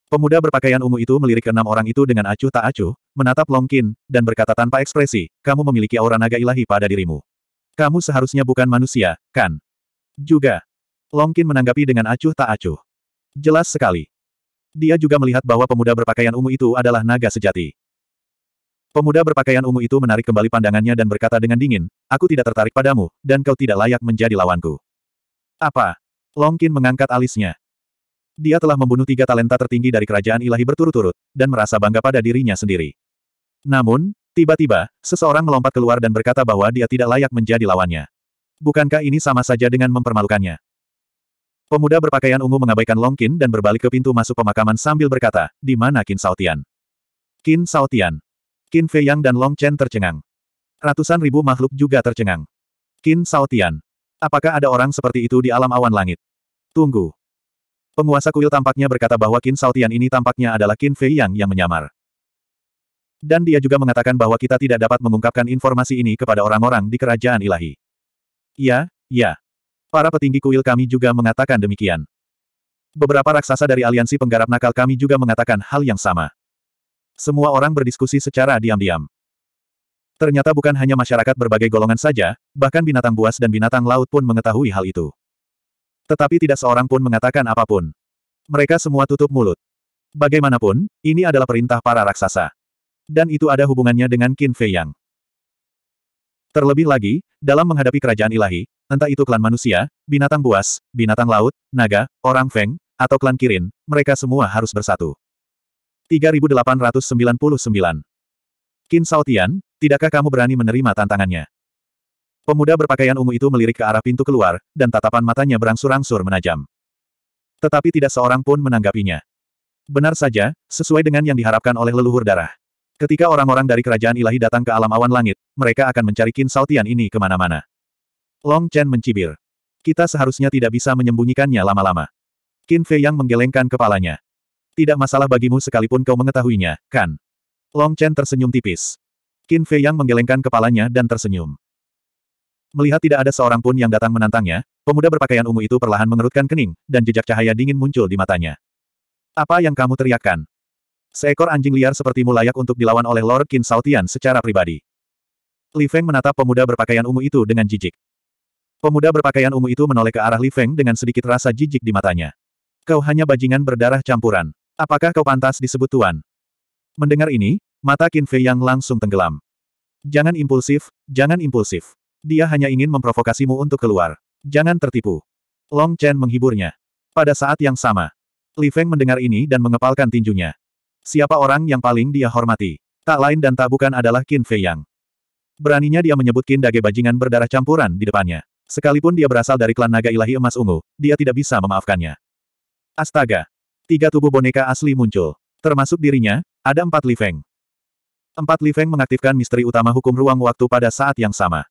Pemuda berpakaian ungu itu melirik enam orang itu dengan acuh tak acuh, menatap Longkin, dan berkata tanpa ekspresi, kamu memiliki aura naga ilahi pada dirimu. Kamu seharusnya bukan manusia, kan? Juga. Longkin menanggapi dengan acuh tak acuh. Jelas sekali. Dia juga melihat bahwa pemuda berpakaian ungu itu adalah naga sejati. Pemuda berpakaian ungu itu menarik kembali pandangannya dan berkata dengan dingin, aku tidak tertarik padamu, dan kau tidak layak menjadi lawanku. Apa? Longkin mengangkat alisnya. Dia telah membunuh tiga talenta tertinggi dari kerajaan ilahi berturut-turut, dan merasa bangga pada dirinya sendiri. Namun, tiba-tiba, seseorang melompat keluar dan berkata bahwa dia tidak layak menjadi lawannya. Bukankah ini sama saja dengan mempermalukannya? Pemuda berpakaian ungu mengabaikan Longkin dan berbalik ke pintu masuk pemakaman sambil berkata, di mana Qin Saotian? Qin Saotian. Qin Fei dan Long Chen tercengang. Ratusan ribu makhluk juga tercengang. Qin Saotian. Apakah ada orang seperti itu di alam awan langit? Tunggu. Penguasa kuil tampaknya berkata bahwa Qin Saltian ini tampaknya adalah Qin Fei Yang yang menyamar. Dan dia juga mengatakan bahwa kita tidak dapat mengungkapkan informasi ini kepada orang-orang di kerajaan ilahi. Ya, ya. Para petinggi kuil kami juga mengatakan demikian. Beberapa raksasa dari aliansi penggarap nakal kami juga mengatakan hal yang sama. Semua orang berdiskusi secara diam-diam. Ternyata bukan hanya masyarakat berbagai golongan saja, bahkan binatang buas dan binatang laut pun mengetahui hal itu. Tetapi tidak seorang pun mengatakan apapun. Mereka semua tutup mulut. Bagaimanapun, ini adalah perintah para raksasa. Dan itu ada hubungannya dengan Qin Fei Yang. Terlebih lagi, dalam menghadapi kerajaan ilahi, entah itu klan manusia, binatang buas, binatang laut, naga, orang feng, atau klan kirin, mereka semua harus bersatu. 3899 Qin Saotian, tidakkah kamu berani menerima tantangannya? Pemuda berpakaian ungu itu melirik ke arah pintu keluar, dan tatapan matanya berangsur-angsur menajam. Tetapi tidak seorang pun menanggapinya. Benar saja, sesuai dengan yang diharapkan oleh leluhur darah. Ketika orang-orang dari kerajaan ilahi datang ke alam awan langit, mereka akan mencari Qin Saotian ini kemana-mana. Long Chen mencibir. Kita seharusnya tidak bisa menyembunyikannya lama-lama. Qin Fei yang menggelengkan kepalanya. Tidak masalah bagimu sekalipun kau mengetahuinya, kan? Long Chen tersenyum tipis. Qin Fei Yang menggelengkan kepalanya dan tersenyum. Melihat tidak ada seorang pun yang datang menantangnya, pemuda berpakaian ungu itu perlahan mengerutkan kening, dan jejak cahaya dingin muncul di matanya. Apa yang kamu teriakkan? Seekor anjing liar sepertimu layak untuk dilawan oleh Lord Qin Saotian secara pribadi. Li Feng menatap pemuda berpakaian ungu itu dengan jijik. Pemuda berpakaian ungu itu menoleh ke arah Li Feng dengan sedikit rasa jijik di matanya. Kau hanya bajingan berdarah campuran. Apakah kau pantas disebut tuan? Mendengar ini, mata Qin Fei Yang langsung tenggelam. Jangan impulsif, jangan impulsif. Dia hanya ingin memprovokasimu untuk keluar. Jangan tertipu. Long Chen menghiburnya. Pada saat yang sama, Li Feng mendengar ini dan mengepalkan tinjunya. Siapa orang yang paling dia hormati? Tak lain dan tak bukan adalah Qin Fei Yang. Beraninya dia menyebut Qin Dage bajingan berdarah campuran di depannya. Sekalipun dia berasal dari klan naga ilahi emas ungu, dia tidak bisa memaafkannya. Astaga! Tiga tubuh boneka asli muncul. Termasuk dirinya, ada empat Li Feng. Empat Li Feng mengaktifkan misteri utama hukum ruang waktu pada saat yang sama.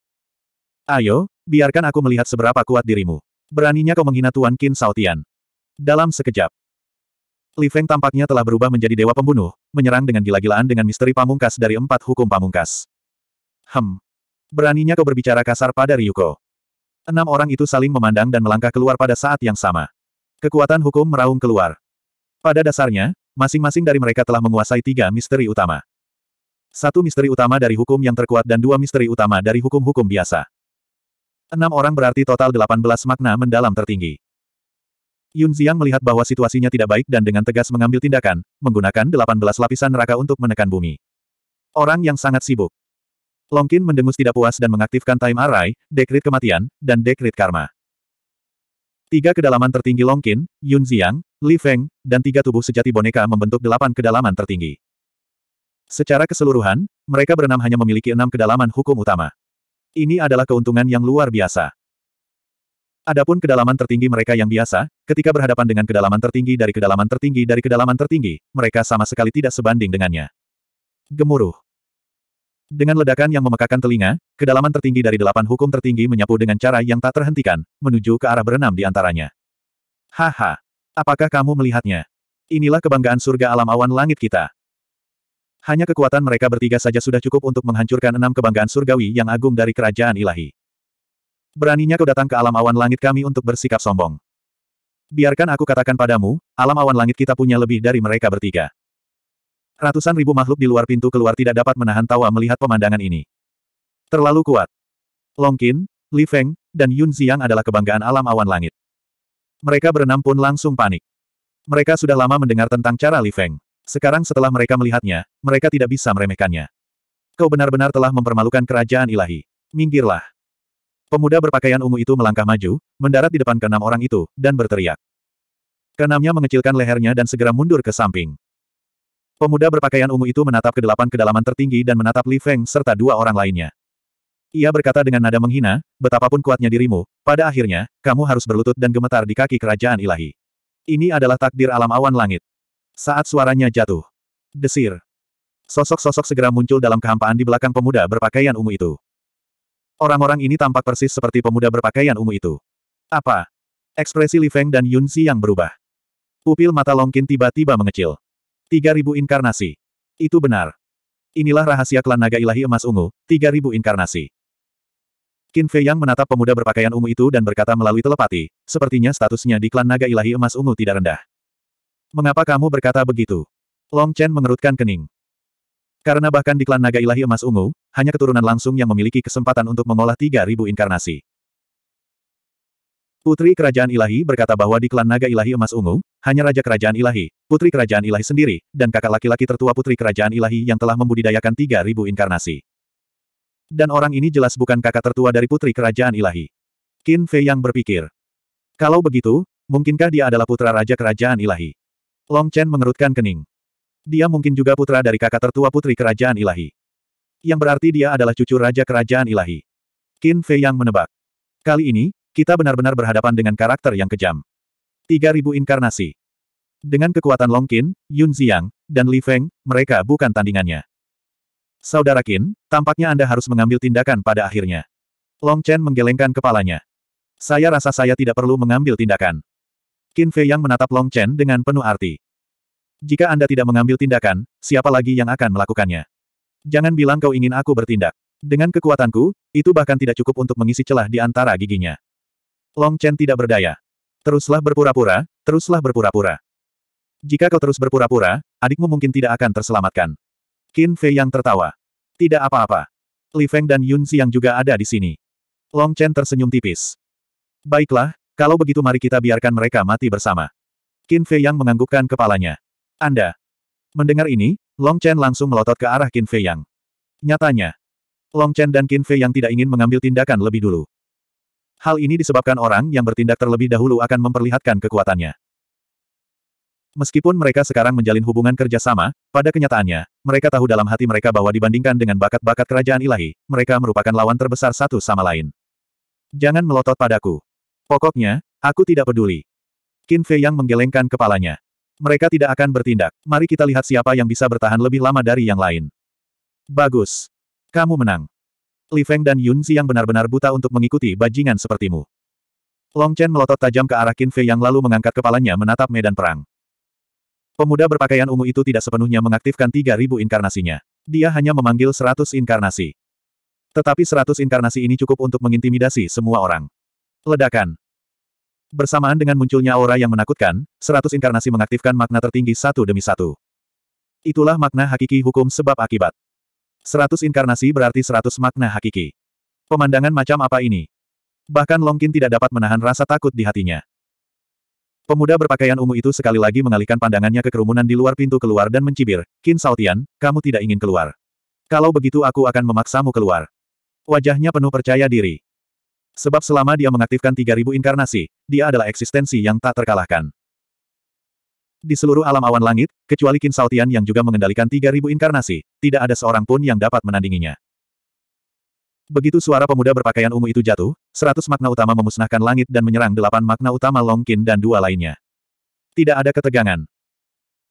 Ayo, biarkan aku melihat seberapa kuat dirimu. Beraninya kau menghina Tuan Qin Saotian. Dalam sekejap. Li Feng tampaknya telah berubah menjadi dewa pembunuh, menyerang dengan gila-gilaan dengan misteri pamungkas dari empat hukum pamungkas. Hem. Beraninya kau berbicara kasar pada Ryuko. Enam orang itu saling memandang dan melangkah keluar pada saat yang sama. Kekuatan hukum meraung keluar. Pada dasarnya, Masing-masing dari mereka telah menguasai tiga misteri utama. Satu misteri utama dari hukum yang terkuat dan dua misteri utama dari hukum-hukum biasa. Enam orang berarti total delapan belas makna mendalam tertinggi. Yun Xiang melihat bahwa situasinya tidak baik dan dengan tegas mengambil tindakan, menggunakan delapan belas lapisan neraka untuk menekan bumi. Orang yang sangat sibuk. Longkin mendengus tidak puas dan mengaktifkan Time Array, dekrit kematian, dan dekrit karma. Tiga kedalaman tertinggi Longkin, Yun Li Feng, dan tiga tubuh sejati boneka membentuk delapan kedalaman tertinggi. Secara keseluruhan, mereka berenam hanya memiliki enam kedalaman hukum utama. Ini adalah keuntungan yang luar biasa. Adapun kedalaman tertinggi mereka yang biasa, ketika berhadapan dengan kedalaman tertinggi dari kedalaman tertinggi dari kedalaman tertinggi, mereka sama sekali tidak sebanding dengannya. Gemuruh. Dengan ledakan yang memekakan telinga, kedalaman tertinggi dari delapan hukum tertinggi menyapu dengan cara yang tak terhentikan, menuju ke arah berenam di antaranya. Haha! Apakah kamu melihatnya? Inilah kebanggaan surga alam awan langit kita. Hanya kekuatan mereka bertiga saja sudah cukup untuk menghancurkan enam kebanggaan surgawi yang agung dari kerajaan ilahi. Beraninya kau datang ke alam awan langit kami untuk bersikap sombong. Biarkan aku katakan padamu, alam awan langit kita punya lebih dari mereka bertiga. Ratusan ribu makhluk di luar pintu keluar tidak dapat menahan tawa melihat pemandangan ini. Terlalu kuat. Longkin, Li Feng, dan Yun Ziyang adalah kebanggaan alam awan langit. Mereka berenam pun langsung panik. Mereka sudah lama mendengar tentang cara Li Feng. Sekarang setelah mereka melihatnya, mereka tidak bisa meremehkannya. Kau benar-benar telah mempermalukan kerajaan ilahi. Minggirlah. Pemuda berpakaian ungu itu melangkah maju, mendarat di depan keenam orang itu, dan berteriak. Keenamnya mengecilkan lehernya dan segera mundur ke samping. Pemuda berpakaian ungu itu menatap ke delapan kedalaman tertinggi dan menatap Li Feng serta dua orang lainnya. Ia berkata dengan nada menghina, betapapun kuatnya dirimu, pada akhirnya, kamu harus berlutut dan gemetar di kaki kerajaan ilahi. Ini adalah takdir alam awan langit. Saat suaranya jatuh. Desir. Sosok-sosok segera muncul dalam kehampaan di belakang pemuda berpakaian ungu itu. Orang-orang ini tampak persis seperti pemuda berpakaian ungu itu. Apa? Ekspresi Li Feng dan Yun Xi yang berubah. Pupil mata Longkin tiba-tiba mengecil. Tiga ribu inkarnasi. Itu benar. Inilah rahasia klan naga ilahi emas ungu, tiga ribu inkarnasi. Qin Fei Yang menatap pemuda berpakaian ungu itu dan berkata melalui telepati, sepertinya statusnya di klan naga ilahi emas ungu tidak rendah. Mengapa kamu berkata begitu? Long Chen mengerutkan kening. Karena bahkan di klan naga ilahi emas ungu, hanya keturunan langsung yang memiliki kesempatan untuk mengolah tiga ribu inkarnasi. Putri Kerajaan Ilahi berkata bahwa di klan Naga Ilahi Emas Ungu, hanya Raja Kerajaan Ilahi, Putri Kerajaan Ilahi sendiri, dan kakak laki-laki tertua Putri Kerajaan Ilahi yang telah membudidayakan 3.000 inkarnasi. Dan orang ini jelas bukan kakak tertua dari Putri Kerajaan Ilahi. Qin Fei yang berpikir. Kalau begitu, mungkinkah dia adalah putra Raja Kerajaan Ilahi? Long Chen mengerutkan kening. Dia mungkin juga putra dari kakak tertua Putri Kerajaan Ilahi. Yang berarti dia adalah cucu Raja Kerajaan Ilahi. Qin Fei yang menebak. Kali ini, kita benar-benar berhadapan dengan karakter yang kejam. 3000 inkarnasi. Dengan kekuatan Long Qin, Yun Ziang, dan Li Feng, mereka bukan tandingannya. Saudara Qin, tampaknya Anda harus mengambil tindakan pada akhirnya. Long Chen menggelengkan kepalanya. Saya rasa saya tidak perlu mengambil tindakan. Qin Fei yang menatap Long Chen dengan penuh arti. Jika Anda tidak mengambil tindakan, siapa lagi yang akan melakukannya? Jangan bilang kau ingin aku bertindak. Dengan kekuatanku, itu bahkan tidak cukup untuk mengisi celah di antara giginya. Long Chen tidak berdaya. Teruslah berpura-pura, teruslah berpura-pura. Jika kau terus berpura-pura, adikmu mungkin tidak akan terselamatkan. Qin Fei yang tertawa. Tidak apa-apa. Li Feng dan Yun Xiang juga ada di sini. Long Chen tersenyum tipis. Baiklah, kalau begitu mari kita biarkan mereka mati bersama. Qin Fei yang menganggukkan kepalanya. Anda. Mendengar ini, Long Chen langsung melotot ke arah Qin Fei yang. Nyatanya, Long Chen dan Qin Fei yang tidak ingin mengambil tindakan lebih dulu. Hal ini disebabkan orang yang bertindak terlebih dahulu akan memperlihatkan kekuatannya. Meskipun mereka sekarang menjalin hubungan kerjasama, pada kenyataannya, mereka tahu dalam hati mereka bahwa dibandingkan dengan bakat-bakat kerajaan ilahi, mereka merupakan lawan terbesar satu sama lain. Jangan melotot padaku. Pokoknya, aku tidak peduli. Qin Fei yang menggelengkan kepalanya. Mereka tidak akan bertindak. Mari kita lihat siapa yang bisa bertahan lebih lama dari yang lain. Bagus. Kamu menang. Li Feng dan Yun Zi yang benar-benar buta untuk mengikuti bajingan sepertimu. Long Chen melotot tajam ke arah Qin Fei yang lalu mengangkat kepalanya menatap medan perang. Pemuda berpakaian ungu itu tidak sepenuhnya mengaktifkan 3.000 inkarnasinya. Dia hanya memanggil 100 inkarnasi. Tetapi 100 inkarnasi ini cukup untuk mengintimidasi semua orang. Ledakan. Bersamaan dengan munculnya aura yang menakutkan, 100 inkarnasi mengaktifkan makna tertinggi satu demi satu. Itulah makna hakiki hukum sebab akibat. Seratus inkarnasi berarti seratus makna hakiki. Pemandangan macam apa ini? Bahkan Longkin tidak dapat menahan rasa takut di hatinya. Pemuda berpakaian ungu itu sekali lagi mengalihkan pandangannya ke kerumunan di luar pintu keluar dan mencibir, Kin Saotian, kamu tidak ingin keluar. Kalau begitu aku akan memaksamu keluar. Wajahnya penuh percaya diri. Sebab selama dia mengaktifkan 3000 inkarnasi, dia adalah eksistensi yang tak terkalahkan. Di seluruh alam awan langit, kecuali Qin Saotian yang juga mengendalikan 3000 inkarnasi, tidak ada seorang pun yang dapat menandinginya. Begitu suara pemuda berpakaian ungu itu jatuh, 100 makna utama memusnahkan langit dan menyerang 8 makna utama Long Qin dan dua lainnya. Tidak ada ketegangan.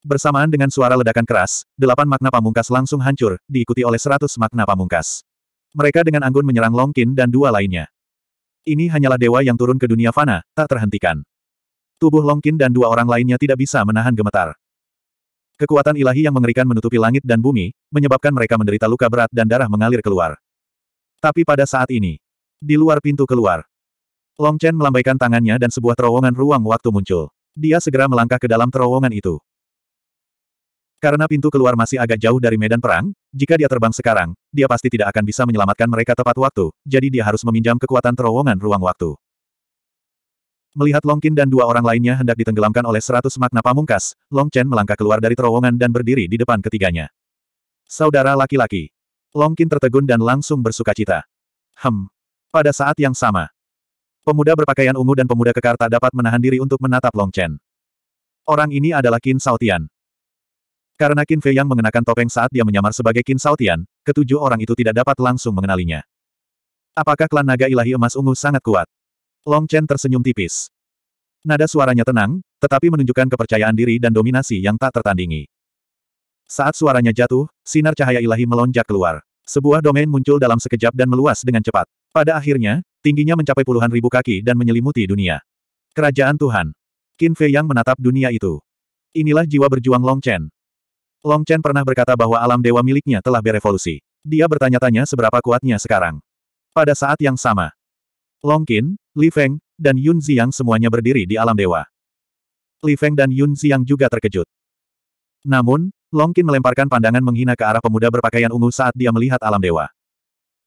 Bersamaan dengan suara ledakan keras, 8 makna pamungkas langsung hancur, diikuti oleh 100 makna pamungkas. Mereka dengan anggun menyerang Long Qin dan dua lainnya. Ini hanyalah dewa yang turun ke dunia fana, tak terhentikan. Tubuh Longkin dan dua orang lainnya tidak bisa menahan gemetar. Kekuatan ilahi yang mengerikan menutupi langit dan bumi, menyebabkan mereka menderita luka berat dan darah mengalir keluar. Tapi pada saat ini, di luar pintu keluar, Long Chen melambaikan tangannya dan sebuah terowongan ruang waktu muncul. Dia segera melangkah ke dalam terowongan itu. Karena pintu keluar masih agak jauh dari medan perang, jika dia terbang sekarang, dia pasti tidak akan bisa menyelamatkan mereka tepat waktu, jadi dia harus meminjam kekuatan terowongan ruang waktu. Melihat Long Qin dan dua orang lainnya hendak ditenggelamkan oleh seratus makna pamungkas, Long Chen melangkah keluar dari terowongan dan berdiri di depan ketiganya. Saudara laki-laki. Long Qin tertegun dan langsung bersuka cita. Hem. Pada saat yang sama. Pemuda berpakaian ungu dan pemuda kekar tak dapat menahan diri untuk menatap Long Chen. Orang ini adalah Qin Saotian. Karena Qin Fei yang mengenakan topeng saat dia menyamar sebagai Qin Saotian, ketujuh orang itu tidak dapat langsung mengenalinya. Apakah klan naga ilahi emas ungu sangat kuat? Long Chen tersenyum tipis. Nada suaranya tenang, tetapi menunjukkan kepercayaan diri dan dominasi yang tak tertandingi. Saat suaranya jatuh, sinar cahaya ilahi melonjak keluar. Sebuah domain muncul dalam sekejap dan meluas dengan cepat. Pada akhirnya, tingginya mencapai puluhan ribu kaki dan menyelimuti dunia. Kerajaan Tuhan. Qin Fei yang menatap dunia itu. Inilah jiwa berjuang Long Chen. Long Chen pernah berkata bahwa alam dewa miliknya telah berevolusi. Dia bertanya-tanya seberapa kuatnya sekarang. Pada saat yang sama, Long Qin, Li Feng, dan Yun Ziyang semuanya berdiri di alam dewa. Li Feng dan Yun Ziyang juga terkejut. Namun, Long Qin melemparkan pandangan menghina ke arah pemuda berpakaian ungu saat dia melihat alam dewa.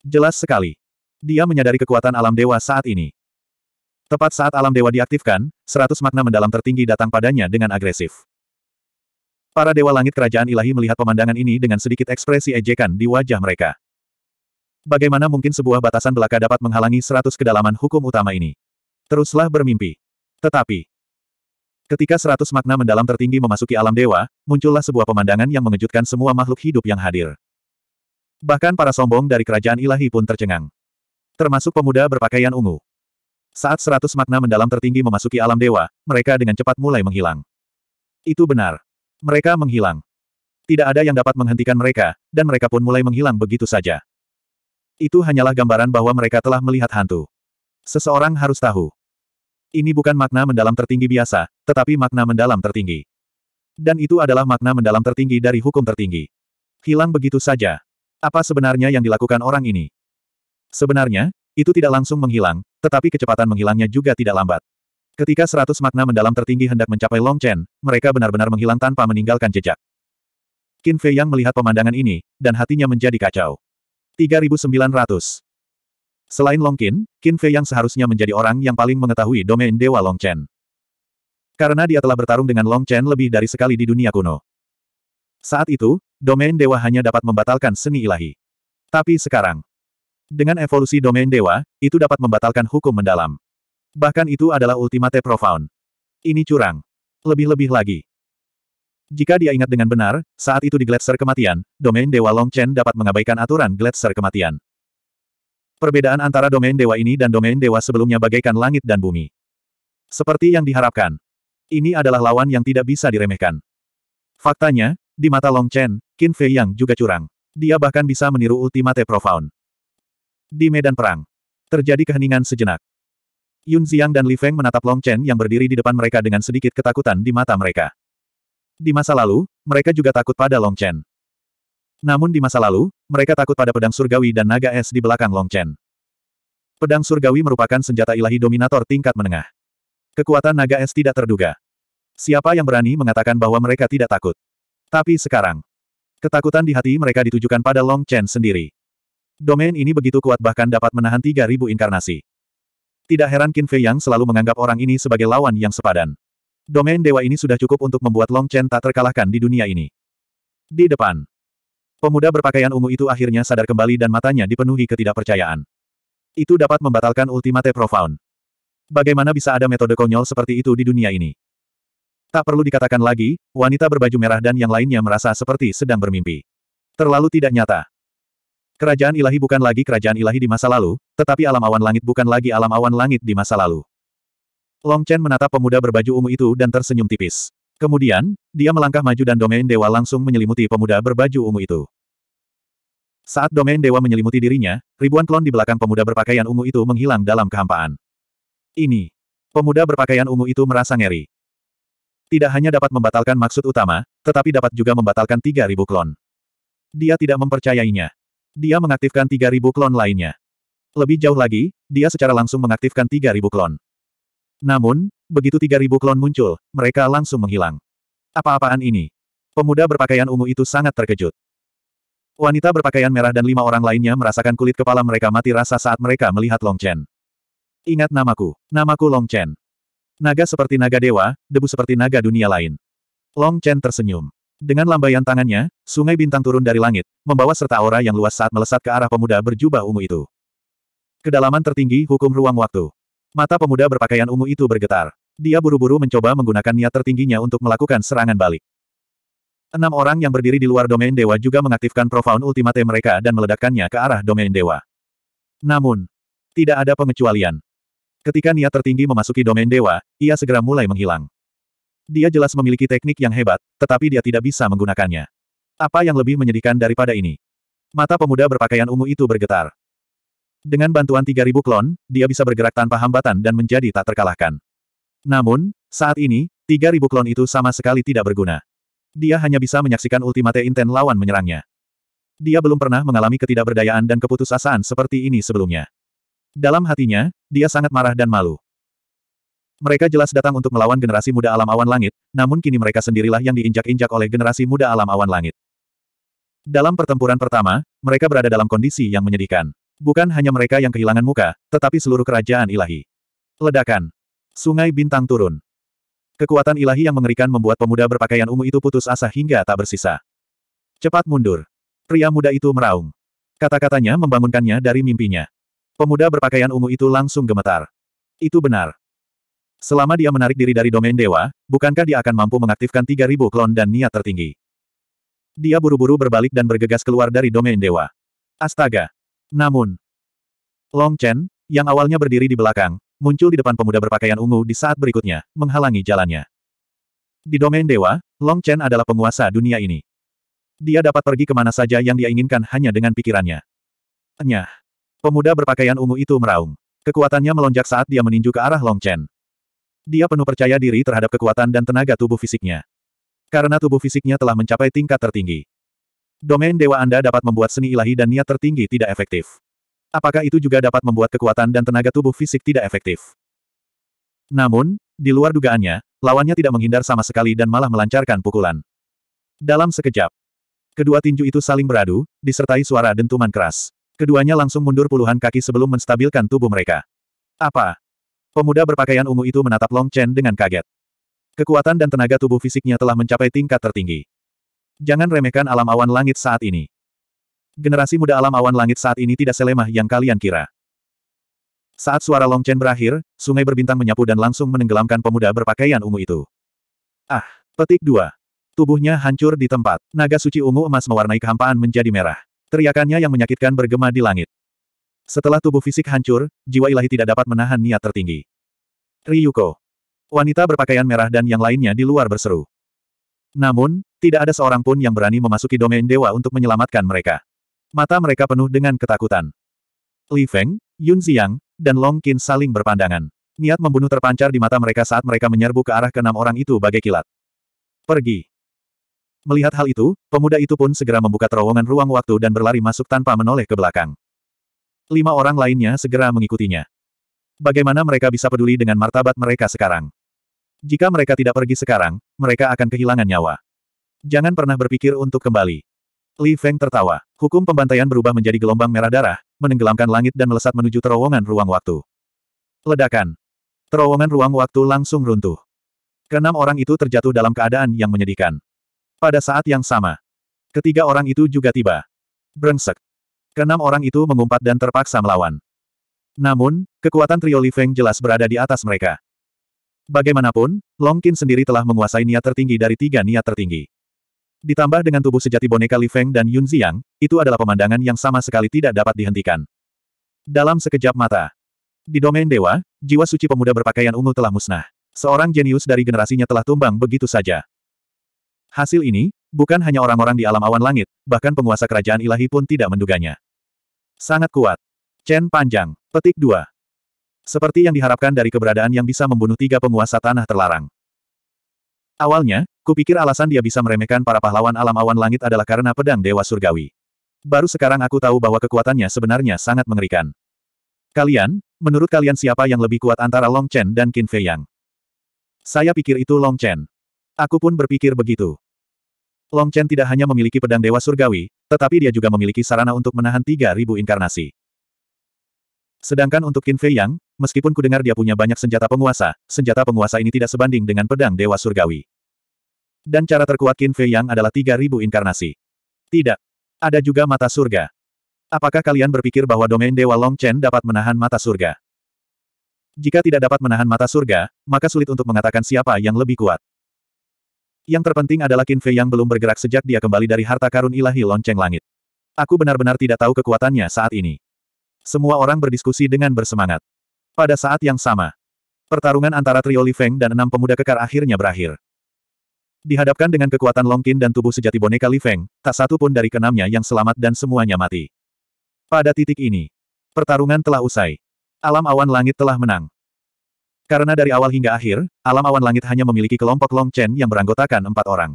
Jelas sekali. Dia menyadari kekuatan alam dewa saat ini. Tepat saat alam dewa diaktifkan, seratus makna mendalam tertinggi datang padanya dengan agresif. Para dewa langit kerajaan ilahi melihat pemandangan ini dengan sedikit ekspresi ejekan di wajah mereka. Bagaimana mungkin sebuah batasan belaka dapat menghalangi seratus kedalaman hukum utama ini? Teruslah bermimpi. Tetapi, ketika seratus makna mendalam tertinggi memasuki alam dewa, muncullah sebuah pemandangan yang mengejutkan semua makhluk hidup yang hadir. Bahkan para sombong dari kerajaan ilahi pun tercengang. Termasuk pemuda berpakaian ungu. Saat seratus makna mendalam tertinggi memasuki alam dewa, mereka dengan cepat mulai menghilang. Itu benar. Mereka menghilang. Tidak ada yang dapat menghentikan mereka, dan mereka pun mulai menghilang begitu saja. Itu hanyalah gambaran bahwa mereka telah melihat hantu. Seseorang harus tahu. Ini bukan makna mendalam tertinggi biasa, tetapi makna mendalam tertinggi. Dan itu adalah makna mendalam tertinggi dari hukum tertinggi. Hilang begitu saja. Apa sebenarnya yang dilakukan orang ini? Sebenarnya, itu tidak langsung menghilang, tetapi kecepatan menghilangnya juga tidak lambat. Ketika seratus makna mendalam tertinggi hendak mencapai Long Chen, mereka benar-benar menghilang tanpa meninggalkan jejak. Qin Fei yang melihat pemandangan ini, dan hatinya menjadi kacau. 3900. Selain Longkin, Qin Fei yang seharusnya menjadi orang yang paling mengetahui domain Dewa Longchen. Karena dia telah bertarung dengan Longchen lebih dari sekali di dunia kuno. Saat itu, domain dewa hanya dapat membatalkan seni ilahi. Tapi sekarang, dengan evolusi domain dewa, itu dapat membatalkan hukum mendalam. Bahkan itu adalah ultimate profound. Ini curang. Lebih-lebih lagi. Jika dia ingat dengan benar, saat itu di Gletser Kematian, domain Dewa Long Chen dapat mengabaikan aturan Gletser Kematian. Perbedaan antara domain dewa ini dan domain dewa sebelumnya bagaikan langit dan bumi. Seperti yang diharapkan. Ini adalah lawan yang tidak bisa diremehkan. Faktanya, di mata Long Chen, Qin Fei Yang juga curang. Dia bahkan bisa meniru Ultimate Profound. Di medan perang. Terjadi keheningan sejenak. Yun Xiang dan Li Feng menatap Long Chen yang berdiri di depan mereka dengan sedikit ketakutan di mata mereka. Di masa lalu, mereka juga takut pada Long Chen. Namun di masa lalu, mereka takut pada pedang surgawi dan naga es di belakang Long Chen. Pedang surgawi merupakan senjata ilahi dominator tingkat menengah. Kekuatan naga es tidak terduga. Siapa yang berani mengatakan bahwa mereka tidak takut? Tapi sekarang, ketakutan di hati mereka ditujukan pada Long Chen sendiri. Domain ini begitu kuat bahkan dapat menahan 3.000 inkarnasi. Tidak heran Qin Fei yang selalu menganggap orang ini sebagai lawan yang sepadan domain dewa ini sudah cukup untuk membuat Long Chen tak terkalahkan di dunia ini. Di depan. Pemuda berpakaian ungu itu akhirnya sadar kembali dan matanya dipenuhi ketidakpercayaan. Itu dapat membatalkan ultimate profound. Bagaimana bisa ada metode konyol seperti itu di dunia ini? Tak perlu dikatakan lagi, wanita berbaju merah dan yang lainnya merasa seperti sedang bermimpi. Terlalu tidak nyata. Kerajaan ilahi bukan lagi kerajaan ilahi di masa lalu, tetapi alam awan langit bukan lagi alam awan langit di masa lalu. Long Chen menatap pemuda berbaju ungu itu dan tersenyum tipis. Kemudian, dia melangkah maju dan domain dewa langsung menyelimuti pemuda berbaju ungu itu. Saat domain dewa menyelimuti dirinya, ribuan klon di belakang pemuda berpakaian ungu itu menghilang dalam kehampaan. Ini. Pemuda berpakaian ungu itu merasa ngeri. Tidak hanya dapat membatalkan maksud utama, tetapi dapat juga membatalkan 3.000 klon. Dia tidak mempercayainya. Dia mengaktifkan 3.000 klon lainnya. Lebih jauh lagi, dia secara langsung mengaktifkan 3.000 klon. Namun, begitu 3.000 klon muncul, mereka langsung menghilang. Apa-apaan ini? Pemuda berpakaian ungu itu sangat terkejut. Wanita berpakaian merah dan lima orang lainnya merasakan kulit kepala mereka mati rasa saat mereka melihat Long Chen. Ingat namaku, namaku Long Chen. Naga seperti naga dewa, debu seperti naga dunia lain. Long Chen tersenyum. Dengan lambaian tangannya, sungai bintang turun dari langit, membawa serta aura yang luas saat melesat ke arah pemuda berjubah ungu itu. Kedalaman tertinggi hukum ruang waktu. Mata pemuda berpakaian ungu itu bergetar. Dia buru-buru mencoba menggunakan niat tertingginya untuk melakukan serangan balik. Enam orang yang berdiri di luar domain dewa juga mengaktifkan profound ultimate mereka dan meledakkannya ke arah domain dewa. Namun, tidak ada pengecualian. Ketika niat tertinggi memasuki domain dewa, ia segera mulai menghilang. Dia jelas memiliki teknik yang hebat, tetapi dia tidak bisa menggunakannya. Apa yang lebih menyedihkan daripada ini? Mata pemuda berpakaian ungu itu bergetar. Dengan bantuan 3000 klon, dia bisa bergerak tanpa hambatan dan menjadi tak terkalahkan. Namun, saat ini, 3000 klon itu sama sekali tidak berguna. Dia hanya bisa menyaksikan ultimate intent lawan menyerangnya. Dia belum pernah mengalami ketidakberdayaan dan keputusasaan seperti ini sebelumnya. Dalam hatinya, dia sangat marah dan malu. Mereka jelas datang untuk melawan generasi muda alam awan langit, namun kini mereka sendirilah yang diinjak-injak oleh generasi muda alam awan langit. Dalam pertempuran pertama, mereka berada dalam kondisi yang menyedihkan. Bukan hanya mereka yang kehilangan muka, tetapi seluruh kerajaan ilahi. Ledakan. Sungai bintang turun. Kekuatan ilahi yang mengerikan membuat pemuda berpakaian ungu itu putus asa hingga tak bersisa. Cepat mundur. Pria muda itu meraung. Kata-katanya membangunkannya dari mimpinya. Pemuda berpakaian ungu itu langsung gemetar. Itu benar. Selama dia menarik diri dari domain dewa, bukankah dia akan mampu mengaktifkan 3000 klon dan niat tertinggi? Dia buru-buru berbalik dan bergegas keluar dari domain dewa. Astaga! Namun, Long Chen, yang awalnya berdiri di belakang, muncul di depan pemuda berpakaian ungu di saat berikutnya, menghalangi jalannya. Di domain dewa, Long Chen adalah penguasa dunia ini. Dia dapat pergi kemana saja yang dia inginkan hanya dengan pikirannya. Nyah. Pemuda berpakaian ungu itu meraung. Kekuatannya melonjak saat dia meninju ke arah Long Chen. Dia penuh percaya diri terhadap kekuatan dan tenaga tubuh fisiknya. Karena tubuh fisiknya telah mencapai tingkat tertinggi. Domain dewa Anda dapat membuat seni ilahi dan niat tertinggi tidak efektif. Apakah itu juga dapat membuat kekuatan dan tenaga tubuh fisik tidak efektif? Namun, di luar dugaannya, lawannya tidak menghindar sama sekali dan malah melancarkan pukulan. Dalam sekejap, kedua tinju itu saling beradu, disertai suara dentuman keras. Keduanya langsung mundur puluhan kaki sebelum menstabilkan tubuh mereka. Apa? Pemuda berpakaian ungu itu menatap Long Chen dengan kaget. Kekuatan dan tenaga tubuh fisiknya telah mencapai tingkat tertinggi. Jangan remehkan alam awan langit saat ini. Generasi muda alam awan langit saat ini tidak selemah yang kalian kira. Saat suara Long Chen berakhir, sungai berbintang menyapu dan langsung menenggelamkan pemuda berpakaian ungu itu. Ah, petik dua. Tubuhnya hancur di tempat. Naga suci ungu emas mewarnai kehampaan menjadi merah. Teriakannya yang menyakitkan bergema di langit. Setelah tubuh fisik hancur, jiwa ilahi tidak dapat menahan niat tertinggi. Ryuko. Wanita berpakaian merah dan yang lainnya di luar berseru. Namun, tidak ada seorang pun yang berani memasuki domain dewa untuk menyelamatkan mereka. Mata mereka penuh dengan ketakutan. Li Feng, Yun Xiang, dan Long Qin saling berpandangan. Niat membunuh terpancar di mata mereka saat mereka menyerbu ke arah keenam orang itu bagai kilat. Pergi. Melihat hal itu, pemuda itu pun segera membuka terowongan ruang waktu dan berlari masuk tanpa menoleh ke belakang. Lima orang lainnya segera mengikutinya. Bagaimana mereka bisa peduli dengan martabat mereka sekarang? Jika mereka tidak pergi sekarang, mereka akan kehilangan nyawa. Jangan pernah berpikir untuk kembali. Li Feng tertawa. Hukum pembantaian berubah menjadi gelombang merah darah, menenggelamkan langit dan melesat menuju terowongan ruang waktu. Ledakan. Terowongan ruang waktu langsung runtuh. Keenam orang itu terjatuh dalam keadaan yang menyedihkan. Pada saat yang sama, ketiga orang itu juga tiba. Brengsek. Keenam orang itu mengumpat dan terpaksa melawan. Namun, kekuatan trio Li Feng jelas berada di atas mereka. Bagaimanapun, Long Longkin sendiri telah menguasai niat tertinggi dari tiga niat tertinggi. Ditambah dengan tubuh sejati boneka Li Feng dan Yun Ziyang, itu adalah pemandangan yang sama sekali tidak dapat dihentikan. Dalam sekejap mata. Di domain dewa, jiwa suci pemuda berpakaian ungu telah musnah. Seorang jenius dari generasinya telah tumbang begitu saja. Hasil ini, bukan hanya orang-orang di alam awan langit, bahkan penguasa kerajaan ilahi pun tidak menduganya. Sangat kuat. Chen Panjang. Petik 2. Seperti yang diharapkan dari keberadaan yang bisa membunuh tiga penguasa tanah terlarang. Awalnya, kupikir alasan dia bisa meremehkan para pahlawan alam awan langit adalah karena pedang Dewa Surgawi. Baru sekarang aku tahu bahwa kekuatannya sebenarnya sangat mengerikan. Kalian, menurut kalian siapa yang lebih kuat antara Long Chen dan Qin Fei Yang? Saya pikir itu Long Chen. Aku pun berpikir begitu. Long Chen tidak hanya memiliki pedang Dewa Surgawi, tetapi dia juga memiliki sarana untuk menahan 3.000 inkarnasi. Sedangkan untuk Qin Fei Yang, meskipun kudengar dia punya banyak senjata penguasa, senjata penguasa ini tidak sebanding dengan pedang Dewa Surgawi. Dan cara terkuat Qin Fei Yang adalah 3000 inkarnasi. Tidak. Ada juga mata surga. Apakah kalian berpikir bahwa domain Dewa Long Chen dapat menahan mata surga? Jika tidak dapat menahan mata surga, maka sulit untuk mengatakan siapa yang lebih kuat. Yang terpenting adalah Qin Fei Yang belum bergerak sejak dia kembali dari harta karun ilahi lonceng langit. Aku benar-benar tidak tahu kekuatannya saat ini. Semua orang berdiskusi dengan bersemangat. Pada saat yang sama, pertarungan antara trio Li Feng dan enam pemuda kekar akhirnya berakhir. Dihadapkan dengan kekuatan Long Longkin dan tubuh sejati boneka Li Feng, tak satu pun dari keenamnya yang selamat dan semuanya mati. Pada titik ini, pertarungan telah usai. Alam awan langit telah menang. Karena dari awal hingga akhir, alam awan langit hanya memiliki kelompok Long Chen yang beranggotakan empat orang.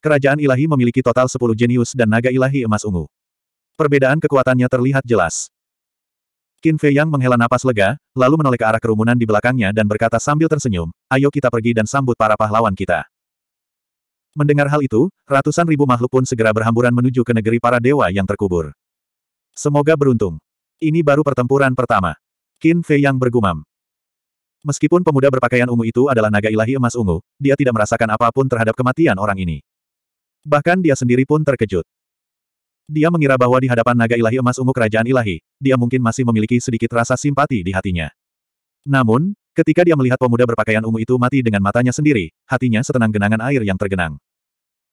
Kerajaan ilahi memiliki total sepuluh jenius dan naga ilahi emas ungu. Perbedaan kekuatannya terlihat jelas. Qin Fei Yang menghela napas lega, lalu menoleh ke arah kerumunan di belakangnya dan berkata sambil tersenyum, ayo kita pergi dan sambut para pahlawan kita. Mendengar hal itu, ratusan ribu makhluk pun segera berhamburan menuju ke negeri para dewa yang terkubur. Semoga beruntung. Ini baru pertempuran pertama. Qin Fei Yang bergumam. Meskipun pemuda berpakaian ungu itu adalah naga ilahi emas ungu, dia tidak merasakan apapun terhadap kematian orang ini. Bahkan dia sendiri pun terkejut. Dia mengira bahwa di hadapan naga ilahi emas ungu kerajaan ilahi, dia mungkin masih memiliki sedikit rasa simpati di hatinya. Namun, ketika dia melihat pemuda berpakaian ungu itu mati dengan matanya sendiri, hatinya setenang genangan air yang tergenang.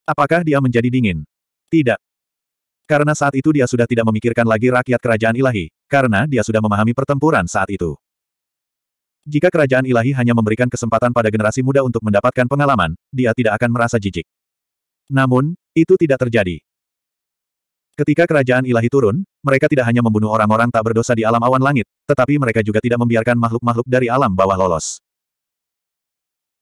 Apakah dia menjadi dingin? Tidak. Karena saat itu dia sudah tidak memikirkan lagi rakyat kerajaan ilahi, karena dia sudah memahami pertempuran saat itu. Jika kerajaan ilahi hanya memberikan kesempatan pada generasi muda untuk mendapatkan pengalaman, dia tidak akan merasa jijik. Namun, itu tidak terjadi. Ketika kerajaan ilahi turun, mereka tidak hanya membunuh orang-orang tak berdosa di alam awan langit, tetapi mereka juga tidak membiarkan makhluk-makhluk dari alam bawah lolos.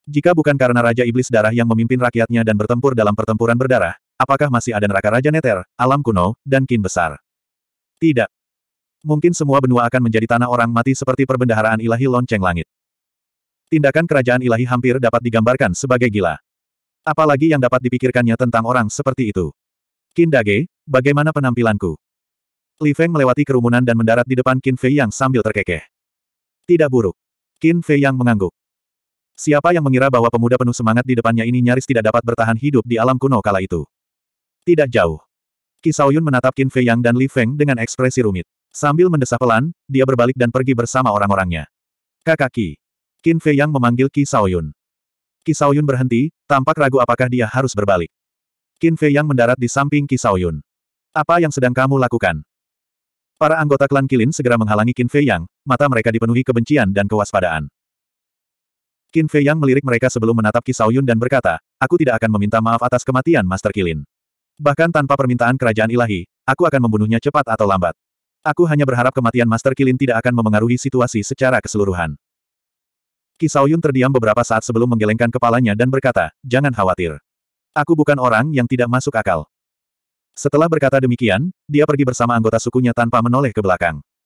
Jika bukan karena Raja Iblis Darah yang memimpin rakyatnya dan bertempur dalam pertempuran berdarah, apakah masih ada neraka Raja Neter, alam kuno, dan kin besar? Tidak. Mungkin semua benua akan menjadi tanah orang mati seperti perbendaharaan ilahi lonceng langit. Tindakan kerajaan ilahi hampir dapat digambarkan sebagai gila. Apalagi yang dapat dipikirkannya tentang orang seperti itu. Kindage, bagaimana penampilanku? Li Feng melewati kerumunan dan mendarat di depan Qin Fei Yang sambil terkekeh. Tidak buruk. Qin Fei Yang mengangguk. Siapa yang mengira bahwa pemuda penuh semangat di depannya ini nyaris tidak dapat bertahan hidup di alam kuno kala itu? Tidak jauh. Kisaoyun menatap Qin Fei Yang dan Li Feng dengan ekspresi rumit. Sambil mendesah pelan, dia berbalik dan pergi bersama orang-orangnya. Kakak Ki. Qin Fei Yang memanggil Kisaoyun. Kisaoyun berhenti, tampak ragu apakah dia harus berbalik. Qin Fei yang mendarat di samping Qi Apa yang sedang kamu lakukan? Para anggota klan Kilin segera menghalangi Qin Fei Yang, mata mereka dipenuhi kebencian dan kewaspadaan. Qin Fei Yang melirik mereka sebelum menatap Qi dan berkata, aku tidak akan meminta maaf atas kematian Master Kilin. Bahkan tanpa permintaan kerajaan ilahi, aku akan membunuhnya cepat atau lambat. Aku hanya berharap kematian Master Kilin tidak akan memengaruhi situasi secara keseluruhan. Kisaoyun terdiam beberapa saat sebelum menggelengkan kepalanya dan berkata, jangan khawatir. Aku bukan orang yang tidak masuk akal. Setelah berkata demikian, dia pergi bersama anggota sukunya tanpa menoleh ke belakang.